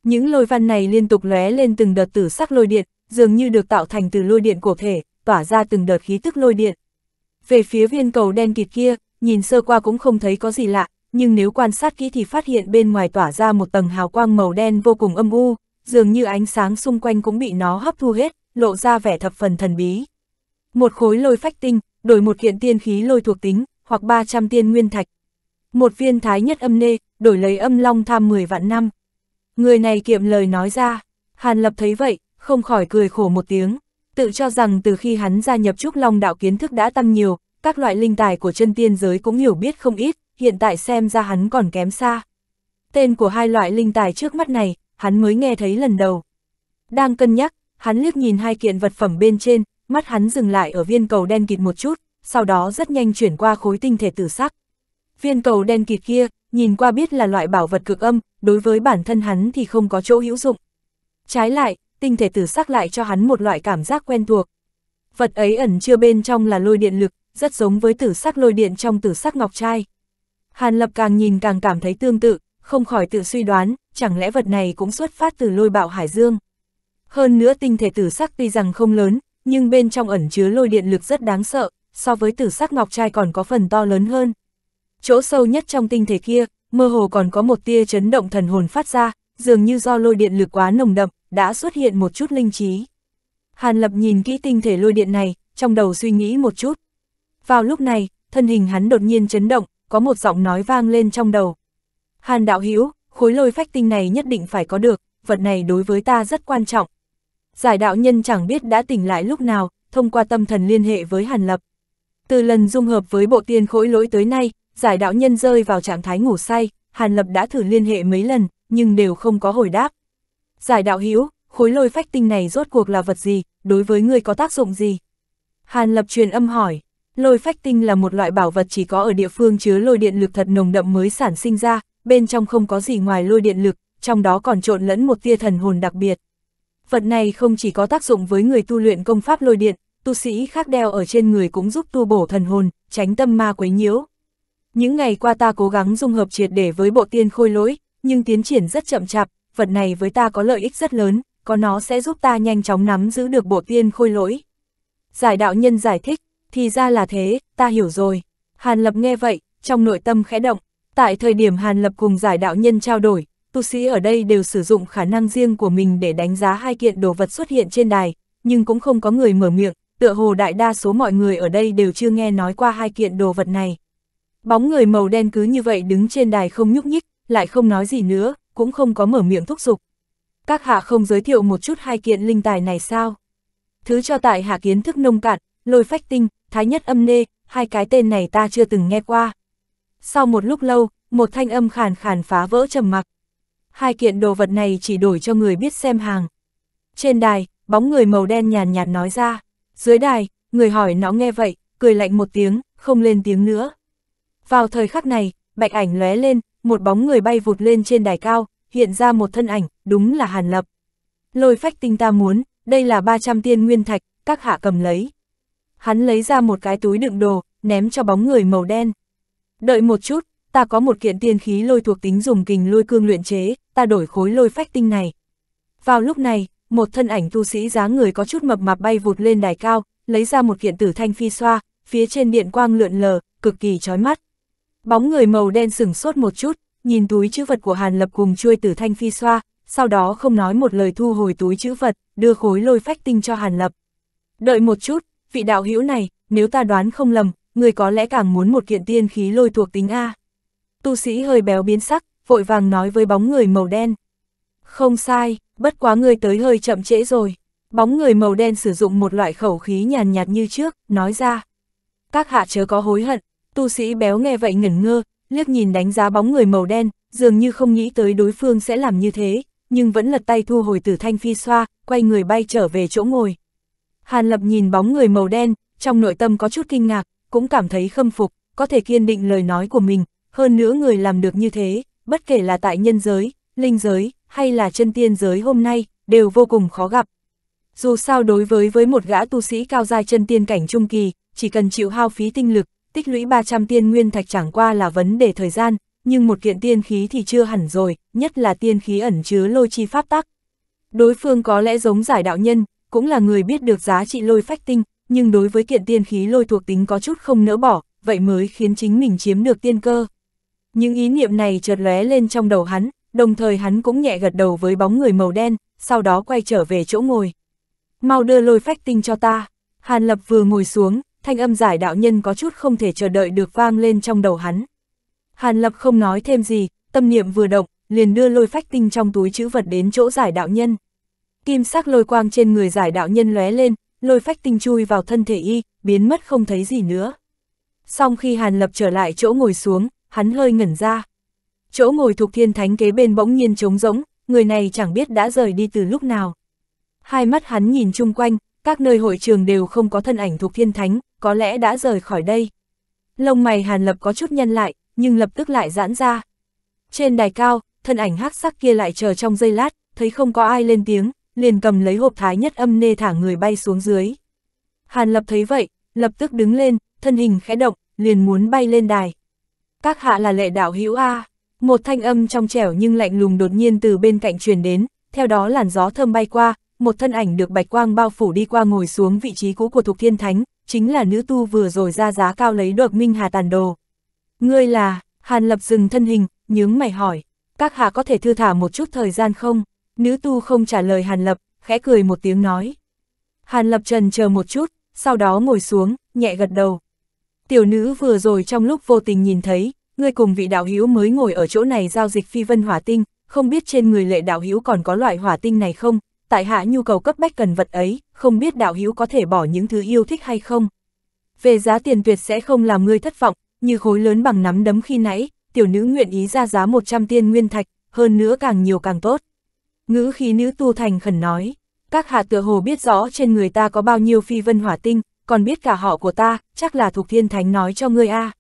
Những lôi văn này liên tục lóe lên từng đợt tử sắc lôi điện, dường như được tạo thành từ lôi điện cổ thể, tỏa ra từng đợt khí tức lôi điện. Về phía viên cầu đen kịt kia, nhìn sơ qua cũng không thấy có gì lạ, nhưng nếu quan sát kỹ thì phát hiện bên ngoài tỏa ra một tầng hào quang màu đen vô cùng âm u, dường như ánh sáng xung quanh cũng bị nó hấp thu hết, lộ ra vẻ thập phần thần bí một khối lôi phách tinh, đổi một kiện tiên khí lôi thuộc tính, hoặc 300 tiên nguyên thạch. Một viên thái nhất âm nê, đổi lấy âm long tham 10 vạn năm. Người này kiệm lời nói ra, Hàn Lập thấy vậy, không khỏi cười khổ một tiếng, tự cho rằng từ khi hắn gia nhập trúc long đạo kiến thức đã tăng nhiều, các loại linh tài của chân tiên giới cũng hiểu biết không ít, hiện tại xem ra hắn còn kém xa. Tên của hai loại linh tài trước mắt này, hắn mới nghe thấy lần đầu. Đang cân nhắc, hắn liếc nhìn hai kiện vật phẩm bên trên, mắt hắn dừng lại ở viên cầu đen kịt một chút, sau đó rất nhanh chuyển qua khối tinh thể tử sắc. Viên cầu đen kịt kia, nhìn qua biết là loại bảo vật cực âm, đối với bản thân hắn thì không có chỗ hữu dụng. Trái lại, tinh thể tử sắc lại cho hắn một loại cảm giác quen thuộc. Vật ấy ẩn chưa bên trong là lôi điện lực, rất giống với tử sắc lôi điện trong tử sắc ngọc trai. Hàn Lập càng nhìn càng cảm thấy tương tự, không khỏi tự suy đoán, chẳng lẽ vật này cũng xuất phát từ lôi bạo Hải Dương. Hơn nữa tinh thể tử sắc tuy rằng không lớn, nhưng bên trong ẩn chứa lôi điện lực rất đáng sợ, so với tử sắc ngọc trai còn có phần to lớn hơn. Chỗ sâu nhất trong tinh thể kia, mơ hồ còn có một tia chấn động thần hồn phát ra, dường như do lôi điện lực quá nồng đậm, đã xuất hiện một chút linh trí. Hàn Lập nhìn kỹ tinh thể lôi điện này, trong đầu suy nghĩ một chút. Vào lúc này, thân hình hắn đột nhiên chấn động, có một giọng nói vang lên trong đầu. Hàn đạo hữu khối lôi phách tinh này nhất định phải có được, vật này đối với ta rất quan trọng, giải đạo nhân chẳng biết đã tỉnh lại lúc nào, thông qua tâm thần liên hệ với Hàn Lập. Từ lần dung hợp với bộ tiên khối lỗi tới nay, giải đạo nhân rơi vào trạng thái ngủ say, Hàn Lập đã thử liên hệ mấy lần, nhưng đều không có hồi đáp. Giải đạo hữu khối lôi phách tinh này rốt cuộc là vật gì, đối với người có tác dụng gì? Hàn Lập truyền âm hỏi, lôi phách tinh là một loại bảo vật chỉ có ở địa phương chứa lôi điện lực thật nồng đậm mới sản sinh ra, bên trong không có gì ngoài lôi điện lực, trong đó còn trộn lẫn một tia thần hồn đặc biệt vật này không chỉ có tác dụng với người tu luyện công pháp lôi điện, tu sĩ khác đeo ở trên người cũng giúp tu bổ thần hồn, tránh tâm ma quấy nhiễu. Những ngày qua ta cố gắng dung hợp triệt để với bộ tiên khôi lỗi, nhưng tiến triển rất chậm chạp, vật này với ta có lợi ích rất lớn, có nó sẽ giúp ta nhanh chóng nắm giữ được bộ tiên khôi lỗi. Giải đạo nhân giải thích, thì ra là thế, ta hiểu rồi. Hàn Lập nghe vậy, trong nội tâm khẽ động, tại thời điểm Hàn Lập cùng giải đạo nhân trao đổi, tu sĩ ở đây đều sử dụng khả năng riêng của mình để đánh giá hai kiện đồ vật xuất hiện trên đài, nhưng cũng không có người mở miệng, tựa hồ đại đa số mọi người ở đây đều chưa nghe nói qua hai kiện đồ vật này. Bóng người màu đen cứ như vậy đứng trên đài không nhúc nhích, lại không nói gì nữa, cũng không có mở miệng thúc giục. Các hạ không giới thiệu một chút hai kiện linh tài này sao? Thứ cho tại hạ kiến thức nông cạn, lôi phách tinh, thái nhất âm nê, hai cái tên này ta chưa từng nghe qua. Sau một lúc lâu, một thanh âm khàn khàn phá vỡ trầm mặc hai kiện đồ vật này chỉ đổi cho người biết xem hàng. Trên đài, bóng người màu đen nhàn nhạt nói ra, dưới đài, người hỏi nó nghe vậy, cười lạnh một tiếng, không lên tiếng nữa. Vào thời khắc này, bạch ảnh lóe lên, một bóng người bay vụt lên trên đài cao, hiện ra một thân ảnh, đúng là Hàn Lập. Lôi phách tinh ta muốn, đây là 300 tiên nguyên thạch, các hạ cầm lấy. Hắn lấy ra một cái túi đựng đồ, ném cho bóng người màu đen. Đợi một chút, ta có một kiện tiên khí lôi thuộc tính dùng kình lôi cương luyện chế, ta đổi khối lôi phách tinh này. Vào lúc này, một thân ảnh tu sĩ dáng người có chút mập mạp bay vụt lên đài cao, lấy ra một kiện tử thanh phi xoa, phía trên điện quang lượn lờ, cực kỳ chói mắt. Bóng người màu đen sừng sốt một chút, nhìn túi chữ vật của Hàn Lập cùng chuôi tử thanh phi xoa, sau đó không nói một lời thu hồi túi chữ vật, đưa khối lôi phách tinh cho Hàn Lập. Đợi một chút, vị đạo hữu này, nếu ta đoán không lầm, người có lẽ càng muốn một kiện tiên khí lôi thuộc tính A. Tu sĩ hơi béo biến sắc, vội vàng nói với bóng người màu đen. Không sai, bất quá ngươi tới hơi chậm trễ rồi. Bóng người màu đen sử dụng một loại khẩu khí nhàn nhạt, nhạt như trước, nói ra. Các hạ chớ có hối hận, tu sĩ béo nghe vậy ngẩn ngơ, liếc nhìn đánh giá bóng người màu đen, dường như không nghĩ tới đối phương sẽ làm như thế, nhưng vẫn lật tay thu hồi tử thanh phi xoa, quay người bay trở về chỗ ngồi. Hàn Lập nhìn bóng người màu đen, trong nội tâm có chút kinh ngạc, cũng cảm thấy khâm phục, có thể kiên định lời nói của mình, hơn nữa người làm được như thế, bất kể là tại nhân giới, linh giới, hay là chân tiên giới hôm nay, đều vô cùng khó gặp. Dù sao đối với với một gã tu sĩ cao giai chân tiên cảnh trung kỳ, chỉ cần chịu hao phí tinh lực, tích lũy 300 tiên nguyên thạch chẳng qua là vấn đề thời gian, nhưng một kiện tiên khí thì chưa hẳn rồi, nhất là tiên khí ẩn chứa lôi chi pháp tắc. Đối phương có lẽ giống giải đạo nhân, cũng là người biết được giá trị lôi phách tinh, nhưng đối với kiện tiên khí lôi thuộc tính có chút không nỡ bỏ, vậy mới khiến chính mình chiếm được tiên cơ. Những ý niệm này chợt lóe lên trong đầu hắn, đồng thời hắn cũng nhẹ gật đầu với bóng người màu đen, sau đó quay trở về chỗ ngồi. Mau đưa lôi phách tinh cho ta. Hàn Lập vừa ngồi xuống, thanh âm giải đạo nhân có chút không thể chờ đợi được vang lên trong đầu hắn. Hàn Lập không nói thêm gì, tâm niệm vừa động, liền đưa lôi phách tinh trong túi chữ vật đến chỗ giải đạo nhân. Kim sắc lôi quang trên người giải đạo nhân lóe lên, lôi phách tinh chui vào thân thể y, biến mất không thấy gì nữa. sau khi Hàn Lập trở lại chỗ ngồi xuống, hắn hơi ngẩn ra. Chỗ ngồi thuộc thiên thánh kế bên bỗng nhiên trống rỗng, người này chẳng biết đã rời đi từ lúc nào. Hai mắt hắn nhìn chung quanh, các nơi hội trường đều không có thân ảnh thuộc thiên thánh, có lẽ đã rời khỏi đây. Lông mày Hàn Lập có chút nhân lại, nhưng lập tức lại giãn ra. Trên đài cao, thân ảnh hắc sắc kia lại chờ trong giây lát, thấy không có ai lên tiếng, liền cầm lấy hộp thái nhất âm nê thả người bay xuống dưới. Hàn Lập thấy vậy, lập tức đứng lên, thân hình khẽ động, liền muốn bay lên đài các hạ là lệ đạo hữu A, một thanh âm trong trẻo nhưng lạnh lùng đột nhiên từ bên cạnh truyền đến, theo đó làn gió thơm bay qua, một thân ảnh được bạch quang bao phủ đi qua ngồi xuống vị trí cũ của Thục Thiên Thánh, chính là nữ tu vừa rồi ra giá cao lấy được Minh Hà Tàn Đồ. Ngươi là, Hàn Lập dừng thân hình, nhướng mày hỏi, các hạ có thể thư thả một chút thời gian không? Nữ tu không trả lời Hàn Lập, khẽ cười một tiếng nói. Hàn Lập trần chờ một chút, sau đó ngồi xuống, nhẹ gật đầu tiểu nữ vừa rồi trong lúc vô tình nhìn thấy, ngươi cùng vị đạo hữu mới ngồi ở chỗ này giao dịch phi vân hỏa tinh, không biết trên người lệ đạo hữu còn có loại hỏa tinh này không, tại hạ nhu cầu cấp bách cần vật ấy, không biết đạo hữu có thể bỏ những thứ yêu thích hay không. Về giá tiền tuyệt sẽ không làm ngươi thất vọng, như khối lớn bằng nắm đấm khi nãy, tiểu nữ nguyện ý ra giá 100 tiên nguyên thạch, hơn nữa càng nhiều càng tốt. Ngữ khí nữ tu thành khẩn nói, các hạ tựa hồ biết rõ trên người ta có bao nhiêu phi vân hỏa tinh, còn biết cả họ của ta, chắc là Thục Thiên Thánh nói cho ngươi a à.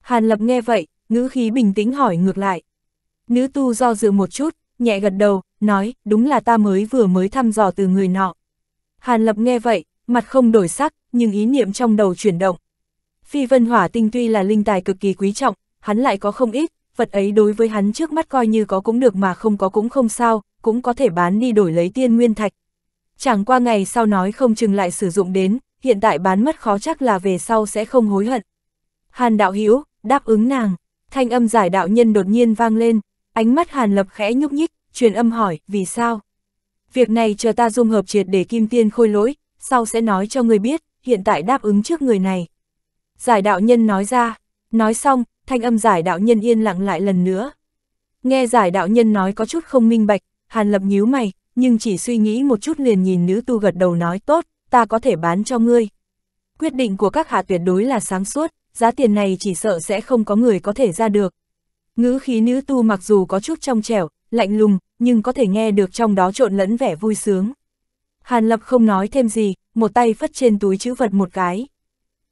Hàn Lập nghe vậy, ngữ khí bình tĩnh hỏi ngược lại. Nữ tu do dự một chút, nhẹ gật đầu, nói, đúng là ta mới vừa mới thăm dò từ người nọ. Hàn Lập nghe vậy, mặt không đổi sắc, nhưng ý niệm trong đầu chuyển động. Phi vân hỏa tinh tuy là linh tài cực kỳ quý trọng, hắn lại có không ít, vật ấy đối với hắn trước mắt coi như có cũng được mà không có cũng không sao, cũng có thể bán đi đổi lấy tiên nguyên thạch. Chẳng qua ngày sau nói không chừng lại sử dụng đến, hiện tại bán mất khó chắc là về sau sẽ không hối hận. Hàn đạo Hiếu đáp ứng nàng, thanh âm giải đạo nhân đột nhiên vang lên, ánh mắt hàn lập khẽ nhúc nhích, truyền âm hỏi, vì sao? Việc này chờ ta dung hợp triệt để kim tiên khôi lỗi, sau sẽ nói cho người biết, hiện tại đáp ứng trước người này. Giải đạo nhân nói ra, nói xong, thanh âm giải đạo nhân yên lặng lại lần nữa. Nghe giải đạo nhân nói có chút không minh bạch, hàn lập nhíu mày, nhưng chỉ suy nghĩ một chút liền nhìn nữ tu gật đầu nói tốt, ta có thể bán cho ngươi. Quyết định của các hạ tuyệt đối là sáng suốt, giá tiền này chỉ sợ sẽ không có người có thể ra được. Ngữ khí nữ tu mặc dù có chút trong trẻo, lạnh lùng, nhưng có thể nghe được trong đó trộn lẫn vẻ vui sướng. Hàn Lập không nói thêm gì, một tay phất trên túi chữ vật một cái.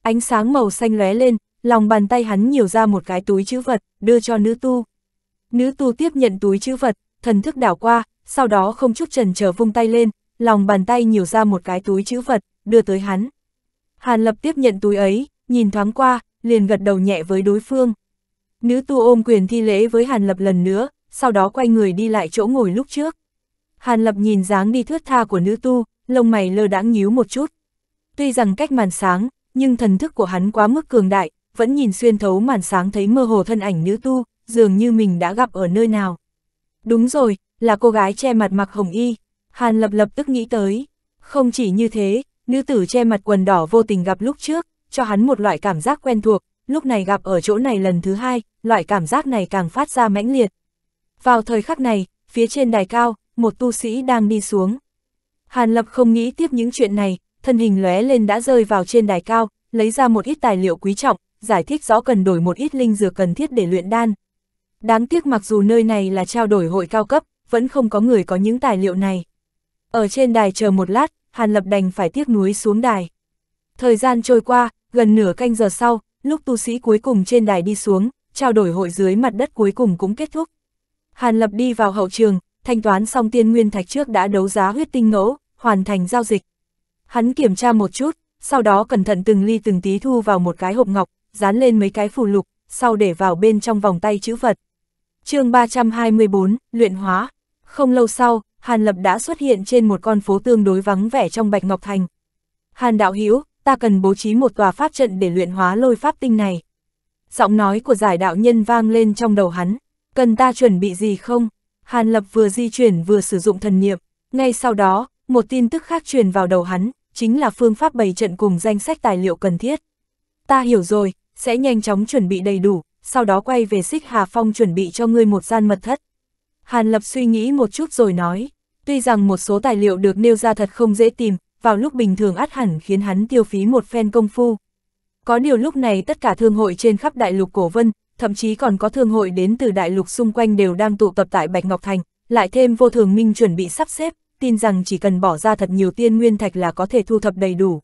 Ánh sáng màu xanh lóe lên, lòng bàn tay hắn nhiều ra một cái túi chữ vật, đưa cho nữ tu. Nữ tu tiếp nhận túi chữ vật, thần thức đảo qua, sau đó không chút trần chờ vung tay lên, lòng bàn tay nhiều ra một cái túi chữ vật, đưa tới hắn. Hàn lập tiếp nhận túi ấy, nhìn thoáng qua, liền gật đầu nhẹ với đối phương. Nữ tu ôm quyền thi lễ với Hàn lập lần nữa, sau đó quay người đi lại chỗ ngồi lúc trước. Hàn lập nhìn dáng đi thướt tha của nữ tu, lông mày lơ đãng nhíu một chút. Tuy rằng cách màn sáng, nhưng thần thức của hắn quá mức cường đại, vẫn nhìn xuyên thấu màn sáng thấy mơ hồ thân ảnh nữ tu, dường như mình đã gặp ở nơi nào. Đúng rồi, là cô gái che mặt mặc hồng y. Hàn Lập lập tức nghĩ tới. Không chỉ như thế, nữ tử che mặt quần đỏ vô tình gặp lúc trước, cho hắn một loại cảm giác quen thuộc, lúc này gặp ở chỗ này lần thứ hai, loại cảm giác này càng phát ra mãnh liệt. Vào thời khắc này, phía trên đài cao, một tu sĩ đang đi xuống. Hàn Lập không nghĩ tiếp những chuyện này, thân hình lóe lên đã rơi vào trên đài cao, lấy ra một ít tài liệu quý trọng, giải thích rõ cần đổi một ít linh dược cần thiết để luyện đan. Đáng tiếc mặc dù nơi này là trao đổi hội cao cấp, vẫn không có người có những tài liệu này. Ở trên đài chờ một lát, Hàn Lập đành phải tiếc núi xuống đài. Thời gian trôi qua, gần nửa canh giờ sau, lúc tu sĩ cuối cùng trên đài đi xuống, trao đổi hội dưới mặt đất cuối cùng cũng kết thúc. Hàn Lập đi vào hậu trường, thanh toán xong tiên nguyên thạch trước đã đấu giá huyết tinh ngẫu, hoàn thành giao dịch. Hắn kiểm tra một chút, sau đó cẩn thận từng ly từng tí thu vào một cái hộp ngọc, dán lên mấy cái phù lục, sau để vào bên trong vòng tay chữ vật. chương 324, luyện hóa. Không lâu sau, Hàn Lập đã xuất hiện trên một con phố tương đối vắng vẻ trong Bạch Ngọc Thành. Hàn Đạo Hiếu, ta cần bố trí một tòa pháp trận để luyện hóa lôi pháp tinh này. Giọng nói của giải đạo nhân vang lên trong đầu hắn, cần ta chuẩn bị gì không? Hàn Lập vừa di chuyển vừa sử dụng thần niệm, ngay sau đó, một tin tức khác truyền vào đầu hắn, chính là phương pháp bày trận cùng danh sách tài liệu cần thiết. Ta hiểu rồi, sẽ nhanh chóng chuẩn bị đầy đủ, sau đó quay về xích Hà Phong chuẩn bị cho ngươi một gian mật thất. Hàn Lập suy nghĩ một chút rồi nói. Tuy rằng một số tài liệu được nêu ra thật không dễ tìm, vào lúc bình thường át hẳn khiến hắn tiêu phí một phen công phu. Có điều lúc này tất cả thương hội trên khắp đại lục Cổ Vân, thậm chí còn có thương hội đến từ đại lục xung quanh đều đang tụ tập tại Bạch Ngọc Thành, lại thêm vô thường minh chuẩn bị sắp xếp, tin rằng chỉ cần bỏ ra thật nhiều tiên nguyên thạch là có thể thu thập đầy đủ.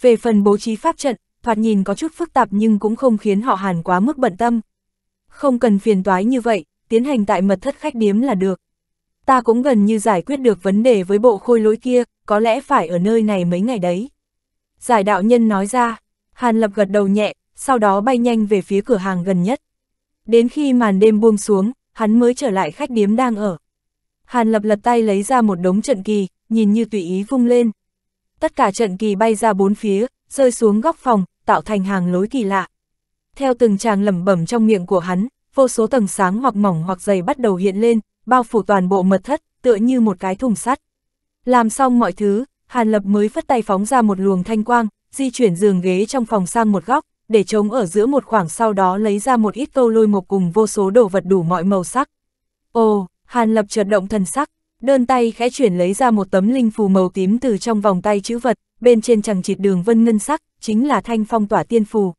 Về phần bố trí pháp trận, thoạt nhìn có chút phức tạp nhưng cũng không khiến họ hàn quá mức bận tâm. Không cần phiền toái như vậy, tiến hành tại mật thất khách điếm là được ta cũng gần như giải quyết được vấn đề với bộ khôi lỗi kia, có lẽ phải ở nơi này mấy ngày đấy. Giải đạo nhân nói ra, Hàn Lập gật đầu nhẹ, sau đó bay nhanh về phía cửa hàng gần nhất. Đến khi màn đêm buông xuống, hắn mới trở lại khách điếm đang ở. Hàn Lập lật tay lấy ra một đống trận kỳ, nhìn như tùy ý vung lên. Tất cả trận kỳ bay ra bốn phía, rơi xuống góc phòng, tạo thành hàng lối kỳ lạ. Theo từng tràng lẩm bẩm trong miệng của hắn, vô số tầng sáng hoặc mỏng hoặc dày bắt đầu hiện lên, bao phủ toàn bộ mật thất, tựa như một cái thùng sắt. Làm xong mọi thứ, Hàn Lập mới phất tay phóng ra một luồng thanh quang, di chuyển giường ghế trong phòng sang một góc, để chống ở giữa một khoảng sau đó lấy ra một ít câu lôi một cùng vô số đồ vật đủ mọi màu sắc. Ồ, Hàn Lập chợt động thần sắc, đơn tay khẽ chuyển lấy ra một tấm linh phù màu tím từ trong vòng tay chữ vật, bên trên chẳng chịt đường vân ngân sắc, chính là thanh phong tỏa tiên phù.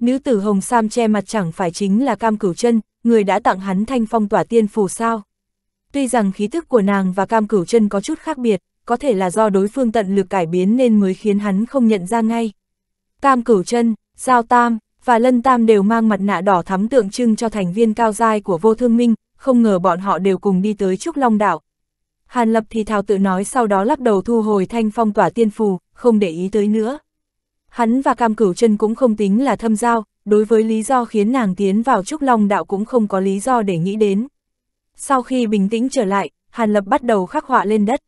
Nữ tử Hồng Sam che mặt chẳng phải chính là Cam Cửu Chân, người đã tặng hắn thanh phong tỏa tiên phù sao? Tuy rằng khí thức của nàng và cam cửu chân có chút khác biệt, có thể là do đối phương tận lực cải biến nên mới khiến hắn không nhận ra ngay. Cam cửu chân, Giao Tam và Lân Tam đều mang mặt nạ đỏ thắm tượng trưng cho thành viên cao giai của vô thương minh, không ngờ bọn họ đều cùng đi tới Trúc Long Đảo. Hàn Lập thì thào tự nói sau đó lắc đầu thu hồi thanh phong tỏa tiên phù, không để ý tới nữa. Hắn và Cam Cửu chân cũng không tính là thâm giao, đối với lý do khiến nàng tiến vào Trúc Long Đạo cũng không có lý do để nghĩ đến. Sau khi bình tĩnh trở lại, Hàn Lập bắt đầu khắc họa lên đất.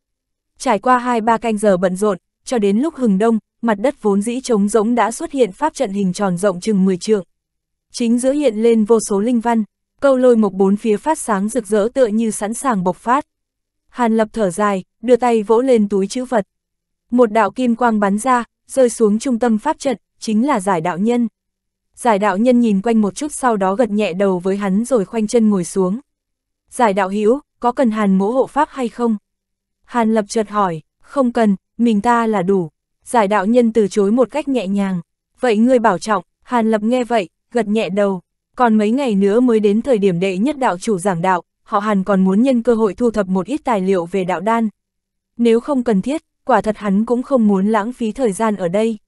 Trải qua 2-3 canh giờ bận rộn, cho đến lúc hừng đông, mặt đất vốn dĩ trống rỗng đã xuất hiện pháp trận hình tròn rộng chừng 10 trượng. Chính giữa hiện lên vô số linh văn, câu lôi mộc bốn phía phát sáng rực rỡ tựa như sẵn sàng bộc phát. Hàn Lập thở dài, đưa tay vỗ lên túi chữ vật. Một đạo kim quang bắn ra, rơi xuống trung tâm pháp trận, chính là giải đạo nhân. Giải đạo nhân nhìn quanh một chút sau đó gật nhẹ đầu với hắn rồi khoanh chân ngồi xuống giải đạo hữu có cần hàn mỗ hộ pháp hay không? Hàn lập chợt hỏi, không cần, mình ta là đủ. Giải đạo nhân từ chối một cách nhẹ nhàng. Vậy ngươi bảo trọng, hàn lập nghe vậy, gật nhẹ đầu. Còn mấy ngày nữa mới đến thời điểm đệ nhất đạo chủ giảng đạo, họ hàn còn muốn nhân cơ hội thu thập một ít tài liệu về đạo đan. Nếu không cần thiết, quả thật hắn cũng không muốn lãng phí thời gian ở đây.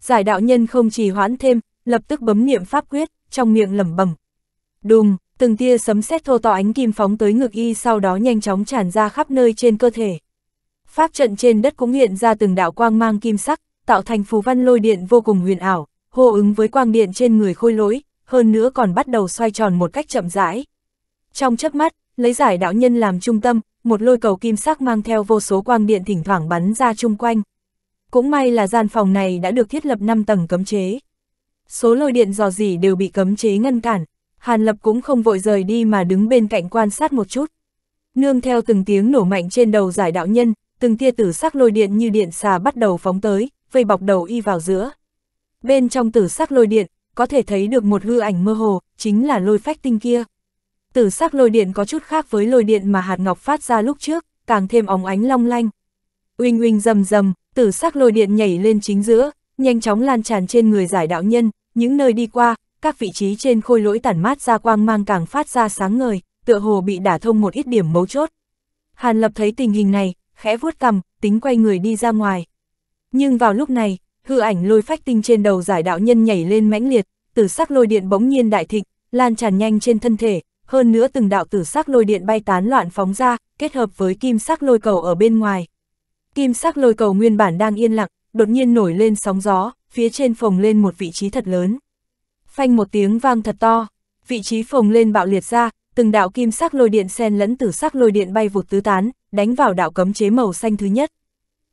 Giải đạo nhân không trì hoãn thêm, lập tức bấm niệm pháp quyết, trong miệng lẩm bẩm. Đùng, từng tia sấm sét thô to ánh kim phóng tới ngực y sau đó nhanh chóng tràn ra khắp nơi trên cơ thể. Pháp trận trên đất cũng hiện ra từng đạo quang mang kim sắc, tạo thành phù văn lôi điện vô cùng huyền ảo, hô ứng với quang điện trên người khôi lỗi, hơn nữa còn bắt đầu xoay tròn một cách chậm rãi. Trong chớp mắt, lấy giải đạo nhân làm trung tâm, một lôi cầu kim sắc mang theo vô số quang điện thỉnh thoảng bắn ra chung quanh. Cũng may là gian phòng này đã được thiết lập 5 tầng cấm chế. Số lôi điện dò dỉ đều bị cấm chế ngăn cản, Hàn Lập cũng không vội rời đi mà đứng bên cạnh quan sát một chút. Nương theo từng tiếng nổ mạnh trên đầu giải đạo nhân, từng tia tử sắc lôi điện như điện xà bắt đầu phóng tới, vây bọc đầu y vào giữa. Bên trong tử sắc lôi điện, có thể thấy được một hư ảnh mơ hồ, chính là lôi phách tinh kia. Tử sắc lôi điện có chút khác với lôi điện mà hạt ngọc phát ra lúc trước, càng thêm óng ánh long lanh. Uỳnh uỳnh rầm rầm, tử sắc lôi điện nhảy lên chính giữa, nhanh chóng lan tràn trên người giải đạo nhân, những nơi đi qua, các vị trí trên khôi lỗi tản mát ra quang mang càng phát ra sáng ngời, tựa hồ bị đả thông một ít điểm mấu chốt. Hàn Lập thấy tình hình này, khẽ vuốt cằm, tính quay người đi ra ngoài. Nhưng vào lúc này, hư ảnh lôi phách tinh trên đầu giải đạo nhân nhảy lên mãnh liệt, tử sắc lôi điện bỗng nhiên đại thịnh, lan tràn nhanh trên thân thể, hơn nữa từng đạo tử sắc lôi điện bay tán loạn phóng ra, kết hợp với kim sắc lôi cầu ở bên ngoài. Kim sắc lôi cầu nguyên bản đang yên lặng, đột nhiên nổi lên sóng gió, phía trên phồng lên một vị trí thật lớn phanh một tiếng vang thật to, vị trí phồng lên bạo liệt ra, từng đạo kim sắc lôi điện xen lẫn tử sắc lôi điện bay vụt tứ tán, đánh vào đạo cấm chế màu xanh thứ nhất.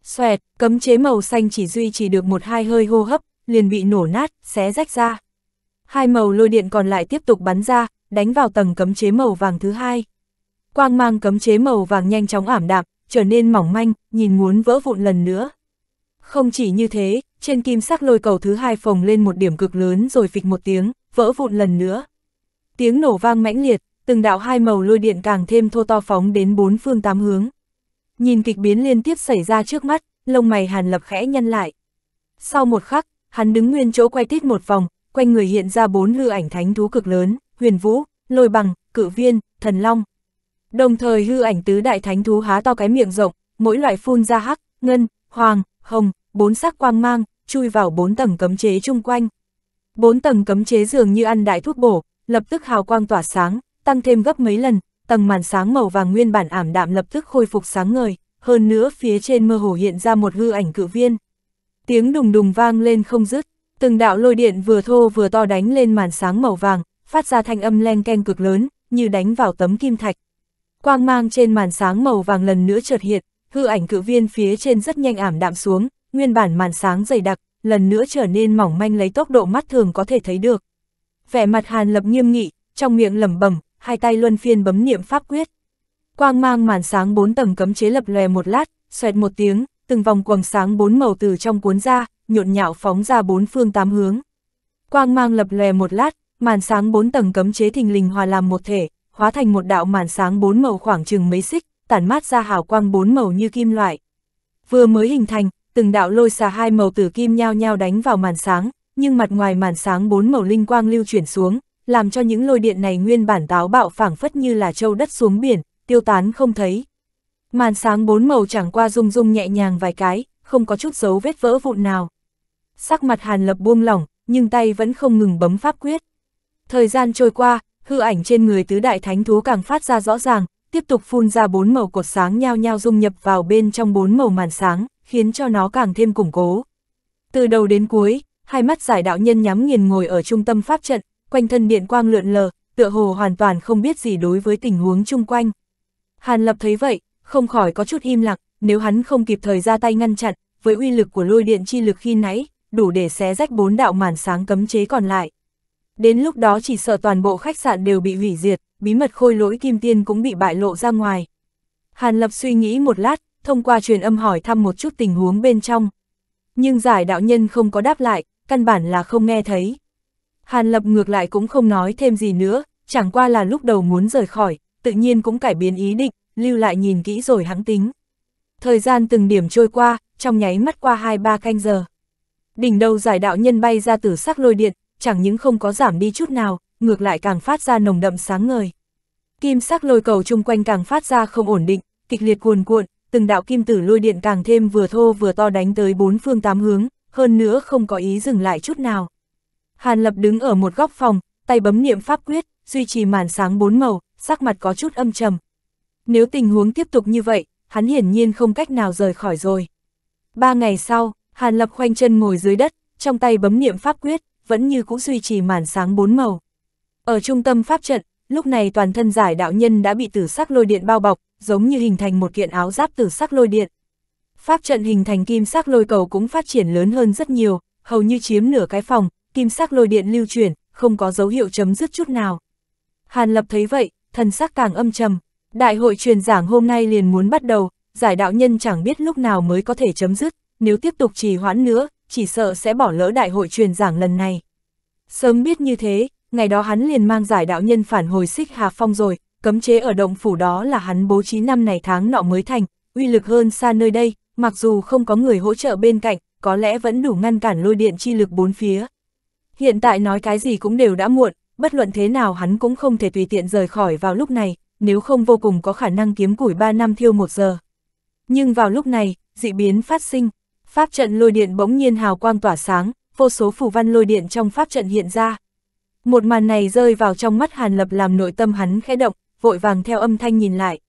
Xoẹt, cấm chế màu xanh chỉ duy trì được một hai hơi hô hấp, liền bị nổ nát, xé rách ra. Hai màu lôi điện còn lại tiếp tục bắn ra, đánh vào tầng cấm chế màu vàng thứ hai. Quang mang cấm chế màu vàng nhanh chóng ảm đạm, trở nên mỏng manh, nhìn muốn vỡ vụn lần nữa. Không chỉ như thế, trên kim sắc lôi cầu thứ hai phồng lên một điểm cực lớn rồi phịch một tiếng, vỡ vụn lần nữa. Tiếng nổ vang mãnh liệt, từng đạo hai màu lôi điện càng thêm thô to phóng đến bốn phương tám hướng. Nhìn kịch biến liên tiếp xảy ra trước mắt, lông mày Hàn Lập khẽ nhăn lại. Sau một khắc, hắn đứng nguyên chỗ quay tít một vòng, quanh người hiện ra bốn hư ảnh thánh thú cực lớn, huyền vũ, lôi bằng, cự viên, thần long. Đồng thời hư ảnh tứ đại thánh thú há to cái miệng rộng, mỗi loại phun ra hắc, ngân, hoàng, hồng, bốn sắc quang mang, chui vào bốn tầng cấm chế chung quanh. Bốn tầng cấm chế dường như ăn đại thuốc bổ, lập tức hào quang tỏa sáng, tăng thêm gấp mấy lần, tầng màn sáng màu vàng nguyên bản ảm đạm lập tức khôi phục sáng ngời, hơn nữa phía trên mơ hồ hiện ra một hư ảnh cự viên. Tiếng đùng đùng vang lên không dứt, từng đạo lôi điện vừa thô vừa to đánh lên màn sáng màu vàng, phát ra thanh âm len keng cực lớn, như đánh vào tấm kim thạch. Quang mang trên màn sáng màu vàng lần nữa chợt hiện, hư ảnh cự viên phía trên rất nhanh ảm đạm xuống, nguyên bản màn sáng dày đặc, lần nữa trở nên mỏng manh lấy tốc độ mắt thường có thể thấy được. Vẻ mặt Hàn Lập nghiêm nghị, trong miệng lẩm bẩm, hai tay luân phiên bấm niệm pháp quyết. Quang mang màn sáng bốn tầng cấm chế lập lòe một lát, xoẹt một tiếng, từng vòng quầng sáng bốn màu từ trong cuốn ra, nhộn nhạo phóng ra bốn phương tám hướng. Quang mang lập lòe một lát, màn sáng bốn tầng cấm chế thình lình hòa làm một thể, hóa thành một đạo màn sáng bốn màu khoảng chừng mấy xích, tản mát ra hào quang bốn màu như kim loại. Vừa mới hình thành, từng đạo lôi xà hai màu tử kim nhao nhao đánh vào màn sáng, nhưng mặt ngoài màn sáng bốn màu linh quang lưu chuyển xuống, làm cho những lôi điện này nguyên bản táo bạo phảng phất như là châu đất xuống biển, tiêu tán không thấy. Màn sáng bốn màu chẳng qua rung rung nhẹ nhàng vài cái, không có chút dấu vết vỡ vụn nào. Sắc mặt Hàn Lập buông lỏng, nhưng tay vẫn không ngừng bấm pháp quyết. Thời gian trôi qua, hư ảnh trên người tứ đại thánh thú càng phát ra rõ ràng, tiếp tục phun ra bốn màu cột sáng nhao nhao dung nhập vào bên trong bốn màu màn sáng khiến cho nó càng thêm củng cố. Từ đầu đến cuối, hai mắt giải đạo nhân nhắm nghiền ngồi ở trung tâm pháp trận, quanh thân điện quang lượn lờ, tựa hồ hoàn toàn không biết gì đối với tình huống chung quanh. Hàn Lập thấy vậy, không khỏi có chút im lặng, nếu hắn không kịp thời ra tay ngăn chặn, với uy lực của lôi điện chi lực khi nãy, đủ để xé rách bốn đạo màn sáng cấm chế còn lại. Đến lúc đó chỉ sợ toàn bộ khách sạn đều bị hủy diệt, bí mật khôi lỗi kim tiên cũng bị bại lộ ra ngoài. Hàn Lập suy nghĩ một lát, thông qua truyền âm hỏi thăm một chút tình huống bên trong. Nhưng giải đạo nhân không có đáp lại, căn bản là không nghe thấy. Hàn Lập ngược lại cũng không nói thêm gì nữa, chẳng qua là lúc đầu muốn rời khỏi, tự nhiên cũng cải biến ý định, lưu lại nhìn kỹ rồi hãng tính. Thời gian từng điểm trôi qua, trong nháy mắt qua 2-3 canh giờ. Đỉnh đầu giải đạo nhân bay ra tử sắc lôi điện, chẳng những không có giảm đi chút nào, ngược lại càng phát ra nồng đậm sáng ngời. Kim sắc lôi cầu chung quanh càng phát ra không ổn định, kịch liệt cuồn cuộn, từng đạo kim tử lôi điện càng thêm vừa thô vừa to đánh tới bốn phương tám hướng, hơn nữa không có ý dừng lại chút nào. Hàn Lập đứng ở một góc phòng, tay bấm niệm pháp quyết, duy trì màn sáng bốn màu, sắc mặt có chút âm trầm. Nếu tình huống tiếp tục như vậy, hắn hiển nhiên không cách nào rời khỏi rồi. Ba ngày sau, Hàn Lập khoanh chân ngồi dưới đất, trong tay bấm niệm pháp quyết, vẫn như cũ duy trì màn sáng bốn màu. Ở trung tâm pháp trận, lúc này toàn thân giải đạo nhân đã bị tử sắc lôi điện bao bọc, giống như hình thành một kiện áo giáp từ sắc lôi điện. Pháp trận hình thành kim sắc lôi cầu cũng phát triển lớn hơn rất nhiều, hầu như chiếm nửa cái phòng, kim sắc lôi điện lưu chuyển, không có dấu hiệu chấm dứt chút nào. Hàn Lập thấy vậy, thần sắc càng âm trầm. Đại hội truyền giảng hôm nay liền muốn bắt đầu, giải đạo nhân chẳng biết lúc nào mới có thể chấm dứt, nếu tiếp tục trì hoãn nữa, chỉ sợ sẽ bỏ lỡ đại hội truyền giảng lần này. Sớm biết như thế, ngày đó hắn liền mang giải đạo nhân phản hồi xích Hà Phong rồi, cấm chế ở động phủ đó là hắn bố trí năm này tháng nọ mới thành, uy lực hơn xa nơi đây, mặc dù không có người hỗ trợ bên cạnh, có lẽ vẫn đủ ngăn cản lôi điện chi lực bốn phía. Hiện tại nói cái gì cũng đều đã muộn, bất luận thế nào hắn cũng không thể tùy tiện rời khỏi vào lúc này, nếu không vô cùng có khả năng kiếm củi 3 năm thiêu 1 giờ. Nhưng vào lúc này, dị biến phát sinh, pháp trận lôi điện bỗng nhiên hào quang tỏa sáng, vô số phù văn lôi điện trong pháp trận hiện ra. Một màn này rơi vào trong mắt Hàn Lập làm nội tâm hắn khẽ động, vội vàng theo âm thanh nhìn lại.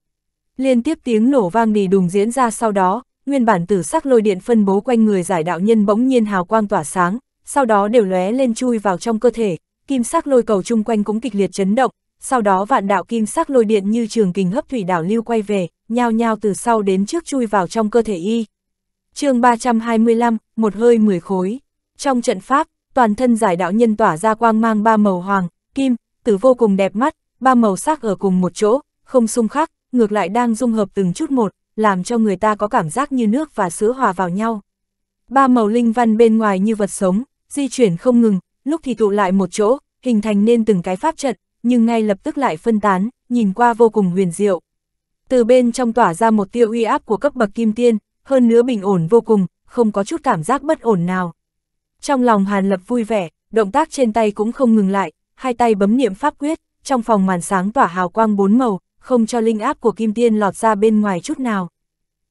Liên tiếp tiếng nổ vang đì đùng diễn ra sau đó, nguyên bản tử sắc lôi điện phân bố quanh người giải đạo nhân bỗng nhiên hào quang tỏa sáng, sau đó đều lóe lên chui vào trong cơ thể, kim sắc lôi cầu chung quanh cũng kịch liệt chấn động, sau đó vạn đạo kim sắc lôi điện như trường kình hấp thủy đảo lưu quay về, nhao nhao từ sau đến trước chui vào trong cơ thể y. chương 325, một hơi 10 khối. Trong trận pháp, toàn thân giải đạo nhân tỏa ra quang mang ba màu hoàng, kim, tử vô cùng đẹp mắt, ba màu sắc ở cùng một chỗ, không xung khắc, ngược lại đang dung hợp từng chút một, làm cho người ta có cảm giác như nước và sữa hòa vào nhau. Ba màu linh văn bên ngoài như vật sống, di chuyển không ngừng, lúc thì tụ lại một chỗ, hình thành nên từng cái pháp trận, nhưng ngay lập tức lại phân tán, nhìn qua vô cùng huyền diệu. Từ bên trong tỏa ra một tiêu uy áp của cấp bậc kim tiên, hơn nữa bình ổn vô cùng, không có chút cảm giác bất ổn nào. Trong lòng Hàn Lập vui vẻ, động tác trên tay cũng không ngừng lại, hai tay bấm niệm pháp quyết trong phòng màn sáng tỏa hào quang bốn màu, không cho linh áp của kim tiên lọt ra bên ngoài chút nào.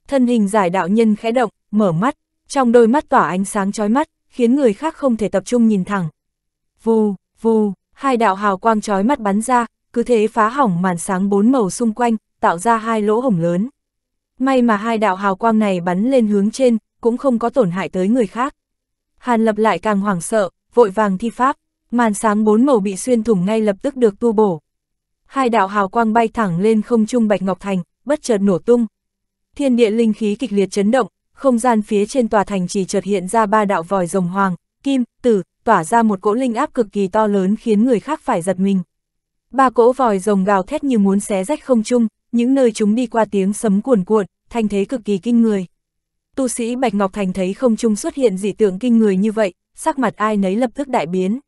Thân hình giải đạo nhân khẽ động, mở mắt, trong đôi mắt tỏa ánh sáng chói mắt, khiến người khác không thể tập trung nhìn thẳng. Vù, vù, hai đạo hào quang chói mắt bắn ra, cứ thế phá hỏng màn sáng bốn màu xung quanh, tạo ra hai lỗ hổng lớn. May mà hai đạo hào quang này bắn lên hướng trên, cũng không có tổn hại tới người khác. Hàn lập lại càng hoảng sợ, vội vàng thi pháp màn sáng bốn màu bị xuyên thủng ngay lập tức được tu bổ. Hai đạo hào quang bay thẳng lên không trung Bạch Ngọc Thành, bất chợt nổ tung. Thiên địa linh khí kịch liệt chấn động, không gian phía trên tòa thành chỉ chợt hiện ra ba đạo vòi rồng hoàng, kim, tử, tỏa ra một cỗ linh áp cực kỳ to lớn khiến người khác phải giật mình. Ba cỗ vòi rồng gào thét như muốn xé rách không trung, những nơi chúng đi qua tiếng sấm cuồn cuộn, thanh thế cực kỳ kinh người. Tu sĩ Bạch Ngọc Thành thấy không trung xuất hiện dị tượng kinh người như vậy, sắc mặt ai nấy lập tức đại biến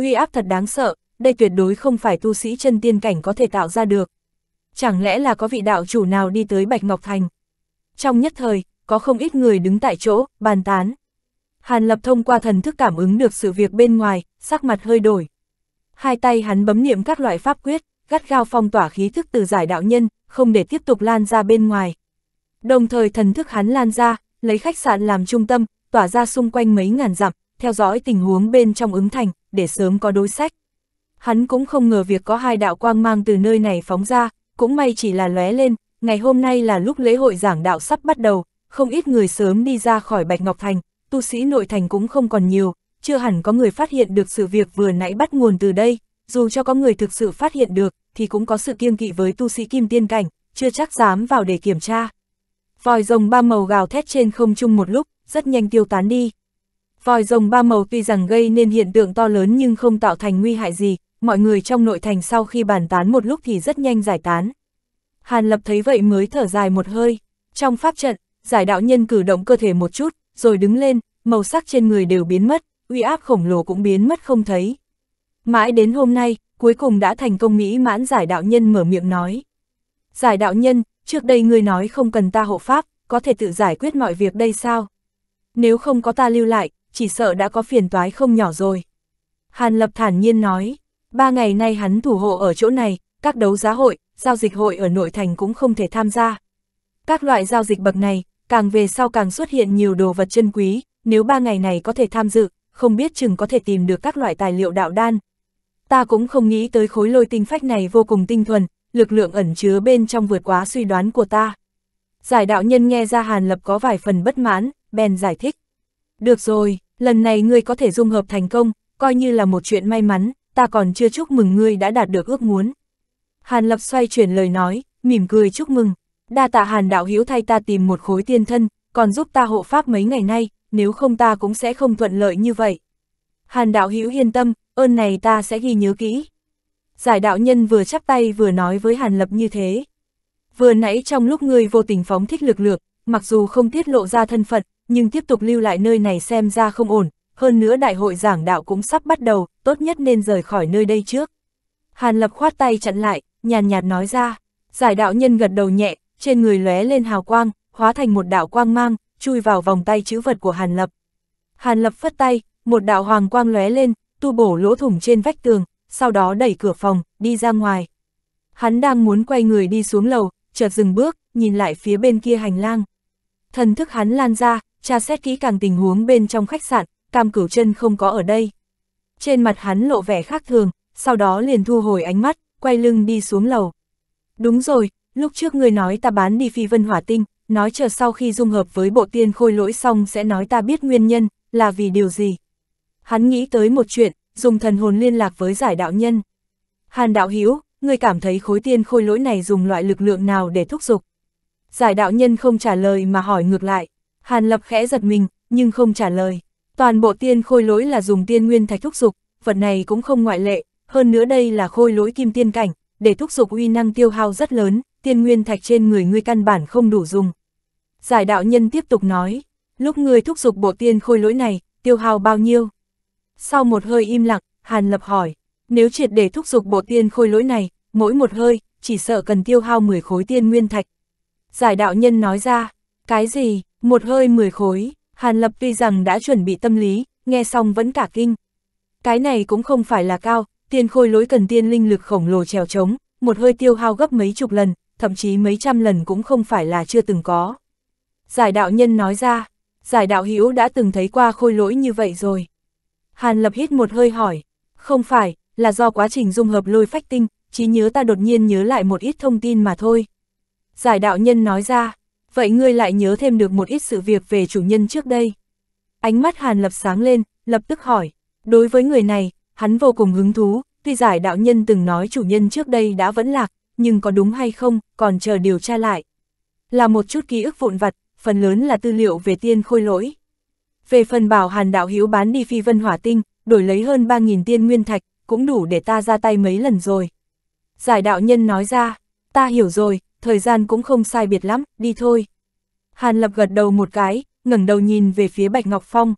uy áp thật đáng sợ, đây tuyệt đối không phải tu sĩ chân tiên cảnh có thể tạo ra được. Chẳng lẽ là có vị đạo chủ nào đi tới Bạch Ngọc Thành? Trong nhất thời, có không ít người đứng tại chỗ, bàn tán. Hàn Lập thông qua thần thức cảm ứng được sự việc bên ngoài, sắc mặt hơi đổi. Hai tay hắn bấm niệm các loại pháp quyết, gắt gao phong tỏa khí thức từ giải đạo nhân, không để tiếp tục lan ra bên ngoài. Đồng thời thần thức hắn lan ra, lấy khách sạn làm trung tâm, tỏa ra xung quanh mấy ngàn dặm, theo dõi tình huống bên trong ứng thành để sớm có đối sách. Hắn cũng không ngờ việc có hai đạo quang mang từ nơi này phóng ra, cũng may chỉ là lóe lên, ngày hôm nay là lúc lễ hội giảng đạo sắp bắt đầu, không ít người sớm đi ra khỏi Bạch Ngọc Thành, tu sĩ nội thành cũng không còn nhiều, chưa hẳn có người phát hiện được sự việc vừa nãy bắt nguồn từ đây, dù cho có người thực sự phát hiện được, thì cũng có sự kiêng kỵ với tu sĩ kim tiên cảnh, chưa chắc dám vào để kiểm tra. Vòi rồng ba màu gào thét trên không trung một lúc, rất nhanh tiêu tán đi. Vòi rồng ba màu tuy rằng gây nên hiện tượng to lớn nhưng không tạo thành nguy hại gì, mọi người trong nội thành sau khi bàn tán một lúc thì rất nhanh giải tán. Hàn Lập thấy vậy mới thở dài một hơi. Trong pháp trận, giải đạo nhân cử động cơ thể một chút, rồi đứng lên, màu sắc trên người đều biến mất, uy áp khổng lồ cũng biến mất không thấy. Mãi đến hôm nay, cuối cùng đã thành công mỹ mãn giải đạo nhân mở miệng nói. Giải đạo nhân, trước đây ngươi nói không cần ta hộ pháp, có thể tự giải quyết mọi việc đây sao? Nếu không có ta lưu lại, chỉ sợ đã có phiền toái không nhỏ rồi. Hàn Lập thản nhiên nói, ba ngày nay hắn thủ hộ ở chỗ này, các đấu giá hội, giao dịch hội ở nội thành cũng không thể tham gia. Các loại giao dịch bậc này, càng về sau càng xuất hiện nhiều đồ vật chân quý, nếu ba ngày này có thể tham dự, không biết chừng có thể tìm được các loại tài liệu đạo đan. Ta cũng không nghĩ tới khối lôi tinh phách này vô cùng tinh thuần, lực lượng ẩn chứa bên trong vượt quá suy đoán của ta. Giải đạo nhân nghe ra Hàn Lập có vài phần bất mãn, bèn giải thích. Được rồi, lần này ngươi có thể dung hợp thành công, coi như là một chuyện may mắn, ta còn chưa chúc mừng ngươi đã đạt được ước muốn. Hàn Lập xoay chuyển lời nói, mỉm cười chúc mừng, đa tạ Hàn đạo Hiếu thay ta tìm một khối tiên thân, còn giúp ta hộ pháp mấy ngày nay, nếu không ta cũng sẽ không thuận lợi như vậy. Hàn đạo Hiếu yên tâm, ơn này ta sẽ ghi nhớ kỹ. Giải đạo nhân vừa chắp tay vừa nói với Hàn Lập như thế. Vừa nãy trong lúc ngươi vô tình phóng thích lực lượng mặc dù không tiết lộ ra thân phận, nhưng tiếp tục lưu lại nơi này xem ra không ổn, hơn nữa đại hội giảng đạo cũng sắp bắt đầu, tốt nhất nên rời khỏi nơi đây trước. Hàn Lập khoát tay chặn lại, nhàn nhạt nói ra, giải đạo nhân gật đầu nhẹ, trên người lóe lên hào quang, hóa thành một đạo quang mang, chui vào vòng tay chữ vật của Hàn Lập. Hàn Lập phất tay, một đạo hoàng quang lóe lên, tu bổ lỗ thủng trên vách tường, sau đó đẩy cửa phòng, đi ra ngoài. Hắn đang muốn quay người đi xuống lầu, chợt dừng bước, nhìn lại phía bên kia hành lang. Thần thức hắn lan ra, tra xét kỹ càng tình huống bên trong khách sạn, Cam Cửu Chân không có ở đây. Trên mặt hắn lộ vẻ khác thường, sau đó liền thu hồi ánh mắt, quay lưng đi xuống lầu. Đúng rồi, lúc trước người nói ta bán đi phi vân hỏa tinh, nói chờ sau khi dung hợp với bộ tiên khôi lỗi xong sẽ nói ta biết nguyên nhân, là vì điều gì. Hắn nghĩ tới một chuyện, dùng thần hồn liên lạc với giải đạo nhân. Hàn đạo Hiếu, người cảm thấy khối tiên khôi lỗi này dùng loại lực lượng nào để thúc giục. Giải đạo nhân không trả lời mà hỏi ngược lại. Hàn Lập khẽ giật mình, nhưng không trả lời. Toàn bộ tiên khôi lỗi là dùng tiên nguyên thạch thúc dục, vật này cũng không ngoại lệ, hơn nữa đây là khôi lỗi kim tiên cảnh, để thúc dục uy năng tiêu hao rất lớn, tiên nguyên thạch trên người ngươi căn bản không đủ dùng. Giải đạo nhân tiếp tục nói, lúc ngươi thúc dục bộ tiên khôi lỗi này, tiêu hao bao nhiêu? Sau một hơi im lặng, Hàn Lập hỏi, nếu triệt để thúc dục bộ tiên khôi lỗi này, mỗi một hơi, chỉ sợ cần tiêu hao 10 khối tiên nguyên thạch. Giải đạo nhân nói ra, cái gì, một hơi 10 khối, Hàn Lập tuy rằng đã chuẩn bị tâm lý, nghe xong vẫn cả kinh. Cái này cũng không phải là cao, tiền khôi lối cần tiên linh lực khổng lồ trèo trống, một hơi tiêu hao gấp mấy chục lần, thậm chí mấy trăm lần cũng không phải là chưa từng có. Giải đạo nhân nói ra, giải đạo hữu đã từng thấy qua khôi lỗi như vậy rồi. Hàn Lập hít một hơi hỏi, không phải, là do quá trình dung hợp lôi phách tinh, chỉ nhớ ta đột nhiên nhớ lại một ít thông tin mà thôi. Giải đạo nhân nói ra, vậy ngươi lại nhớ thêm được một ít sự việc về chủ nhân trước đây. Ánh mắt Hàn Lập sáng lên, lập tức hỏi, đối với người này, hắn vô cùng hứng thú, tuy giải đạo nhân từng nói chủ nhân trước đây đã vẫn lạc, nhưng có đúng hay không, còn chờ điều tra lại. Là một chút ký ức vụn vặt, phần lớn là tư liệu về tiên khôi lỗi. Về phần bảo Hàn đạo hiếu bán đi phi vân hỏa tinh, đổi lấy hơn 3.000 tiên nguyên thạch, cũng đủ để ta ra tay mấy lần rồi. Giải đạo nhân nói ra, ta hiểu rồi, thời gian cũng không sai biệt lắm, đi thôi. Hàn Lập gật đầu một cái, ngẩng đầu nhìn về phía Bạch Ngọc Phong.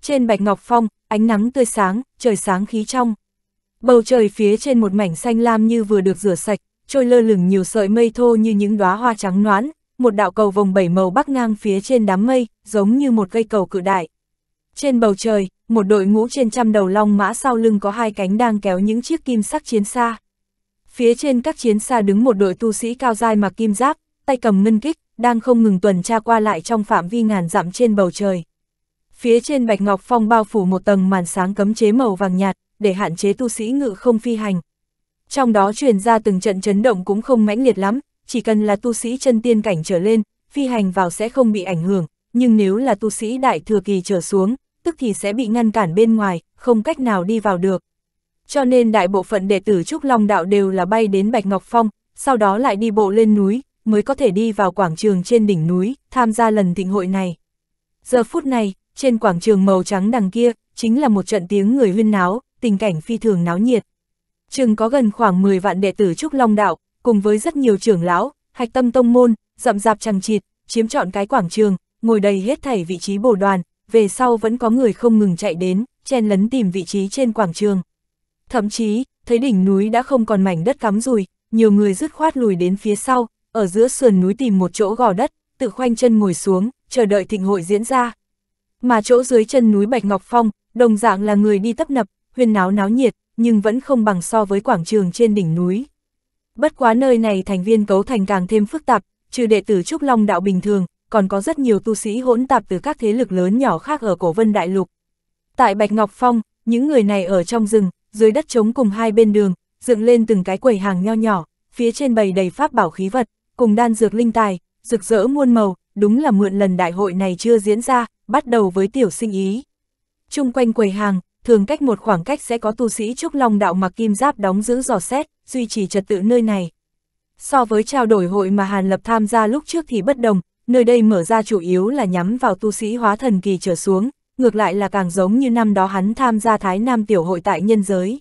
Trên Bạch Ngọc Phong, ánh nắng tươi sáng, trời sáng khí trong. Bầu trời phía trên một mảnh xanh lam như vừa được rửa sạch, trôi lơ lửng nhiều sợi mây thô như những đóa hoa trắng noãn, một đạo cầu vòng bảy màu bắc ngang phía trên đám mây, giống như một cây cầu cự đại. Trên bầu trời, một đội ngũ trên trăm đầu long mã sau lưng có hai cánh đang kéo những chiếc kim sắc chiến xa. Phía trên các chiến xa đứng một đội tu sĩ cao dai mặc kim giáp, tay cầm ngân kích, đang không ngừng tuần tra qua lại trong phạm vi ngàn dặm trên bầu trời. Phía trên Bạch Ngọc Phong bao phủ một tầng màn sáng cấm chế màu vàng nhạt, để hạn chế tu sĩ ngự không phi hành. Trong đó truyền ra từng trận chấn động cũng không mãnh liệt lắm, chỉ cần là tu sĩ chân tiên cảnh trở lên, phi hành vào sẽ không bị ảnh hưởng, nhưng nếu là tu sĩ đại thừa kỳ trở xuống, tức thì sẽ bị ngăn cản bên ngoài, không cách nào đi vào được cho nên đại bộ phận đệ tử Trúc Long Đạo đều là bay đến Bạch Ngọc Phong, sau đó lại đi bộ lên núi, mới có thể đi vào quảng trường trên đỉnh núi, tham gia lần thịnh hội này. Giờ phút này, trên quảng trường màu trắng đằng kia, chính là một trận tiếng người huyên náo, tình cảnh phi thường náo nhiệt. Trường có gần khoảng 10 vạn đệ tử Trúc Long Đạo, cùng với rất nhiều trưởng lão, hạch tâm tông môn, rậm rạp chằng chịt, chiếm trọn cái quảng trường, ngồi đầy hết thảy vị trí bổ đoàn, về sau vẫn có người không ngừng chạy đến, chen lấn tìm vị trí trên quảng trường. Thậm chí, thấy đỉnh núi đã không còn mảnh đất cắm rùi, nhiều người dứt khoát lùi đến phía sau, ở giữa sườn núi tìm một chỗ gò đất, tự khoanh chân ngồi xuống, chờ đợi thịnh hội diễn ra. Mà chỗ dưới chân núi Bạch Ngọc Phong, đồng dạng là người đi tấp nập, huyên náo náo nhiệt, nhưng vẫn không bằng so với quảng trường trên đỉnh núi. Bất quá nơi này thành viên cấu thành càng thêm phức tạp, trừ đệ tử Trúc Long đạo bình thường, còn có rất nhiều tu sĩ hỗn tạp từ các thế lực lớn nhỏ khác ở cổ vân đại lục. Tại Bạch Ngọc Phong, những người này ở trong rừng, dưới đất trống cùng hai bên đường, dựng lên từng cái quầy hàng nho nhỏ, phía trên bày đầy pháp bảo khí vật, cùng đan dược linh tài, rực rỡ muôn màu, đúng là mượn lần đại hội này chưa diễn ra, bắt đầu với tiểu sinh ý. Trung quanh quầy hàng, thường cách một khoảng cách sẽ có tu sĩ trúc long đạo mặc kim giáp đóng giữ giò xét, duy trì trật tự nơi này. So với trao đổi hội mà Hàn Lập tham gia lúc trước thì bất đồng, nơi đây mở ra chủ yếu là nhắm vào tu sĩ hóa thần kỳ trở xuống, ngược lại là càng giống như năm đó hắn tham gia Thái Nam Tiểu hội tại nhân giới.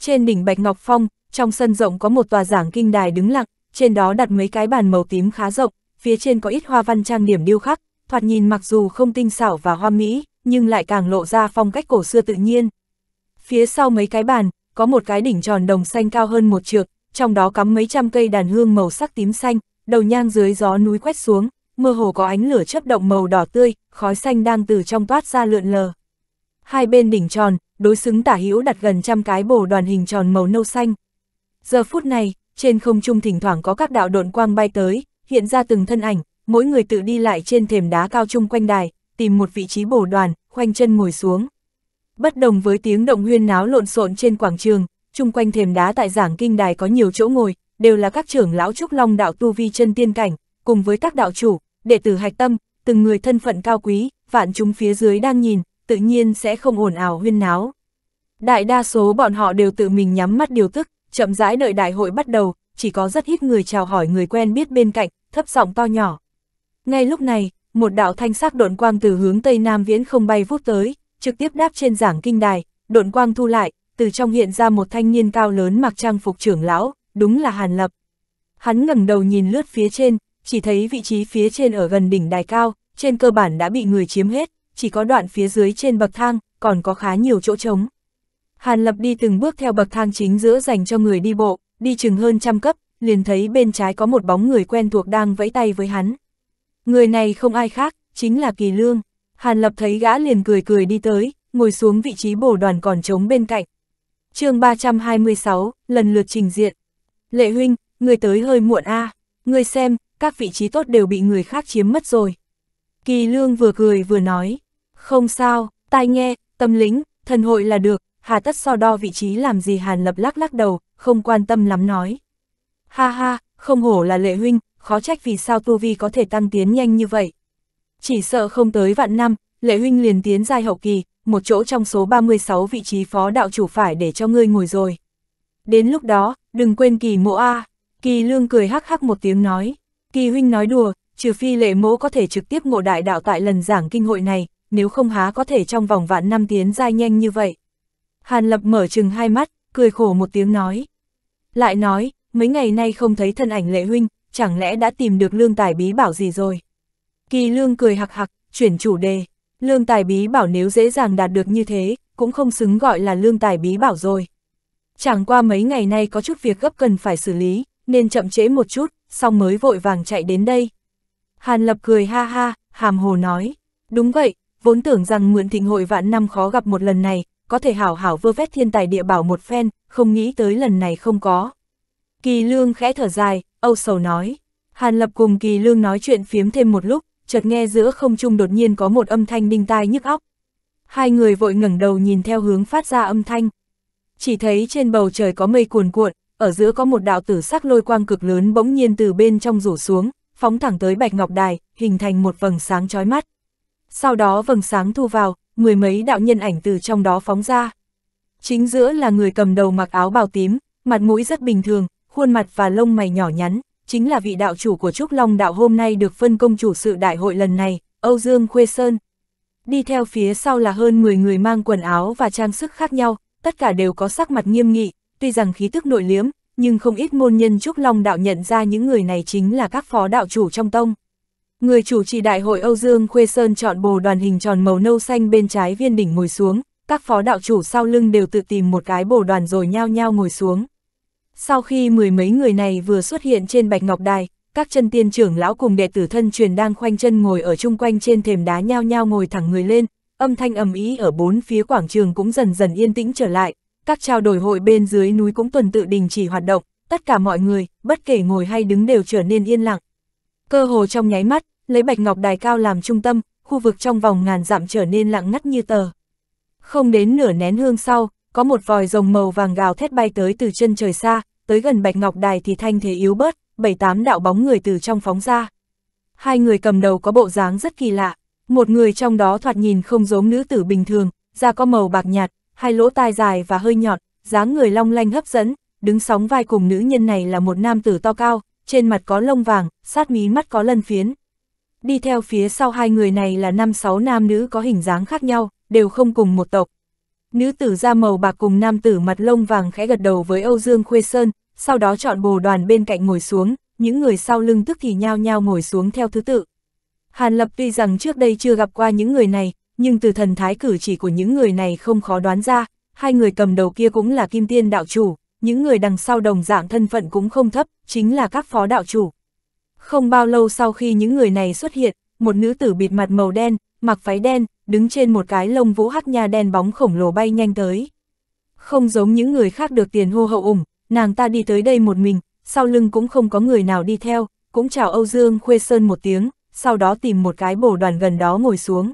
Trên đỉnh Bạch Ngọc Phong, trong sân rộng có một tòa giảng kinh đài đứng lặng, trên đó đặt mấy cái bàn màu tím khá rộng, phía trên có ít hoa văn trang điểm điêu khắc, thoạt nhìn mặc dù không tinh xảo và hoa mỹ, nhưng lại càng lộ ra phong cách cổ xưa tự nhiên. Phía sau mấy cái bàn, có một cái đỉnh tròn đồng xanh cao hơn một trượng, trong đó cắm mấy trăm cây đàn hương màu sắc tím xanh, đầu nhang dưới gió núi quét xuống, mơ hồ có ánh lửa chớp động màu đỏ tươi, khói xanh đang từ trong toát ra lượn lờ. Hai bên đỉnh tròn, đối xứng tả hữu đặt gần trăm cái bồ đoàn hình tròn màu nâu xanh. Giờ phút này, trên không trung thỉnh thoảng có các đạo độn quang bay tới, hiện ra từng thân ảnh, mỗi người tự đi lại trên thềm đá cao chung quanh đài, tìm một vị trí bồ đoàn, khoanh chân ngồi xuống. Bất đồng với tiếng động huyên náo lộn xộn trên quảng trường, chung quanh thềm đá tại giảng kinh đài có nhiều chỗ ngồi, đều là các trưởng lão trúc long đạo tu vi chân tiên cảnh, cùng với các đạo chủ, đệ tử hạch tâm, từng người thân phận cao quý, vạn chúng phía dưới đang nhìn, tự nhiên sẽ không ồn ào huyên náo. Đại đa số bọn họ đều tự mình nhắm mắt điều tức, chậm rãi đợi đại hội bắt đầu, chỉ có rất ít người chào hỏi người quen biết bên cạnh, thấp giọng to nhỏ. Ngay lúc này, một đạo thanh sắc độn quang từ hướng tây nam viễn không bay vút tới, trực tiếp đáp trên giảng kinh đài, độn quang thu lại, từ trong hiện ra một thanh niên cao lớn mặc trang phục trưởng lão, đúng là Hàn Lập. Hắn ngẩng đầu nhìn lướt phía trên, chỉ thấy vị trí phía trên ở gần đỉnh đài cao, trên cơ bản đã bị người chiếm hết, chỉ có đoạn phía dưới trên bậc thang, còn có khá nhiều chỗ trống. Hàn Lập đi từng bước theo bậc thang chính giữa dành cho người đi bộ, đi chừng hơn trăm cấp, liền thấy bên trái có một bóng người quen thuộc đang vẫy tay với hắn. Người này không ai khác, chính là Kỳ Lương. Hàn Lập thấy gã liền cười cười đi tới, ngồi xuống vị trí bổ đoàn còn trống bên cạnh. chương 326, lần lượt trình diện. Lệ huynh, người tới hơi muộn a à. người xem, các vị trí tốt đều bị người khác chiếm mất rồi. Kỳ lương vừa cười vừa nói, không sao, tai nghe, tâm lĩnh, thần hội là được, hà tất so đo vị trí làm gì hàn lập lắc lắc đầu, không quan tâm lắm nói. Ha ha, không hổ là lệ huynh, khó trách vì sao tu vi có thể tăng tiến nhanh như vậy. Chỉ sợ không tới vạn năm, lệ huynh liền tiến giai hậu kỳ, một chỗ trong số 36 vị trí phó đạo chủ phải để cho ngươi ngồi rồi. Đến lúc đó, đừng quên kỳ mộ A, kỳ lương cười hắc hắc một tiếng nói. Kỳ huynh nói đùa, trừ phi lệ mỗ có thể trực tiếp ngộ đại đạo tại lần giảng kinh hội này, nếu không há có thể trong vòng vạn năm tiến dai nhanh như vậy. Hàn lập mở chừng hai mắt, cười khổ một tiếng nói. Lại nói, mấy ngày nay không thấy thân ảnh lệ huynh, chẳng lẽ đã tìm được lương tài bí bảo gì rồi. Kỳ lương cười hạc hạc, chuyển chủ đề. Lương tài bí bảo nếu dễ dàng đạt được như thế, cũng không xứng gọi là lương tài bí bảo rồi. Chẳng qua mấy ngày nay có chút việc gấp cần phải xử lý, nên chậm trễ một chút, xong mới vội vàng chạy đến đây. Hàn Lập cười ha ha, hàm hồ nói, đúng vậy, vốn tưởng rằng mượn thịnh hội vạn năm khó gặp một lần này, có thể hảo hảo vơ vét thiên tài địa bảo một phen, không nghĩ tới lần này không có. Kỳ lương khẽ thở dài, âu sầu nói. Hàn lập cùng kỳ lương nói chuyện phiếm thêm một lúc, chợt nghe giữa không trung đột nhiên có một âm thanh đinh tai nhức óc. Hai người vội ngẩng đầu nhìn theo hướng phát ra âm thanh. Chỉ thấy trên bầu trời có mây cuồn cuộn, ở giữa có một đạo tử sắc lôi quang cực lớn bỗng nhiên từ bên trong rủ xuống, phóng thẳng tới Bạch Ngọc Đài, hình thành một vầng sáng chói mắt. Sau đó vầng sáng thu vào, mười mấy đạo nhân ảnh từ trong đó phóng ra. Chính giữa là người cầm đầu mặc áo bào tím, mặt mũi rất bình thường, khuôn mặt và lông mày nhỏ nhắn, chính là vị đạo chủ của Trúc Long đạo hôm nay được phân công chủ sự đại hội lần này, Âu Dương Khuê Sơn. Đi theo phía sau là hơn 10 người mang quần áo và trang sức khác nhau, tất cả đều có sắc mặt nghiêm nghị, tuy rằng khí tức nội liếm, nhưng không ít môn nhân Trúc Long đạo nhận ra những người này chính là các phó đạo chủ trong tông. Người chủ trì đại hội Âu Dương Khuê Sơn chọn bồ đoàn hình tròn màu nâu xanh bên trái viên đỉnh ngồi xuống, các phó đạo chủ sau lưng đều tự tìm một cái bồ đoàn rồi nhao nhao ngồi xuống. Sau khi mười mấy người này vừa xuất hiện trên Bạch Ngọc Đài, các chân tiên trưởng lão cùng đệ tử thân truyền đang khoanh chân ngồi ở chung quanh trên thềm đá nhao nhao ngồi thẳng người lên, âm thanh ầm ý ở bốn phía quảng trường cũng dần dần yên tĩnh trở lại, các trao đổi hội bên dưới núi cũng tuần tự đình chỉ hoạt động, tất cả mọi người, bất kể ngồi hay đứng đều trở nên yên lặng. Cơ hồ trong nháy mắt, lấy Bạch Ngọc Đài cao làm trung tâm, khu vực trong vòng ngàn dặm trở nên lặng ngắt như tờ. Không đến nửa nén hương sau, có một vòi rồng màu vàng gào thét bay tới từ chân trời xa, tới gần Bạch Ngọc Đài thì thanh thế yếu bớt, bảy tám đạo bóng người từ trong phóng ra. Hai người cầm đầu có bộ dáng rất kỳ lạ, một người trong đó thoạt nhìn không giống nữ tử bình thường, da có màu bạc nhạt, hai lỗ tai dài và hơi nhọn, dáng người long lanh hấp dẫn, đứng sóng vai cùng nữ nhân này là một nam tử to cao, trên mặt có lông vàng, sát mí mắt có lân phiến. Đi theo phía sau hai người này là năm sáu nam nữ có hình dáng khác nhau, đều không cùng một tộc. Nữ tử da màu bạc cùng nam tử mặt lông vàng khẽ gật đầu với Âu Dương Khuê Sơn, sau đó chọn bồ đoàn bên cạnh ngồi xuống, những người sau lưng tức thì nhao nhao ngồi xuống theo thứ tự. Hàn Lập tuy rằng trước đây chưa gặp qua những người này, nhưng từ thần thái cử chỉ của những người này không khó đoán ra, hai người cầm đầu kia cũng là kim tiên đạo chủ, những người đằng sau đồng dạng thân phận cũng không thấp, chính là các phó đạo chủ. Không bao lâu sau khi những người này xuất hiện, một nữ tử bịt mặt màu đen, mặc váy đen, đứng trên một cái lông vũ hắc nha đen bóng khổng lồ bay nhanh tới. Không giống những người khác được tiền hô hậu ủng, nàng ta đi tới đây một mình, sau lưng cũng không có người nào đi theo, cũng chào Âu Dương Khuê Sơn một tiếng, sau đó tìm một cái bổ đoàn gần đó ngồi xuống.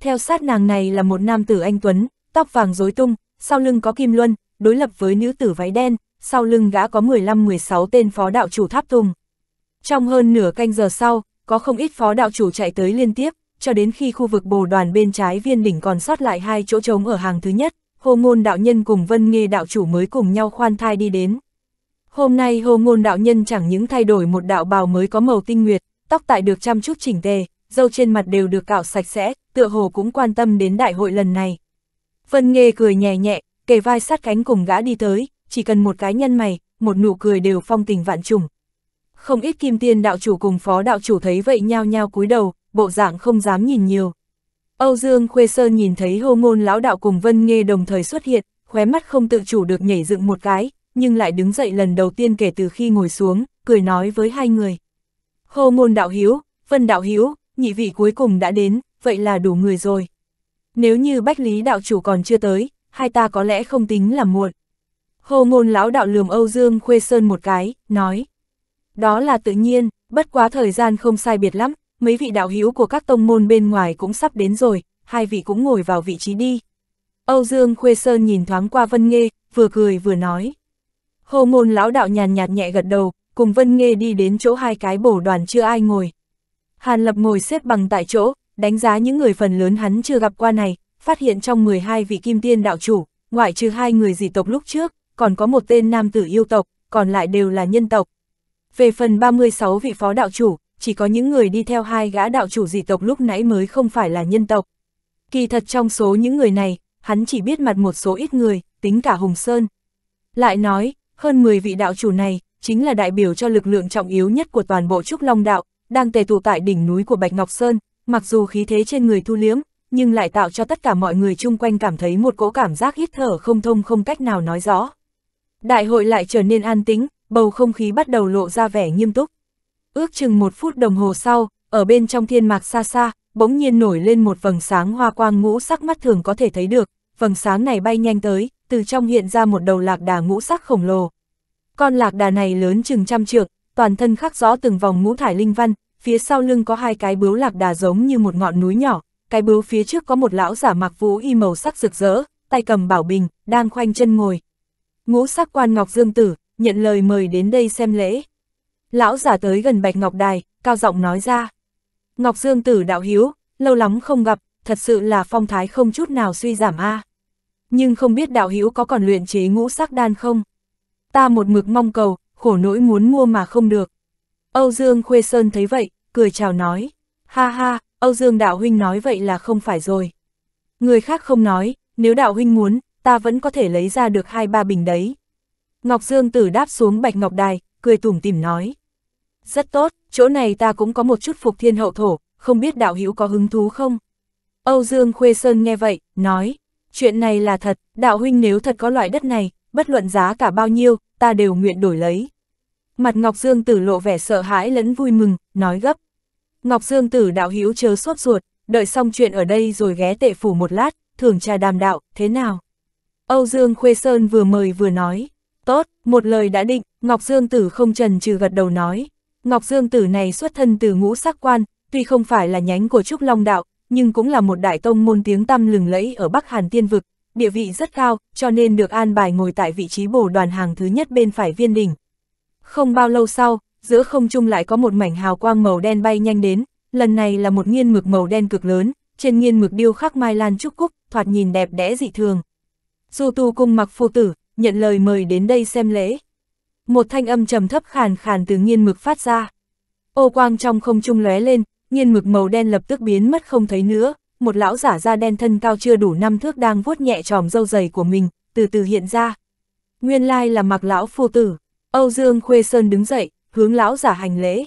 Theo sát nàng này là một nam tử anh Tuấn, tóc vàng rối tung, sau lưng có kim luân, đối lập với nữ tử váy đen, sau lưng gã có 15-16 tên phó đạo chủ tháp tùng. Trong hơn nửa canh giờ sau, có không ít phó đạo chủ chạy tới liên tiếp, cho đến khi khu vực bồ đoàn bên trái viên đỉnh còn sót lại hai chỗ trống ở hàng thứ nhất, hô ngôn đạo nhân cùng vân nghe đạo chủ mới cùng nhau khoan thai đi đến. Hôm nay hô ngôn đạo nhân chẳng những thay đổi một đạo bào mới có màu tinh nguyệt, tóc tại được chăm chút chỉnh tề, dâu trên mặt đều được cạo sạch sẽ, tựa hồ cũng quan tâm đến đại hội lần này. Vân Nghê cười nhẹ nhẹ, kề vai sát cánh cùng gã đi tới, chỉ cần một cái nhân mày, một nụ cười đều phong tình vạn trùng. Không ít kim tiên đạo chủ cùng phó đạo chủ thấy vậy nhao nhao cúi đầu, bộ dạng không dám nhìn nhiều. Âu Dương Khuê Sơn nhìn thấy hô ngôn lão đạo cùng Vân Nghê đồng thời xuất hiện, khóe mắt không tự chủ được nhảy dựng một cái, nhưng lại đứng dậy lần đầu tiên kể từ khi ngồi xuống, cười nói với hai người. Hô ngôn đạo hiếu, Vân đạo hiếu, nhị vị cuối cùng đã đến, vậy là đủ người rồi. Nếu như Bách Lý đạo chủ còn chưa tới, hai ta có lẽ không tính là muộn. Hồ ngôn lão đạo lườm Âu Dương Khuê Sơn một cái, nói. Đó là tự nhiên, bất quá thời gian không sai biệt lắm, mấy vị đạo hữu của các tông môn bên ngoài cũng sắp đến rồi, hai vị cũng ngồi vào vị trí đi. Âu Dương Khuê Sơn nhìn thoáng qua Vân Nghê, vừa cười vừa nói. Hồ ngôn lão đạo nhàn nhạt nhẹ gật đầu, cùng Vân Nghê đi đến chỗ hai cái bổ đoàn chưa ai ngồi. Hàn Lập ngồi xếp bằng tại chỗ, đánh giá những người phần lớn hắn chưa gặp qua này, phát hiện trong 12 vị kim tiên đạo chủ, ngoại trừ hai người dị tộc lúc trước, còn có một tên nam tử yêu tộc, còn lại đều là nhân tộc. Về phần 36 vị phó đạo chủ, chỉ có những người đi theo hai gã đạo chủ dị tộc lúc nãy mới không phải là nhân tộc. Kỳ thật trong số những người này, hắn chỉ biết mặt một số ít người, tính cả Hùng Sơn. Lại nói, hơn 10 vị đạo chủ này, chính là đại biểu cho lực lượng trọng yếu nhất của toàn bộ Trúc Long Đạo, đang tề tụ tại đỉnh núi của Bạch Ngọc Sơn, mặc dù khí thế trên người thu liếm, nhưng lại tạo cho tất cả mọi người chung quanh cảm thấy một cỗ cảm giác hít thở không thông không cách nào nói rõ. Đại hội lại trở nên an tĩnh, bầu không khí bắt đầu lộ ra vẻ nghiêm túc. Ước chừng một phút đồng hồ sau, ở bên trong thiên mạc xa xa, bỗng nhiên nổi lên một vầng sáng hoa quang ngũ sắc mắt thường có thể thấy được, vầng sáng này bay nhanh tới, từ trong hiện ra một đầu lạc đà ngũ sắc khổng lồ. Con lạc đà này lớn chừng trăm trượng, toàn thân khắc rõ từng vòng ngũ thải linh văn, phía sau lưng có hai cái bướu lạc đà giống như một ngọn núi nhỏ, cái bướu phía trước có một lão giả mặc vũ y màu sắc rực rỡ, tay cầm bảo bình, đang khoanh chân ngồi. Ngũ sắc quan Ngọc Dương Tử, nhận lời mời đến đây xem lễ. Lão giả tới gần Bạch Ngọc Đài, cao giọng nói ra. Ngọc Dương Tử đạo hiếu, lâu lắm không gặp, thật sự là phong thái không chút nào suy giảm a. Nhưng không biết đạo hiếu có còn luyện chế ngũ sắc đan không? Ta một mực mong cầu, khổ nỗi muốn mua mà không được. Âu Dương Khuê Sơn thấy vậy, cười chào nói, ha ha, Âu Dương Đạo Huynh nói vậy là không phải rồi. Người khác không nói, nếu Đạo Huynh muốn, ta vẫn có thể lấy ra được hai ba bình đấy. Ngọc Dương Tử đáp xuống Bạch Ngọc Đài, cười tủm tỉm nói. Rất tốt, chỗ này ta cũng có một chút phục thiên hậu thổ, không biết đạo hữu có hứng thú không? Âu Dương Khuê Sơn nghe vậy, nói, chuyện này là thật, đạo huynh nếu thật có loại đất này, bất luận giá cả bao nhiêu, ta đều nguyện đổi lấy. Mặt Ngọc Dương Tử lộ vẻ sợ hãi lẫn vui mừng, nói gấp. Ngọc Dương Tử đạo hữu chớ sốt ruột, đợi xong chuyện ở đây rồi ghé tệ phủ một lát, thưởng trà đàm đạo, thế nào? Âu Dương Khuê Sơn vừa mời vừa nói. Tốt, một lời đã định, Ngọc Dương Tử không trần trừ gật đầu nói. Ngọc Dương Tử này xuất thân từ ngũ sắc quan, tuy không phải là nhánh của Trúc Long Đạo, nhưng cũng là một đại tông môn tiếng tăm lừng lẫy ở Bắc Hàn Tiên Vực, địa vị rất cao, cho nên được an bài ngồi tại vị trí bổ đoàn hàng thứ nhất bên phải viên đỉnh. Không bao lâu sau, giữa không trung lại có một mảnh hào quang màu đen bay nhanh đến, lần này là một nghiên mực màu đen cực lớn, trên nghiên mực điêu khắc mai lan trúc cúc, thoạt nhìn đẹp đẽ dị thường. Du tu cung mặc phu tử, nhận lời mời đến đây xem lễ. Một thanh âm trầm thấp khàn khàn từ nghiên mực phát ra. Ô quang trong không trung lóe lên, nghiên mực màu đen lập tức biến mất không thấy nữa, một lão giả da đen thân cao chưa đủ năm thước đang vuốt nhẹ tròm dâu dày của mình, từ từ hiện ra. Nguyên lai là mặc lão phu tử, Âu Dương Khuê Sơn đứng dậy, hướng lão giả hành lễ.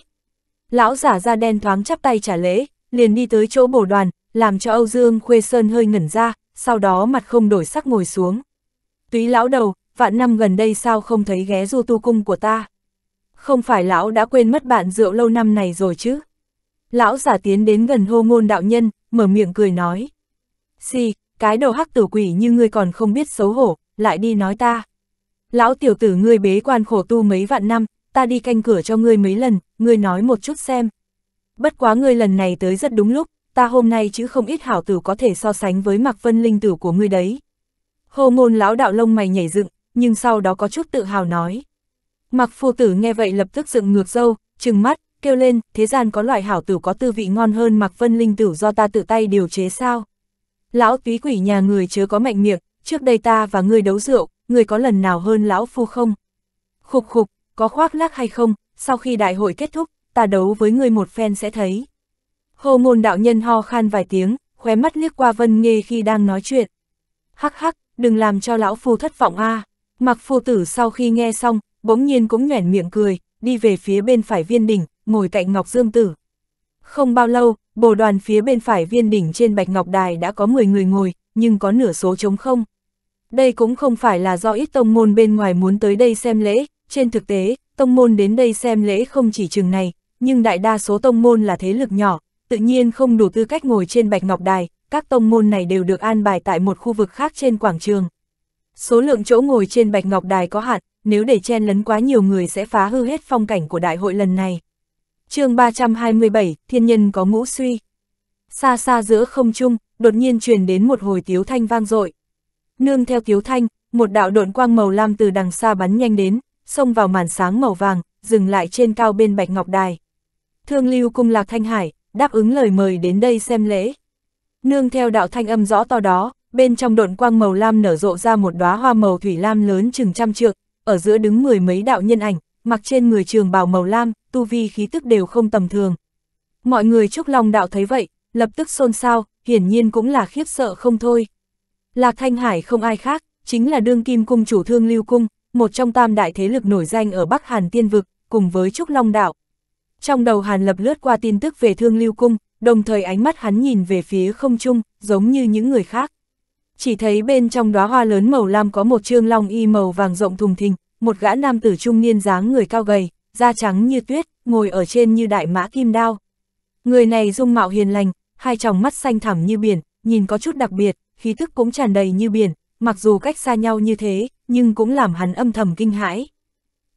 Lão giả da đen thoáng chắp tay trả lễ, liền đi tới chỗ bổ đoàn, làm cho Âu Dương Khuê Sơn hơi ngẩn ra, sau đó mặt không đổi sắc ngồi xuống. Túy lão đầu, vạn năm gần đây sao không thấy ghé du tu cung của ta? Không phải lão đã quên mất bạn rượu lâu năm này rồi chứ? Lão giả tiến đến gần hô ngôn đạo nhân, mở miệng cười nói. Xì, cái đầu hắc tử quỷ như ngươi còn không biết xấu hổ, lại đi nói ta. Lão tiểu tử ngươi bế quan khổ tu mấy vạn năm, ta đi canh cửa cho ngươi mấy lần, ngươi nói một chút xem. Bất quá ngươi lần này tới rất đúng lúc, ta hôm nay chứ không ít hảo tử có thể so sánh với mặc vân linh tử của ngươi đấy. Hồ ngôn lão đạo lông mày nhảy dựng, nhưng sau đó có chút tự hào nói. Mặc phu tử nghe vậy lập tức dựng ngược dâu, trừng mắt, kêu lên, thế gian có loại hảo tử có tư vị ngon hơn mặc vân linh tử do ta tự tay điều chế sao. Lão túy quỷ nhà người chớ có mạnh miệng, trước đây ta và ngươi đấu rượu, ngươi có lần nào hơn lão phu không? Khục khục, có khoác lác hay không, sau khi đại hội kết thúc, ta đấu với ngươi một phen sẽ thấy. Hồ ngôn đạo nhân ho khan vài tiếng, khóe mắt liếc qua vân nghe khi đang nói chuyện. Hắc hắc, đừng làm cho lão phu thất vọng a à. Mặc phu tử sau khi nghe xong, bỗng nhiên cũng nhoẻn miệng cười, đi về phía bên phải viên đỉnh, ngồi cạnh Ngọc Dương Tử. Không bao lâu, bồ đoàn phía bên phải viên đỉnh trên Bạch Ngọc Đài đã có 10 người ngồi, nhưng có nửa số trống không. Đây cũng không phải là do ít tông môn bên ngoài muốn tới đây xem lễ, trên thực tế, tông môn đến đây xem lễ không chỉ chừng này, nhưng đại đa số tông môn là thế lực nhỏ, tự nhiên không đủ tư cách ngồi trên Bạch Ngọc Đài, các tông môn này đều được an bài tại một khu vực khác trên quảng trường. Số lượng chỗ ngồi trên Bạch Ngọc Đài có hạn, nếu để chen lấn quá nhiều người sẽ phá hư hết phong cảnh của đại hội lần này chương 327, thiên nhân có ngũ suy. Xa xa giữa không trung, đột nhiên truyền đến một hồi tiếu thanh vang dội. Nương theo tiếu thanh, một đạo độn quang màu lam từ đằng xa bắn nhanh đến, xông vào màn sáng màu vàng, dừng lại trên cao bên Bạch Ngọc Đài. Thương lưu cung lạc thanh hải, đáp ứng lời mời đến đây xem lễ. Nương theo đạo thanh âm rõ to đó, bên trong độn quang màu lam nở rộ ra một đóa hoa màu thủy lam lớn chừng trăm trượng, ở giữa đứng mười mấy đạo nhân ảnh, mặc trên người trường bào màu lam, tu vi khí tức đều không tầm thường. Mọi người Trúc Long Đạo thấy vậy, lập tức xôn xao, hiển nhiên cũng là khiếp sợ không thôi. Lạc Thanh Hải không ai khác, chính là đương kim cung chủ thương lưu cung, một trong tam đại thế lực nổi danh ở Bắc Hàn Tiên Vực, cùng với Trúc Long Đạo. Trong đầu Hàn lập lướt qua tin tức về thương lưu cung, đồng thời ánh mắt hắn nhìn về phía không trung, giống như những người khác. Chỉ thấy bên trong đóa hoa lớn màu lam có một trương long y màu vàng rộng thùng thình, một gã nam tử trung niên dáng người cao gầy, da trắng như tuyết, ngồi ở trên như đại mã kim đao. Người này dung mạo hiền lành, hai tròng mắt xanh thẳm như biển, nhìn có chút đặc biệt, khí tức cũng tràn đầy như biển, mặc dù cách xa nhau như thế, nhưng cũng làm hắn âm thầm kinh hãi.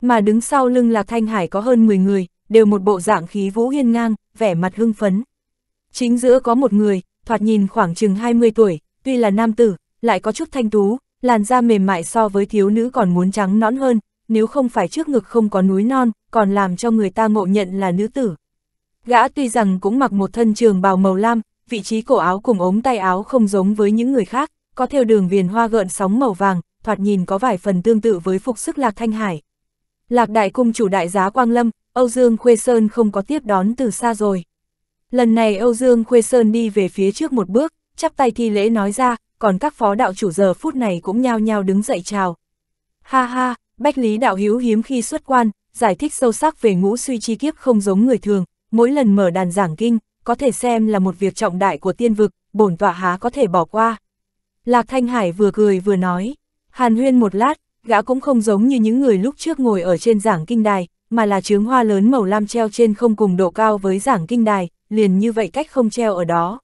Mà đứng sau lưng Lạc Thanh Hải có hơn 10 người, đều một bộ dạng khí vũ hiên ngang, vẻ mặt hưng phấn. Chính giữa có một người, thoạt nhìn khoảng chừng 20 tuổi, tuy là nam tử, lại có chút thanh tú, làn da mềm mại so với thiếu nữ còn muốn trắng nõn hơn, nếu không phải trước ngực không có núi non, còn làm cho người ta ngộ nhận là nữ tử. Gã tuy rằng cũng mặc một thân trường bào màu lam, vị trí cổ áo cùng ống tay áo không giống với những người khác, có theo đường viền hoa gợn sóng màu vàng, thoạt nhìn có vài phần tương tự với phục sức Lạc Thanh Hải. Lạc Đại Cung chủ đại giá Quang Lâm, Âu Dương Khuê Sơn không có tiếp đón từ xa rồi. Lần này Âu Dương Khuê Sơn đi về phía trước một bước, chắp tay thi lễ nói ra, còn các phó đạo chủ giờ phút này cũng nhao nhao đứng dậy chào. Ha ha, Bách Lý Đạo Hiếu hiếm khi xuất quan, giải thích sâu sắc về ngũ suy chi kiếp không giống người thường, mỗi lần mở đàn giảng kinh, có thể xem là một việc trọng đại của tiên vực, bổn tọa há có thể bỏ qua. Lạc Thanh Hải vừa cười vừa nói, hàn huyên một lát, gã cũng không giống như những người lúc trước ngồi ở trên giảng kinh đài, mà là chướng hoa lớn màu lam treo trên không cùng độ cao với giảng kinh đài, liền như vậy cách không treo ở đó.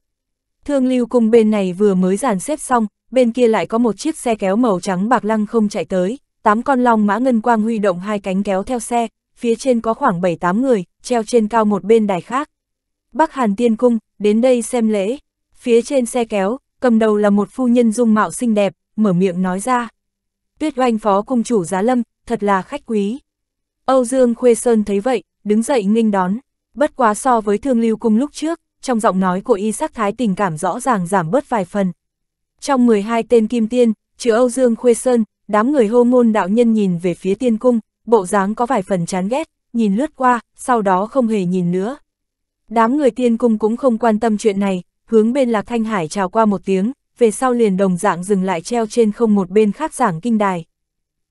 Thương lưu cung bên này vừa mới dàn xếp xong, bên kia lại có một chiếc xe kéo màu trắng bạc lăng không chạy tới, tám con long mã ngân quang huy động hai cánh kéo theo xe, phía trên có khoảng 7-8 người, treo trên cao một bên đài khác. Bắc Hàn Tiên Cung, đến đây xem lễ, phía trên xe kéo, cầm đầu là một phu nhân dung mạo xinh đẹp, mở miệng nói ra. Tuyết oanh phó cung chủ giá lâm, thật là khách quý. Âu Dương Khuê Sơn thấy vậy, đứng dậy nghênh đón, bất quá so với thương lưu cung lúc trước, trong giọng nói của y sắc thái tình cảm rõ ràng giảm bớt vài phần. Trong 12 tên kim tiên, trừ Âu Dương Khuê Sơn, đám người hô môn đạo nhân nhìn về phía tiên cung, bộ dáng có vài phần chán ghét, nhìn lướt qua, sau đó không hề nhìn nữa. Đám người tiên cung cũng không quan tâm chuyện này, hướng bên Lạc Thanh Hải chào qua một tiếng, về sau liền đồng dạng dừng lại treo trên không một bên khác giảng kinh đài.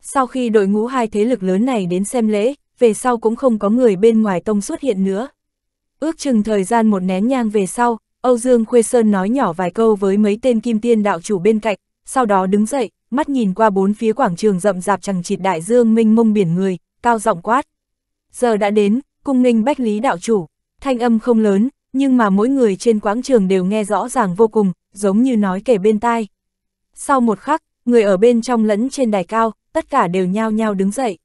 Sau khi đội ngũ hai thế lực lớn này đến xem lễ, về sau cũng không có người bên ngoài tông xuất hiện nữa. Ước chừng thời gian một nén nhang về sau, Âu Dương Khuê Sơn nói nhỏ vài câu với mấy tên kim tiên đạo chủ bên cạnh, sau đó đứng dậy, mắt nhìn qua bốn phía quảng trường rậm rạp chẳng chịt đại dương minh mông biển người, cao giọng quát. Giờ đã đến, cung ninh bách lý đạo chủ, thanh âm không lớn, nhưng mà mỗi người trên quảng trường đều nghe rõ ràng vô cùng, giống như nói kể bên tai. Sau một khắc, người ở bên trong lẫn trên đài cao, tất cả đều nhao nhao đứng dậy.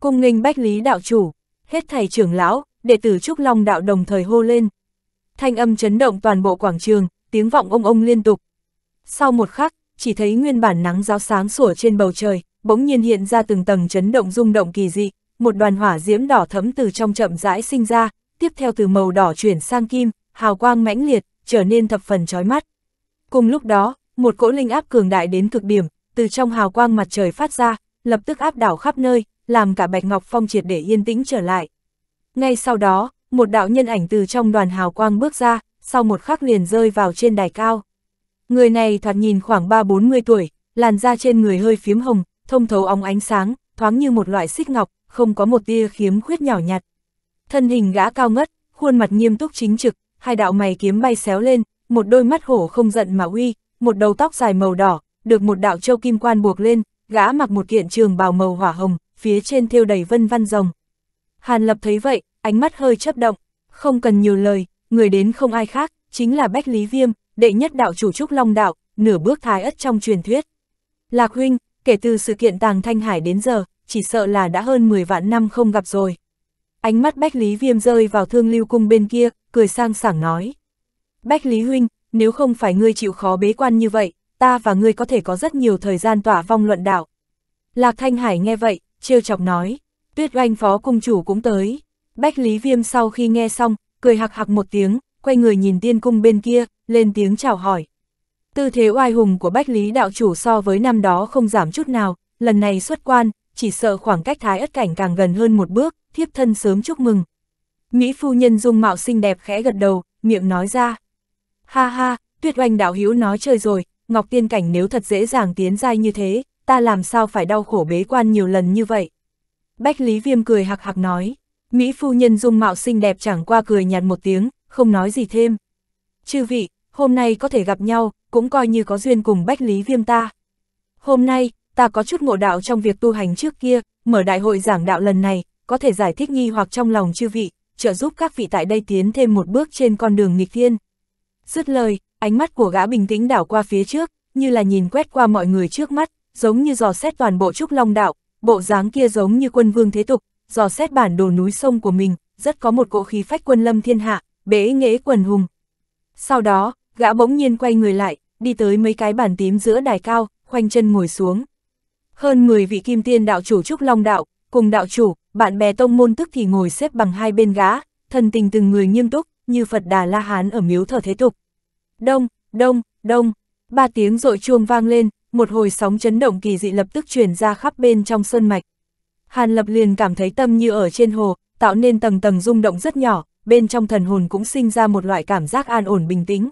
Cung nghênh bách lý đạo chủ, hết thầy trưởng lão, đệ tử Trúc Long đạo đồng thời hô lên. Thanh âm chấn động toàn bộ quảng trường, tiếng vọng ông ông liên tục. Sau một khắc, chỉ thấy nguyên bản nắng giáo sáng sủa trên bầu trời, bỗng nhiên hiện ra từng tầng chấn động rung động kỳ dị, một đoàn hỏa diễm đỏ thấm từ trong chậm rãi sinh ra, tiếp theo từ màu đỏ chuyển sang kim, hào quang mãnh liệt, trở nên thập phần chói mắt. Cùng lúc đó, một cỗ linh áp cường đại đến cực điểm, từ trong hào quang mặt trời phát ra, lập tức áp đảo khắp nơi, làm cả Bạch Ngọc Phong triệt để yên tĩnh trở lại. Ngay sau đó, một đạo nhân ảnh từ trong đoàn hào quang bước ra, sau một khắc liền rơi vào trên đài cao. Người này thoạt nhìn khoảng 3-40 tuổi, làn da trên người hơi phiếm hồng, thông thấu óng ánh sáng, thoáng như một loại xích ngọc, không có một tia khiếm khuyết nhỏ nhặt. Thân hình gã cao ngất, khuôn mặt nghiêm túc chính trực, hai đạo mày kiếm bay xéo lên, một đôi mắt hổ không giận mà uy, một đầu tóc dài màu đỏ, được một đạo châu kim quan buộc lên, gã mặc một kiện trường bào màu hỏa hồng, phía trên thêu đầy vân văn rồng. Hàn Lập thấy vậy, ánh mắt hơi chấp động, không cần nhiều lời, người đến không ai khác, chính là Bách Lý Viêm, đệ nhất đạo chủ trúc Long Đạo, nửa bước thái ất trong truyền thuyết. Lạc huynh, kể từ sự kiện Tàng Thanh Hải đến giờ, chỉ sợ là đã hơn 10 vạn năm không gặp rồi. Ánh mắt Bách Lý Viêm rơi vào thương lưu cung bên kia, cười sang sảng nói. Bách Lý huynh, nếu không phải ngươi chịu khó bế quan như vậy, ta và ngươi có thể có rất nhiều thời gian tỏa vong luận đạo. Lạc Thanh Hải nghe vậy, trêu chọc nói. Tuyết oanh phó cung chủ cũng tới. Bách Lý Viêm sau khi nghe xong, cười hạc hạc một tiếng, quay người nhìn tiên cung bên kia, lên tiếng chào hỏi. Tư thế oai hùng của Bách Lý đạo chủ so với năm đó không giảm chút nào, lần này xuất quan, chỉ sợ khoảng cách thái ất cảnh càng gần hơn một bước, thiếp thân sớm chúc mừng. Mỹ phu nhân dung mạo xinh đẹp khẽ gật đầu, miệng nói ra. Ha ha, tuyết oanh đạo hữu nói chơi rồi, ngọc tiên cảnh nếu thật dễ dàng tiến dai như thế, ta làm sao phải đau khổ bế quan nhiều lần như vậy. Bách Lý Viêm cười hạc hạc nói, Mỹ phu nhân dung mạo xinh đẹp chẳng qua cười nhạt một tiếng, không nói gì thêm. Chư vị, hôm nay có thể gặp nhau, cũng coi như có duyên cùng Bách Lý Viêm ta. Hôm nay, ta có chút ngộ đạo trong việc tu hành trước kia, mở đại hội giảng đạo lần này, có thể giải thích nghi hoặc trong lòng chư vị, trợ giúp các vị tại đây tiến thêm một bước trên con đường nghịch thiên. Dứt lời, ánh mắt của gã bình tĩnh đảo qua phía trước, như là nhìn quét qua mọi người trước mắt, giống như dò xét toàn bộ trúc long đạo, bộ dáng kia giống như quân vương thế tục, dò xét bản đồ núi sông của mình, rất có một cỗ khí phách quân lâm thiên hạ, bế nghễ quần hùng. Sau đó, gã bỗng nhiên quay người lại, đi tới mấy cái bàn tím giữa đài cao, khoanh chân ngồi xuống. Hơn 10 vị kim tiên đạo chủ Trúc Long Đạo, cùng đạo chủ, bạn bè tông môn tức thì ngồi xếp bằng hai bên gã, thần tình từng người nghiêm túc, như Phật Đà La Hán ở miếu thờ thế tục. Đông, đông, đông, ba tiếng rội chuông vang lên, một hồi sóng chấn động kỳ dị lập tức truyền ra khắp bên trong sơn mạch. Hàn Lập liền cảm thấy tâm như ở trên hồ, tạo nên tầng tầng rung động rất nhỏ, bên trong thần hồn cũng sinh ra một loại cảm giác an ổn bình tĩnh.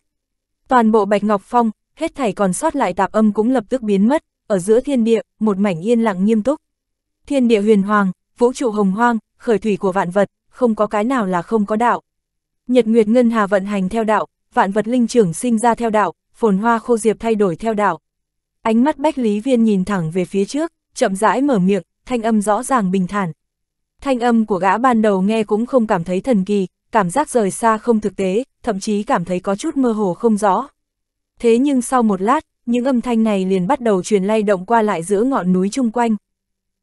Toàn bộ Bạch Ngọc Phong, hết thảy còn sót lại tạp âm cũng lập tức biến mất, ở giữa thiên địa, một mảnh yên lặng nghiêm túc. Thiên địa huyền hoàng, vũ trụ hồng hoang, khởi thủy của vạn vật, không có cái nào là không có đạo. Nhật Nguyệt Ngân Hà vận hành theo đạo, vạn vật linh trưởng sinh ra theo đạo, phồn hoa khô diệp thay đổi theo đạo, Ánh mắt Bách Lý Viên nhìn thẳng về phía trước, chậm rãi mở miệng, thanh âm rõ ràng bình thản. Thanh âm của gã ban đầu nghe cũng không cảm thấy thần kỳ, cảm giác rời xa không thực tế, thậm chí cảm thấy có chút mơ hồ không rõ. Thế nhưng sau một lát, những âm thanh này liền bắt đầu truyền lay động qua lại giữa ngọn núi chung quanh.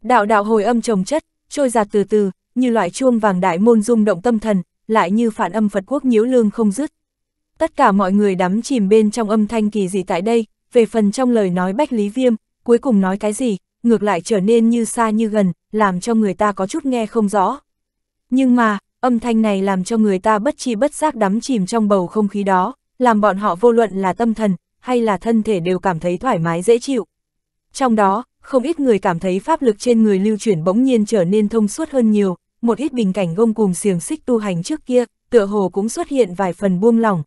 Đạo đạo hồi âm trồng chất, trôi giạt từ từ, như loại chuông vàng đại môn rung động tâm thần, lại như phản âm Phật quốc nhiễu lương không dứt. Tất cả mọi người đắm chìm bên trong âm thanh kỳ dị tại đây, về phần trong lời nói Bách Lý Viêm, cuối cùng nói cái gì, ngược lại trở nên như xa như gần, làm cho người ta có chút nghe không rõ. Nhưng mà, âm thanh này làm cho người ta bất chi bất giác đắm chìm trong bầu không khí đó, làm bọn họ vô luận là tâm thần, hay là thân thể đều cảm thấy thoải mái dễ chịu. Trong đó, không ít người cảm thấy pháp lực trên người lưu chuyển bỗng nhiên trở nên thông suốt hơn nhiều, một ít bình cảnh gông cùng xiềng xích tu hành trước kia, tựa hồ cũng xuất hiện vài phần buông lỏng.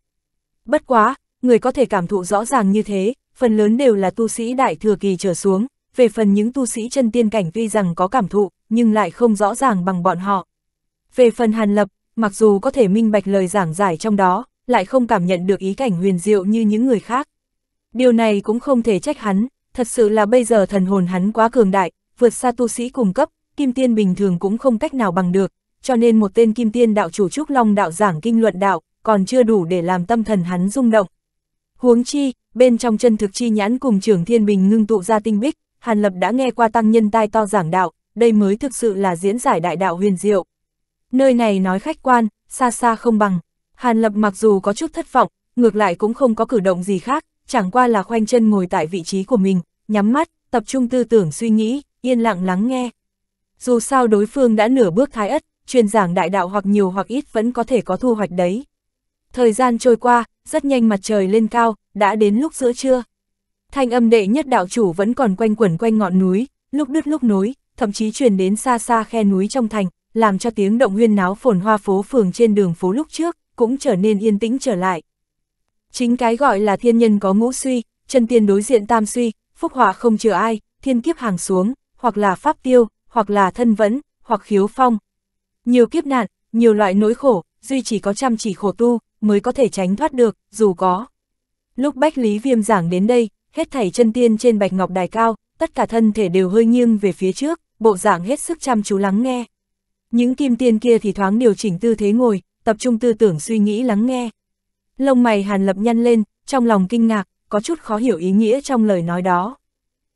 Bất quá, người có thể cảm thụ rõ ràng như thế, phần lớn đều là tu sĩ đại thừa kỳ trở xuống, về phần những tu sĩ chân tiên cảnh tuy rằng có cảm thụ, nhưng lại không rõ ràng bằng bọn họ. Về phần Hàn Lập, mặc dù có thể minh bạch lời giảng giải trong đó, lại không cảm nhận được ý cảnh huyền diệu như những người khác. Điều này cũng không thể trách hắn, thật sự là bây giờ thần hồn hắn quá cường đại, vượt xa tu sĩ cùng cấp, kim tiên bình thường cũng không cách nào bằng được, cho nên một tên kim tiên đạo chủ Trúc Long đạo giảng kinh luận đạo, còn chưa đủ để làm tâm thần hắn rung động. Huống chi, bên trong chân thực chi nhãn cùng trưởng thiên bình ngưng tụ ra tinh bích, Hàn Lập đã nghe qua tăng nhân tai to giảng đạo, đây mới thực sự là diễn giải đại đạo huyền diệu. Nơi này nói khách quan, xa xa không bằng. Hàn Lập mặc dù có chút thất vọng, ngược lại cũng không có cử động gì khác, chẳng qua là khoanh chân ngồi tại vị trí của mình, nhắm mắt, tập trung tư tưởng suy nghĩ, yên lặng lắng nghe. Dù sao đối phương đã nửa bước thái ất, truyền giảng đại đạo hoặc nhiều hoặc ít vẫn có thể có thu hoạch đấy. Thời gian trôi qua, rất nhanh mặt trời lên cao, đã đến lúc giữa trưa. Thanh âm đệ nhất đạo chủ vẫn còn quanh quẩn quanh ngọn núi, lúc đứt lúc nối, thậm chí truyền đến xa xa khe núi trong thành, làm cho tiếng động huyên náo phồn hoa phố phường trên đường phố lúc trước, cũng trở nên yên tĩnh trở lại. Chính cái gọi là thiên nhân có ngũ suy, chân tiên đối diện tam suy, phúc họa không chừa ai, thiên kiếp hàng xuống, hoặc là pháp tiêu, hoặc là thân vẫn, hoặc khiếu phong. Nhiều kiếp nạn, nhiều loại nỗi khổ, duy chỉ có chăm chỉ khổ tu, mới có thể tránh thoát được, dù có. Lúc Bách Lý Viêm giảng đến đây, hết thảy chân tiên trên bạch ngọc đài cao, tất cả thân thể đều hơi nghiêng về phía trước, bộ dạng hết sức chăm chú lắng nghe. Những kim tiên kia thì thoáng điều chỉnh tư thế ngồi, tập trung tư tưởng suy nghĩ lắng nghe. Lông mày Hàn Lập nhăn lên, trong lòng kinh ngạc, có chút khó hiểu ý nghĩa trong lời nói đó.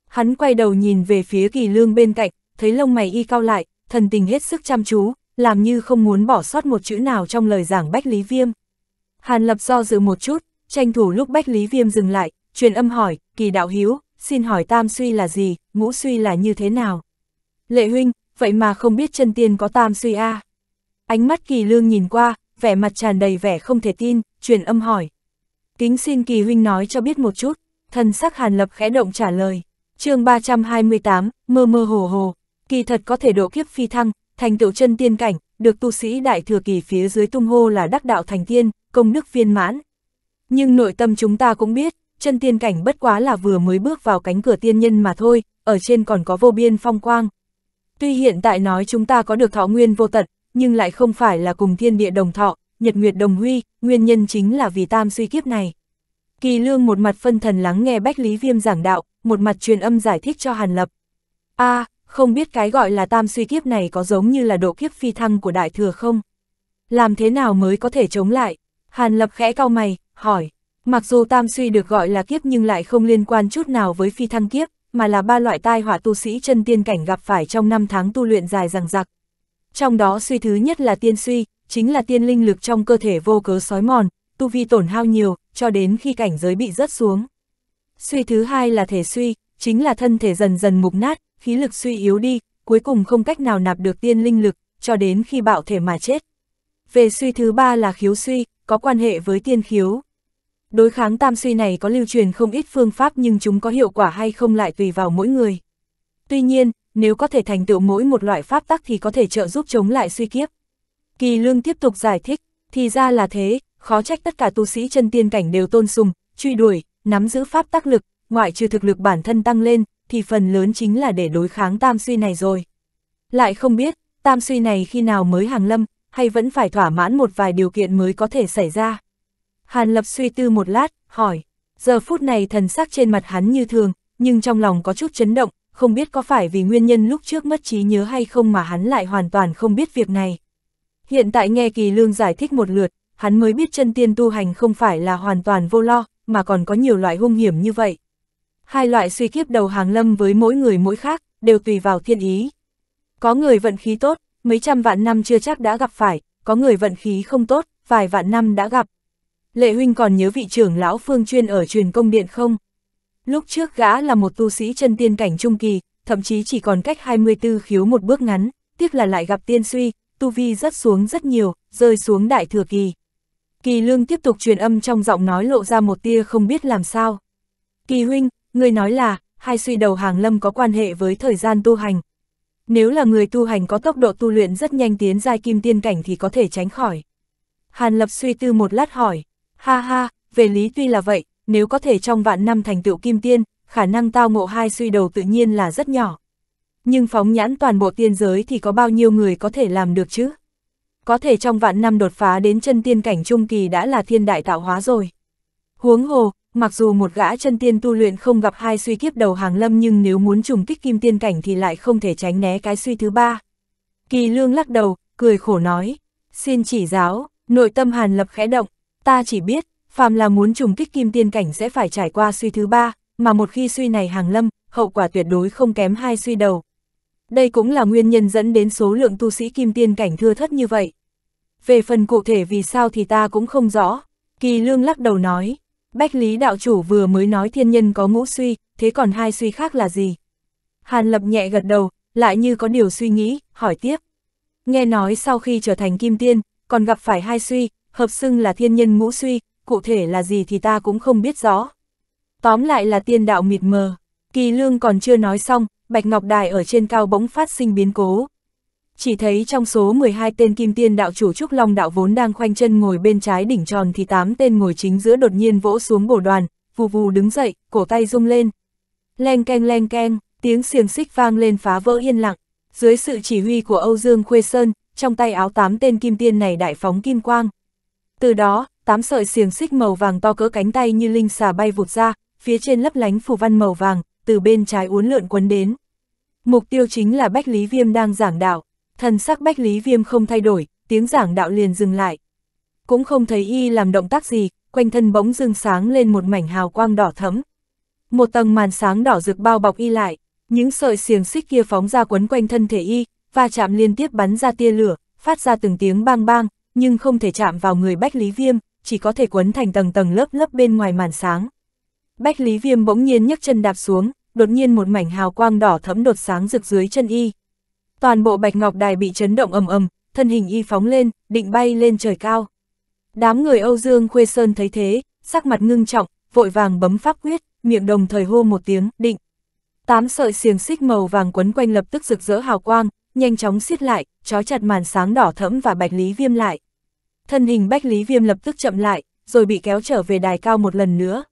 Hắn quay đầu nhìn về phía kỳ lương bên cạnh, thấy lông mày y cao lại, thần tình hết sức chăm chú, làm như không muốn bỏ sót một chữ nào trong lời giảng Bách Lý Viêm. Hàn Lập do dự một chút, tranh thủ lúc Bách Lý Viêm dừng lại, truyền âm hỏi, kỳ đạo hiếu, xin hỏi tam suy là gì, ngũ suy là như thế nào? Lệ huynh, vậy mà không biết chân tiên có tam suy a à? Ánh mắt kỳ lương nhìn qua, vẻ mặt tràn đầy vẻ không thể tin, truyền âm hỏi. Kính xin kỳ huynh nói cho biết một chút, thần sắc hàn lập khẽ động trả lời. chương 328, mơ mơ hồ hồ, kỳ thật có thể độ kiếp phi thăng, thành tựu chân tiên cảnh, được tu sĩ đại thừa kỳ phía dưới tung hô là đắc đạo thành tiên, công đức viên mãn, nhưng nội tâm chúng ta cũng biết, chân tiên cảnh bất quá là vừa mới bước vào cánh cửa tiên nhân mà thôi, ở trên còn có vô biên phong quang. Tuy hiện tại nói chúng ta có được thọ nguyên vô tận, nhưng lại không phải là cùng thiên địa đồng thọ, nhật nguyệt đồng huy, nguyên nhân chính là vì tam suy kiếp này. Kỳ lương một mặt phân thần lắng nghe Bách Lý Viêm giảng đạo, một mặt truyền âm giải thích cho Hàn Lập. a à, không biết cái gọi là tam suy kiếp này có giống như là độ kiếp phi thăng của đại thừa không? Làm thế nào mới có thể chống lại? Hàn Lập khẽ cau mày, hỏi, mặc dù tam suy được gọi là kiếp nhưng lại không liên quan chút nào với phi thăng kiếp, mà là ba loại tai họa tu sĩ chân tiên cảnh gặp phải trong năm tháng tu luyện dài dằng dặc Trong đó suy thứ nhất là tiên suy, chính là tiên linh lực trong cơ thể vô cớ sói mòn, tu vi tổn hao nhiều, cho đến khi cảnh giới bị rớt xuống. Suy thứ hai là thể suy, chính là thân thể dần dần mục nát, khí lực suy yếu đi, cuối cùng không cách nào nạp được tiên linh lực, cho đến khi bạo thể mà chết. Về suy thứ ba là khiếu suy, có quan hệ với tiên khiếu. Đối kháng tam suy này có lưu truyền không ít phương pháp nhưng chúng có hiệu quả hay không lại tùy vào mỗi người. Tuy nhiên, nếu có thể thành tựu mỗi một loại pháp tắc thì có thể trợ giúp chống lại suy kiếp. Kỳ Lương tiếp tục giải thích, thì ra là thế, khó trách tất cả tu sĩ chân tiên cảnh đều tôn sùng, truy đuổi, nắm giữ pháp tắc lực, ngoại trừ thực lực bản thân tăng lên, thì phần lớn chính là để đối kháng tam suy này rồi. Lại không biết, tam suy này khi nào mới hàng lâm, hay vẫn phải thỏa mãn một vài điều kiện mới có thể xảy ra. Hàn Lập suy tư một lát, hỏi, giờ phút này thần sắc trên mặt hắn như thường, nhưng trong lòng có chút chấn động, không biết có phải vì nguyên nhân lúc trước mất trí nhớ hay không mà hắn lại hoàn toàn không biết việc này. Hiện tại nghe Kỳ Lương giải thích một lượt, hắn mới biết chân tiên tu hành không phải là hoàn toàn vô lo, mà còn có nhiều loại hung hiểm như vậy. Hai loại suy kiếp đầu hàng lâm với mỗi người mỗi khác, đều tùy vào thiên ý. Có người vận khí tốt, mấy trăm vạn năm chưa chắc đã gặp phải, có người vận khí không tốt, vài vạn năm đã gặp. Lệ huynh còn nhớ vị trưởng lão phương chuyên ở truyền công điện không? Lúc trước gã là một tu sĩ chân tiên cảnh trung kỳ, thậm chí chỉ còn cách 24 khiếu một bước ngắn, tiếc là lại gặp tiên suy, tu vi rất xuống rất nhiều, rơi xuống đại thừa kỳ. Kỳ lương tiếp tục truyền âm trong giọng nói lộ ra một tia không biết làm sao. Kỳ huynh, người nói là, hai suy đầu hàng lâm có quan hệ với thời gian tu hành. Nếu là người tu hành có tốc độ tu luyện rất nhanh tiến giai kim tiên cảnh thì có thể tránh khỏi. Hàn lập suy tư một lát hỏi. Ha ha, về lý tuy là vậy, nếu có thể trong vạn năm thành tựu kim tiên, khả năng tao ngộ hai suy đầu tự nhiên là rất nhỏ. Nhưng phóng nhãn toàn bộ tiên giới thì có bao nhiêu người có thể làm được chứ? Có thể trong vạn năm đột phá đến chân tiên cảnh trung kỳ đã là thiên đại tạo hóa rồi. Huống hồ, mặc dù một gã chân tiên tu luyện không gặp hai suy kiếp đầu hàng lâm nhưng nếu muốn trùng kích kim tiên cảnh thì lại không thể tránh né cái suy thứ ba. Kỳ lương lắc đầu, cười khổ nói, xin chỉ giáo, nội tâm hàn lập khẽ động, ta chỉ biết, phàm là muốn trùng kích kim tiên cảnh sẽ phải trải qua suy thứ ba, mà một khi suy này hàng lâm, hậu quả tuyệt đối không kém hai suy đầu. Đây cũng là nguyên nhân dẫn đến số lượng tu sĩ kim tiên cảnh thưa thất như vậy. Về phần cụ thể vì sao thì ta cũng không rõ, Kỳ Lương lắc đầu nói, Bách Lý Đạo Chủ vừa mới nói thiên nhân có ngũ suy, thế còn hai suy khác là gì? Hàn Lập nhẹ gật đầu, lại như có điều suy nghĩ, hỏi tiếp. Nghe nói sau khi trở thành kim tiên, còn gặp phải hai suy, hợp xưng là thiên nhân ngũ suy, cụ thể là gì thì ta cũng không biết rõ. Tóm lại là tiên đạo mịt mờ, kỳ lương còn chưa nói xong, Bạch Ngọc Đài ở trên cao bỗng phát sinh biến cố. Chỉ thấy trong số 12 tên kim tiên đạo chủ Trúc Long đạo vốn đang khoanh chân ngồi bên trái đỉnh tròn thì 8 tên ngồi chính giữa đột nhiên vỗ xuống bổ đoàn, vù vù đứng dậy, cổ tay rung lên. Leng keng leng keng, tiếng xiềng xích vang lên phá vỡ yên lặng. Dưới sự chỉ huy của Âu Dương Khuê Sơn, trong tay áo tám tên kim tiên này đại phóng kim quang, từ đó, tám sợi xiềng xích màu vàng to cỡ cánh tay như linh xà bay vụt ra, phía trên lấp lánh phù văn màu vàng, từ bên trái uốn lượn quấn đến. Mục tiêu chính là Bách Lý Viêm đang giảng đạo, thần sắc Bách Lý Viêm không thay đổi, tiếng giảng đạo liền dừng lại. Cũng không thấy y làm động tác gì, quanh thân bỗng dưng sáng lên một mảnh hào quang đỏ thẫm. Một tầng màn sáng đỏ rực bao bọc y lại, những sợi xiềng xích kia phóng ra quấn quanh thân thể y, va chạm liên tiếp bắn ra tia lửa, phát ra từng tiếng bang bang, nhưng không thể chạm vào người Bách Lý Viêm, chỉ có thể quấn thành tầng tầng lớp lớp bên ngoài màn sáng. Bách Lý Viêm bỗng nhiên nhấc chân đạp xuống, đột nhiên một mảnh hào quang đỏ thẫm đột sáng rực dưới chân y. Toàn bộ Bạch Ngọc Đài bị chấn động ầm ầm, thân hình y phóng lên, định bay lên trời cao. Đám người Âu Dương Khuê Sơn thấy thế, sắc mặt ngưng trọng, vội vàng bấm pháp quyết, miệng đồng thời hô một tiếng, định. Tám sợi xiềng xích màu vàng quấn quanh lập tức rực rỡ hào quang, nhanh chóng xiết lại, trói chặt màn sáng đỏ thẫm và Bạch Lý Viêm lại. Thân hình Bạch Lý Viêm lập tức chậm lại, rồi bị kéo trở về đài cao một lần nữa.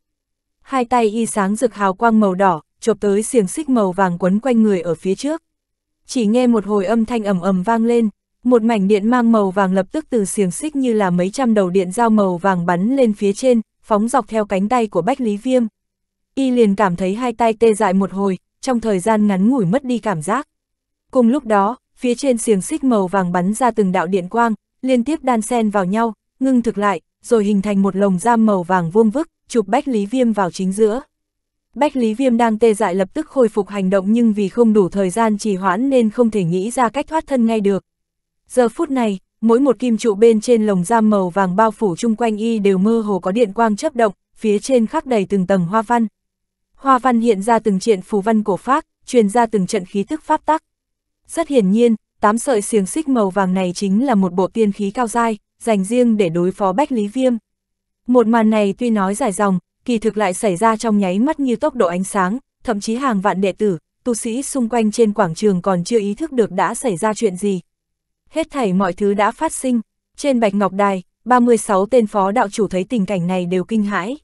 Hai tay y sáng rực hào quang màu đỏ, chộp tới xiềng xích màu vàng quấn quanh người ở phía trước. Chỉ nghe một hồi âm thanh ầm ầm vang lên, một mảnh điện mang màu vàng lập tức từ xiềng xích như là mấy trăm đầu điện dao màu vàng bắn lên phía trên, phóng dọc theo cánh tay của Bách Lý Viêm. Y liền cảm thấy hai tay tê dại một hồi, trong thời gian ngắn ngủi mất đi cảm giác. Cùng lúc đó, phía trên xiềng xích màu vàng bắn ra từng đạo điện quang, liên tiếp đan xen vào nhau, ngưng thực lại, rồi hình thành một lồng giam màu vàng vuông vức, chụp Bách Lý Viêm vào chính giữa. Bách Lý Viêm đang tê dại lập tức khôi phục hành động nhưng vì không đủ thời gian trì hoãn nên không thể nghĩ ra cách thoát thân ngay được. Giờ phút này, mỗi một kim trụ bên trên lồng giam màu vàng bao phủ chung quanh y đều mơ hồ có điện quang chấp động, phía trên khắc đầy từng tầng hoa văn. Hoa văn hiện ra từng triện phù văn cổ pháp truyền ra từng trận khí tức pháp tắc. Rất hiển nhiên, tám sợi xiềng xích màu vàng này chính là một bộ tiên khí cao dai, dành riêng để đối phó Bách Lý Viêm. Một màn này tuy nói dài dòng, kỳ thực lại xảy ra trong nháy mắt như tốc độ ánh sáng, thậm chí hàng vạn đệ tử, tu sĩ xung quanh trên quảng trường còn chưa ý thức được đã xảy ra chuyện gì. Hết thảy mọi thứ đã phát sinh, trên Bạch Ngọc Đài, 36 tên phó đạo chủ thấy tình cảnh này đều kinh hãi.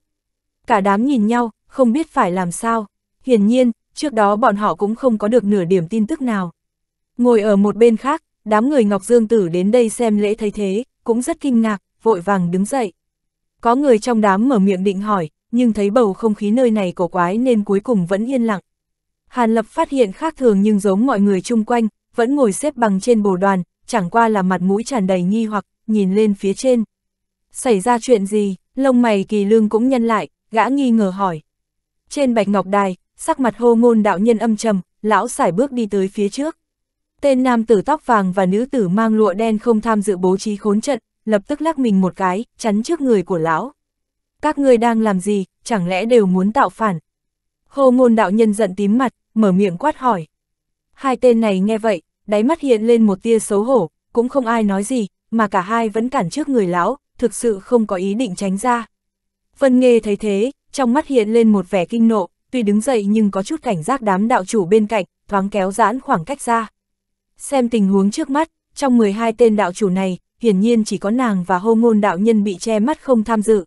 Cả đám nhìn nhau, không biết phải làm sao. Hiển nhiên, trước đó bọn họ cũng không có được nửa điểm tin tức nào. Ngồi ở một bên khác, đám người Ngọc Dương Tử đến đây xem lễ thấy thế, cũng rất kinh ngạc, vội vàng đứng dậy. Có người trong đám mở miệng định hỏi, nhưng thấy bầu không khí nơi này cổ quái nên cuối cùng vẫn yên lặng. Hàn Lập phát hiện khác thường nhưng giống mọi người chung quanh, vẫn ngồi xếp bằng trên bồ đoàn, chẳng qua là mặt mũi tràn đầy nghi hoặc, nhìn lên phía trên. Xảy ra chuyện gì, lông mày kỳ lương cũng nhân lại, gã nghi ngờ hỏi. Trên bạch ngọc đài, sắc mặt hô ngôn đạo nhân âm trầm, lão sải bước đi tới phía trước. Tên nam tử tóc vàng và nữ tử mang lụa đen không tham dự bố trí khốn trận, lập tức lắc mình một cái, chắn trước người của lão. Các ngươi đang làm gì, chẳng lẽ đều muốn tạo phản? Hồ ngôn đạo nhân giận tím mặt, mở miệng quát hỏi. Hai tên này nghe vậy, đáy mắt hiện lên một tia xấu hổ, cũng không ai nói gì, mà cả hai vẫn cản trước người lão, thực sự không có ý định tránh ra. Vân nghe thấy thế, trong mắt hiện lên một vẻ kinh nộ, tuy đứng dậy nhưng có chút cảnh giác đám đạo chủ bên cạnh, thoáng kéo giãn khoảng cách ra. Xem tình huống trước mắt, trong 12 tên đạo chủ này, hiển nhiên chỉ có nàng và hô môn đạo nhân bị che mắt không tham dự.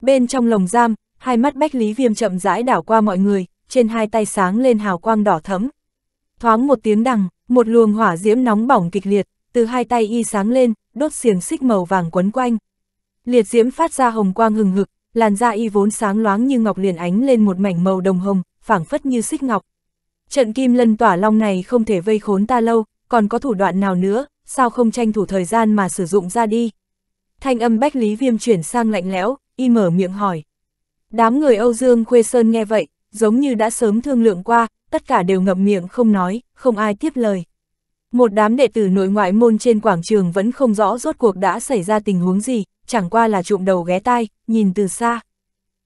Bên trong lồng giam, hai mắt Bách Lý Viêm chậm rãi đảo qua mọi người, trên hai tay sáng lên hào quang đỏ thẫm. Thoáng một tiếng đằng, một luồng hỏa diễm nóng bỏng kịch liệt, từ hai tay y sáng lên, đốt xiềng xích màu vàng quấn quanh. Liệt diễm phát ra hồng quang hừng hực, làn da y vốn sáng loáng như ngọc liền ánh lên một mảnh màu đồng hồng, phảng phất như xích ngọc. Trận kim lân tỏa long này không thể vây khốn ta lâu, còn có thủ đoạn nào nữa, sao không tranh thủ thời gian mà sử dụng ra đi. Thanh âm Bách Lý Viêm chuyển sang lạnh lẽo, y mở miệng hỏi. Đám người Âu Dương Khuê Sơn nghe vậy, giống như đã sớm thương lượng qua, tất cả đều ngậm miệng không nói, không ai tiếp lời. Một đám đệ tử nội ngoại môn trên quảng trường vẫn không rõ rốt cuộc đã xảy ra tình huống gì, chẳng qua là trụm đầu ghé tai, nhìn từ xa.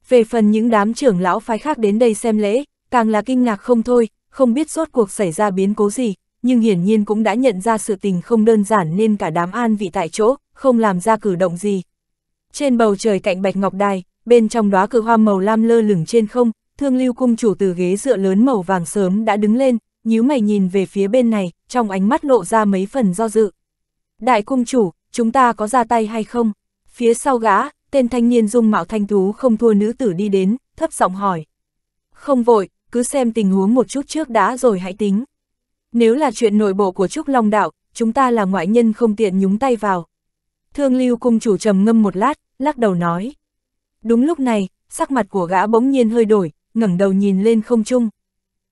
Về phần những đám trưởng lão phái khác đến đây xem lễ, càng là kinh ngạc không thôi, không biết rốt cuộc xảy ra biến cố gì, nhưng hiển nhiên cũng đã nhận ra sự tình không đơn giản nên cả đám an vị tại chỗ, không làm ra cử động gì. Trên bầu trời cạnh Bạch Ngọc Đài, bên trong đóa cự hoa màu lam lơ lửng trên không, thương lưu cung chủ từ ghế dựa lớn màu vàng sớm đã đứng lên, nhíu mày nhìn về phía bên này, trong ánh mắt lộ ra mấy phần do dự. Đại cung chủ, chúng ta có ra tay hay không? Phía sau gã, tên thanh niên dung mạo thanh tú không thua nữ tử đi đến, thấp giọng hỏi. Không vội, cứ xem tình huống một chút trước đã rồi hãy tính. Nếu là chuyện nội bộ của Trúc Long Đạo, chúng ta là ngoại nhân không tiện nhúng tay vào. Thương lưu cung chủ trầm ngâm một lát, lắc đầu nói. Đúng lúc này, sắc mặt của gã bỗng nhiên hơi đổi, ngẩng đầu nhìn lên không trung.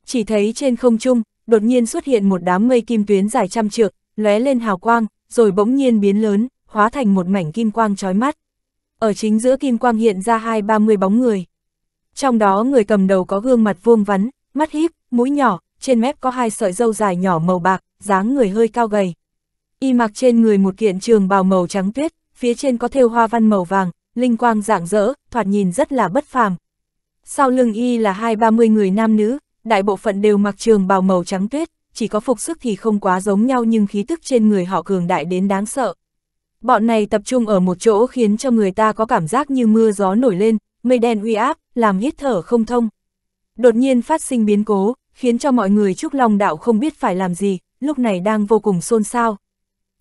Chỉ thấy trên không trung, đột nhiên xuất hiện một đám mây kim tuyến dài trăm trượng, lóe lên hào quang, rồi bỗng nhiên biến lớn, hóa thành một mảnh kim quang chói mắt. Ở chính giữa kim quang hiện ra hai ba mươi bóng người. Trong đó người cầm đầu có gương mặt vuông vắn, mắt híp, mũi nhỏ, trên mép có hai sợi dâu dài nhỏ màu bạc, dáng người hơi cao gầy. Y mặc trên người một kiện trường bào màu trắng tuyết, phía trên có thêu hoa văn màu vàng, linh quang rạng rỡ, thoạt nhìn rất là bất phàm. Sau lưng y là hai ba mươi người nam nữ, đại bộ phận đều mặc trường bào màu trắng tuyết, chỉ có phục sức thì không quá giống nhau nhưng khí tức trên người họ cường đại đến đáng sợ. Bọn này tập trung ở một chỗ khiến cho người ta có cảm giác như mưa gió nổi lên, mây đen uy áp, làm hít thở không thông. Đột nhiên phát sinh biến cố, khiến cho mọi người Trúc Long Đạo không biết phải làm gì, lúc này đang vô cùng xôn xao.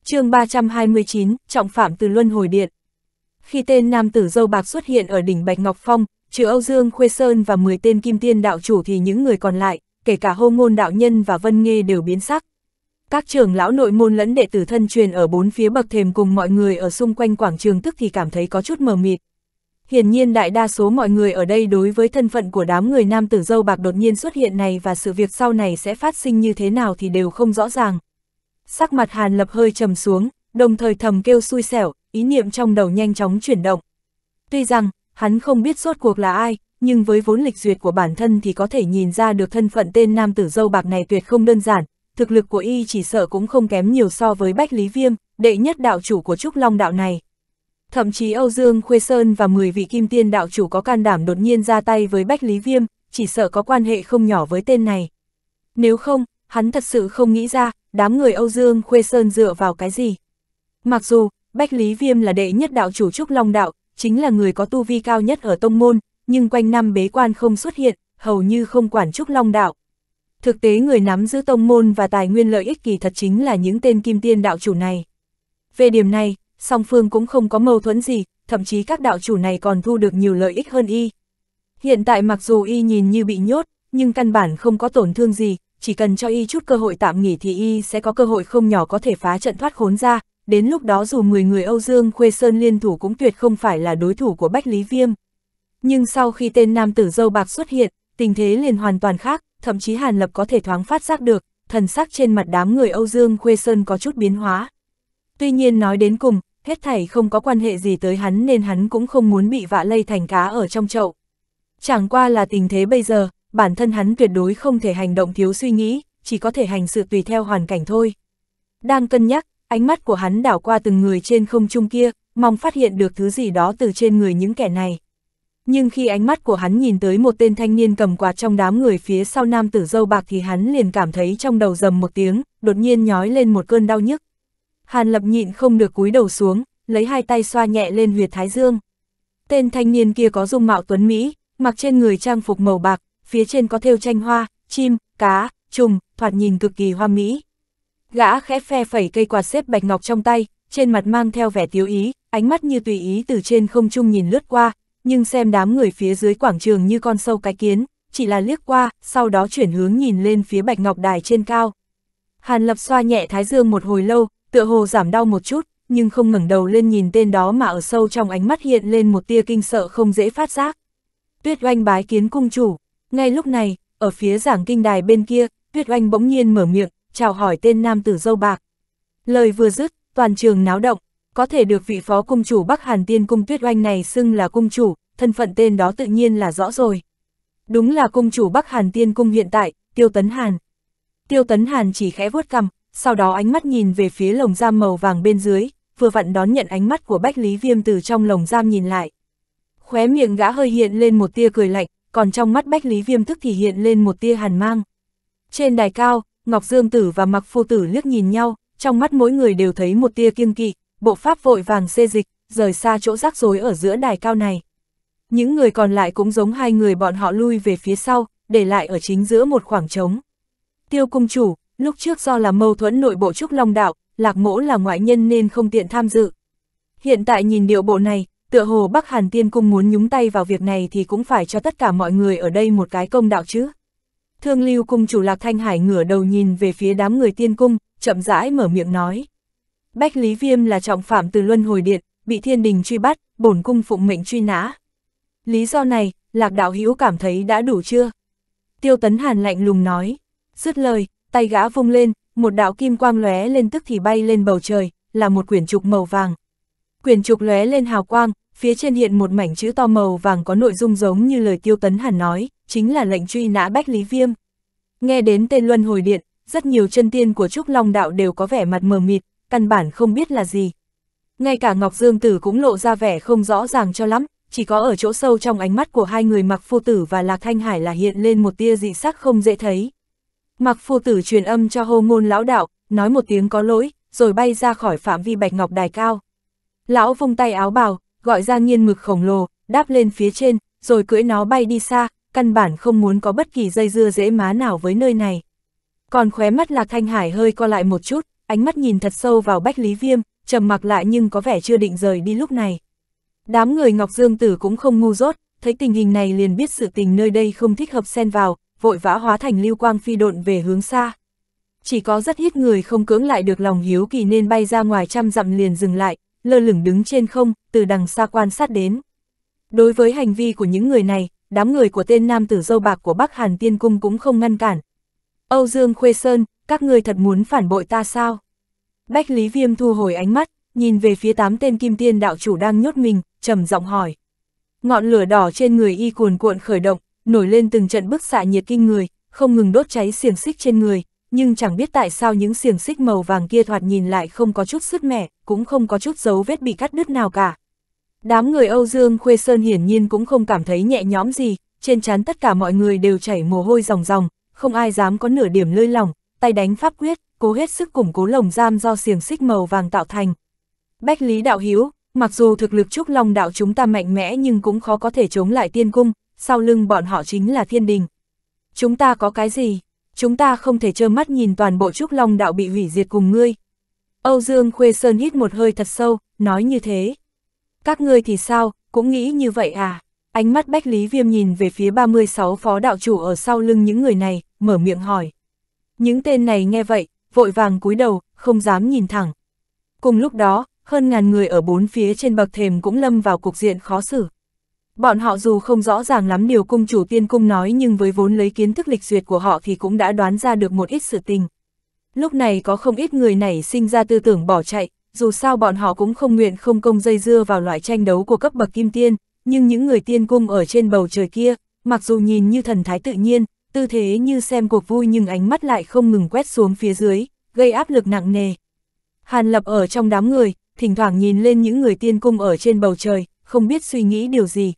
chương 329, Trọng Phạm từ Luân Hồi Điện Khi tên nam tử dâu bạc xuất hiện ở đỉnh Bạch Ngọc Phong, trừ Âu Dương Khuê Sơn và 10 tên kim tiên đạo chủ thì những người còn lại, kể cả hô ngôn đạo nhân và vân nghê đều biến sắc. Các trưởng lão nội môn lẫn đệ tử thân truyền ở bốn phía bậc thềm cùng mọi người ở xung quanh quảng trường tức thì cảm thấy có chút mờ mịt, Hiển nhiên đại đa số mọi người ở đây đối với thân phận của đám người nam tử dâu bạc đột nhiên xuất hiện này và sự việc sau này sẽ phát sinh như thế nào thì đều không rõ ràng. Sắc mặt Hàn Lập hơi trầm xuống, đồng thời thầm kêu xui xẻo, ý niệm trong đầu nhanh chóng chuyển động. Tuy rằng, hắn không biết sốt cuộc là ai, nhưng với vốn lịch duyệt của bản thân thì có thể nhìn ra được thân phận tên nam tử dâu bạc này tuyệt không đơn giản, thực lực của y chỉ sợ cũng không kém nhiều so với Bách Lý Viêm, đệ nhất đạo chủ của Trúc Long đạo này. Thậm chí Âu Dương Khuê Sơn và 10 vị kim tiên đạo chủ có can đảm đột nhiên ra tay với Bách Lý Viêm, chỉ sợ có quan hệ không nhỏ với tên này. Nếu không, hắn thật sự không nghĩ ra, đám người Âu Dương Khuê Sơn dựa vào cái gì. Mặc dù, Bách Lý Viêm là đệ nhất đạo chủ Trúc Long Đạo, chính là người có tu vi cao nhất ở Tông Môn, nhưng quanh năm bế quan không xuất hiện, hầu như không quản Trúc Long Đạo. Thực tế người nắm giữ Tông Môn và tài nguyên lợi ích kỳ thật chính là những tên kim tiên đạo chủ này. Về điểm này, song phương cũng không có mâu thuẫn gì, thậm chí các đạo chủ này còn thu được nhiều lợi ích hơn y. Hiện tại mặc dù y nhìn như bị nhốt, nhưng căn bản không có tổn thương gì, chỉ cần cho y chút cơ hội tạm nghỉ thì y sẽ có cơ hội không nhỏ có thể phá trận thoát khốn ra, đến lúc đó dù 10 người Âu Dương Khuê Sơn liên thủ cũng tuyệt không phải là đối thủ của Bách Lý Viêm. Nhưng sau khi tên nam tử dâu bạc xuất hiện, tình thế liền hoàn toàn khác, thậm chí Hàn Lập có thể thoáng phát giác được, thần sắc trên mặt đám người Âu Dương Khuê Sơn có chút biến hóa. Tuy nhiên nói đến cùng, hết thảy không có quan hệ gì tới hắn nên hắn cũng không muốn bị vạ lây thành cá ở trong chậu. Chẳng qua là tình thế bây giờ, bản thân hắn tuyệt đối không thể hành động thiếu suy nghĩ, chỉ có thể hành sự tùy theo hoàn cảnh thôi. Đang cân nhắc, ánh mắt của hắn đảo qua từng người trên không trung kia, mong phát hiện được thứ gì đó từ trên người những kẻ này. Nhưng khi ánh mắt của hắn nhìn tới một tên thanh niên cầm quạt trong đám người phía sau nam tử dâu bạc thì hắn liền cảm thấy trong đầu rầm một tiếng, đột nhiên nhói lên một cơn đau nhức. Hàn Lập nhịn không được cúi đầu xuống, lấy hai tay xoa nhẹ lên huyệt thái dương. Tên thanh niên kia có dung mạo tuấn Mỹ, mặc trên người trang phục màu bạc, phía trên có thêu tranh hoa, chim, cá, trùng, thoạt nhìn cực kỳ hoa mỹ. Gã khẽ phe phẩy cây quạt xếp bạch ngọc trong tay, trên mặt mang theo vẻ tiếu ý, ánh mắt như tùy ý từ trên không trung nhìn lướt qua, nhưng xem đám người phía dưới quảng trường như con sâu cái kiến, chỉ là liếc qua, sau đó chuyển hướng nhìn lên phía bạch ngọc đài trên cao. Hàn lập xoa nhẹ thái dương một hồi lâu, tựa hồ giảm đau một chút, nhưng không ngẩng đầu lên nhìn tên đó mà ở sâu trong ánh mắt hiện lên một tia kinh sợ không dễ phát giác. Tuyết oanh bái kiến cung chủ, ngay lúc này, ở phía giảng kinh đài bên kia, Tuyết oanh bỗng nhiên mở miệng, chào hỏi tên nam tử dâu bạc. Lời vừa dứt, toàn trường náo động, có thể được vị phó cung chủ Bắc Hàn Tiên cung Tuyết oanh này xưng là cung chủ, thân phận tên đó tự nhiên là rõ rồi. Đúng là cung chủ Bắc Hàn Tiên cung hiện tại, Tiêu Tấn Hàn. Tiêu Tấn Hàn chỉ khẽ vuốt cằm, sau đó ánh mắt nhìn về phía lồng giam màu vàng bên dưới, vừa vặn đón nhận ánh mắt của Bách Lý Viêm từ trong lồng giam nhìn lại. Khóe miệng gã hơi hiện lên một tia cười lạnh, còn trong mắt Bách Lý Viêm thức thì hiện lên một tia hàn mang. Trên đài cao, Ngọc Dương Tử và Mặc Phu Tử liếc nhìn nhau, trong mắt mỗi người đều thấy một tia kiêng kỵ, bộ pháp vội vàng xê dịch, rời xa chỗ rắc rối ở giữa đài cao này. Những người còn lại cũng giống hai người bọn họ lui về phía sau, để lại ở chính giữa một khoảng trống. Tiêu cung chủ, lúc trước do là mâu thuẫn nội bộ Trúc Long Đạo, Lạc Mỗ là ngoại nhân nên không tiện tham dự. Hiện tại nhìn điệu bộ này, tựa hồ Bắc Hàn Tiên Cung muốn nhúng tay vào việc này thì cũng phải cho tất cả mọi người ở đây một cái công đạo chứ. Thương Lưu Cung chủ Lạc Thanh Hải ngửa đầu nhìn về phía đám người Tiên Cung, chậm rãi mở miệng nói. Bách Lý Viêm là trọng phạm từ Luân Hồi Điện, bị thiên đình truy bắt, bổn cung phụng mệnh truy nã. Lý do này, Lạc Đạo Hữu cảm thấy đã đủ chưa? Tiêu Tấn Hàn lạnh lùng nói. Dứt lời, tay gã vung lên, một đạo kim quang lóe lên tức thì bay lên bầu trời, là một quyển trục màu vàng. Quyển trục lóe lên hào quang, phía trên hiện một mảnh chữ to màu vàng có nội dung giống như lời Tiêu Tấn Hàn nói, chính là lệnh truy nã Bách Lý Viêm. Nghe đến tên Luân Hồi Điện, rất nhiều chân tiên của Trúc Long Đạo đều có vẻ mặt mờ mịt, căn bản không biết là gì. Ngay cả Ngọc Dương Tử cũng lộ ra vẻ không rõ ràng cho lắm, chỉ có ở chỗ sâu trong ánh mắt của hai người mặc phu tử và Lạc Thanh Hải là hiện lên một tia dị sắc không dễ thấy. Mặc phu tử truyền âm cho hô ngôn lão đạo, nói một tiếng có lỗi, rồi bay ra khỏi phạm vi bạch ngọc đài cao. Lão vung tay áo bào, gọi ra nghiên mực khổng lồ, đáp lên phía trên, rồi cưỡi nó bay đi xa, căn bản không muốn có bất kỳ dây dưa dễ má nào với nơi này. Còn khóe mắt Lạc Thanh Hải hơi co lại một chút, ánh mắt nhìn thật sâu vào Bách Lý Viêm, trầm mặc lại nhưng có vẻ chưa định rời đi lúc này. Đám người Ngọc Dương Tử cũng không ngu dốt, thấy tình hình này liền biết sự tình nơi đây không thích hợp xen vào, vội vã hóa thành lưu quang phi độn về hướng xa. Chỉ có rất ít người không cưỡng lại được lòng hiếu kỳ nên bay ra ngoài trăm dặm liền dừng lại, lơ lửng đứng trên không, từ đằng xa quan sát đến. Đối với hành vi của những người này, đám người của tên nam tử dâu bạc của Bắc Hàn Tiên Cung cũng không ngăn cản. Âu Dương Khuê Sơn, các ngươi thật muốn phản bội ta sao? Bách Lý Viêm thu hồi ánh mắt, nhìn về phía tám tên kim tiên đạo chủ đang nhốt mình, trầm giọng hỏi. Ngọn lửa đỏ trên người y cuồn cuộn khởi động, nổi lên từng trận bức xạ nhiệt kinh người, không ngừng đốt cháy xiềng xích trên người, nhưng chẳng biết tại sao những xiềng xích màu vàng kia thoạt nhìn lại không có chút sứt mẻ, cũng không có chút dấu vết bị cắt đứt nào cả. Đám người Âu Dương Khuê Sơn hiển nhiên cũng không cảm thấy nhẹ nhõm gì, trên trán tất cả mọi người đều chảy mồ hôi ròng ròng, không ai dám có nửa điểm lơi lỏng, tay đánh pháp quyết, cố hết sức củng cố lồng giam do xiềng xích màu vàng tạo thành. Bách Lý Đạo Hiếu, mặc dù thực lực Trúc Long Đạo chúng ta mạnh mẽ nhưng cũng khó có thể chống lại tiên cung, sau lưng bọn họ chính là thiên đình. Chúng ta có cái gì? Chúng ta không thể trơ mắt nhìn toàn bộ trúc long đạo bị hủy diệt cùng ngươi. Âu Dương Khuê Sơn hít một hơi thật sâu, nói như thế. Các ngươi thì sao, cũng nghĩ như vậy à? Ánh mắt Bách Lý Viêm nhìn về phía 36 phó đạo chủ ở sau lưng những người này, mở miệng hỏi. Những tên này nghe vậy, vội vàng cúi đầu, không dám nhìn thẳng. Cùng lúc đó, hơn ngàn người ở bốn phía trên bậc thềm cũng lâm vào cục diện khó xử. Bọn họ dù không rõ ràng lắm điều cung chủ tiên cung nói nhưng với vốn lấy kiến thức lịch duyệt của họ thì cũng đã đoán ra được một ít sự tình. Lúc này có không ít người nảy sinh ra tư tưởng bỏ chạy, dù sao bọn họ cũng không nguyện không công dây dưa vào loại tranh đấu của cấp bậc kim tiên, nhưng những người tiên cung ở trên bầu trời kia, mặc dù nhìn như thần thái tự nhiên, tư thế như xem cuộc vui nhưng ánh mắt lại không ngừng quét xuống phía dưới, gây áp lực nặng nề. Hàn Lập ở trong đám người, thỉnh thoảng nhìn lên những người tiên cung ở trên bầu trời, không biết suy nghĩ điều gì,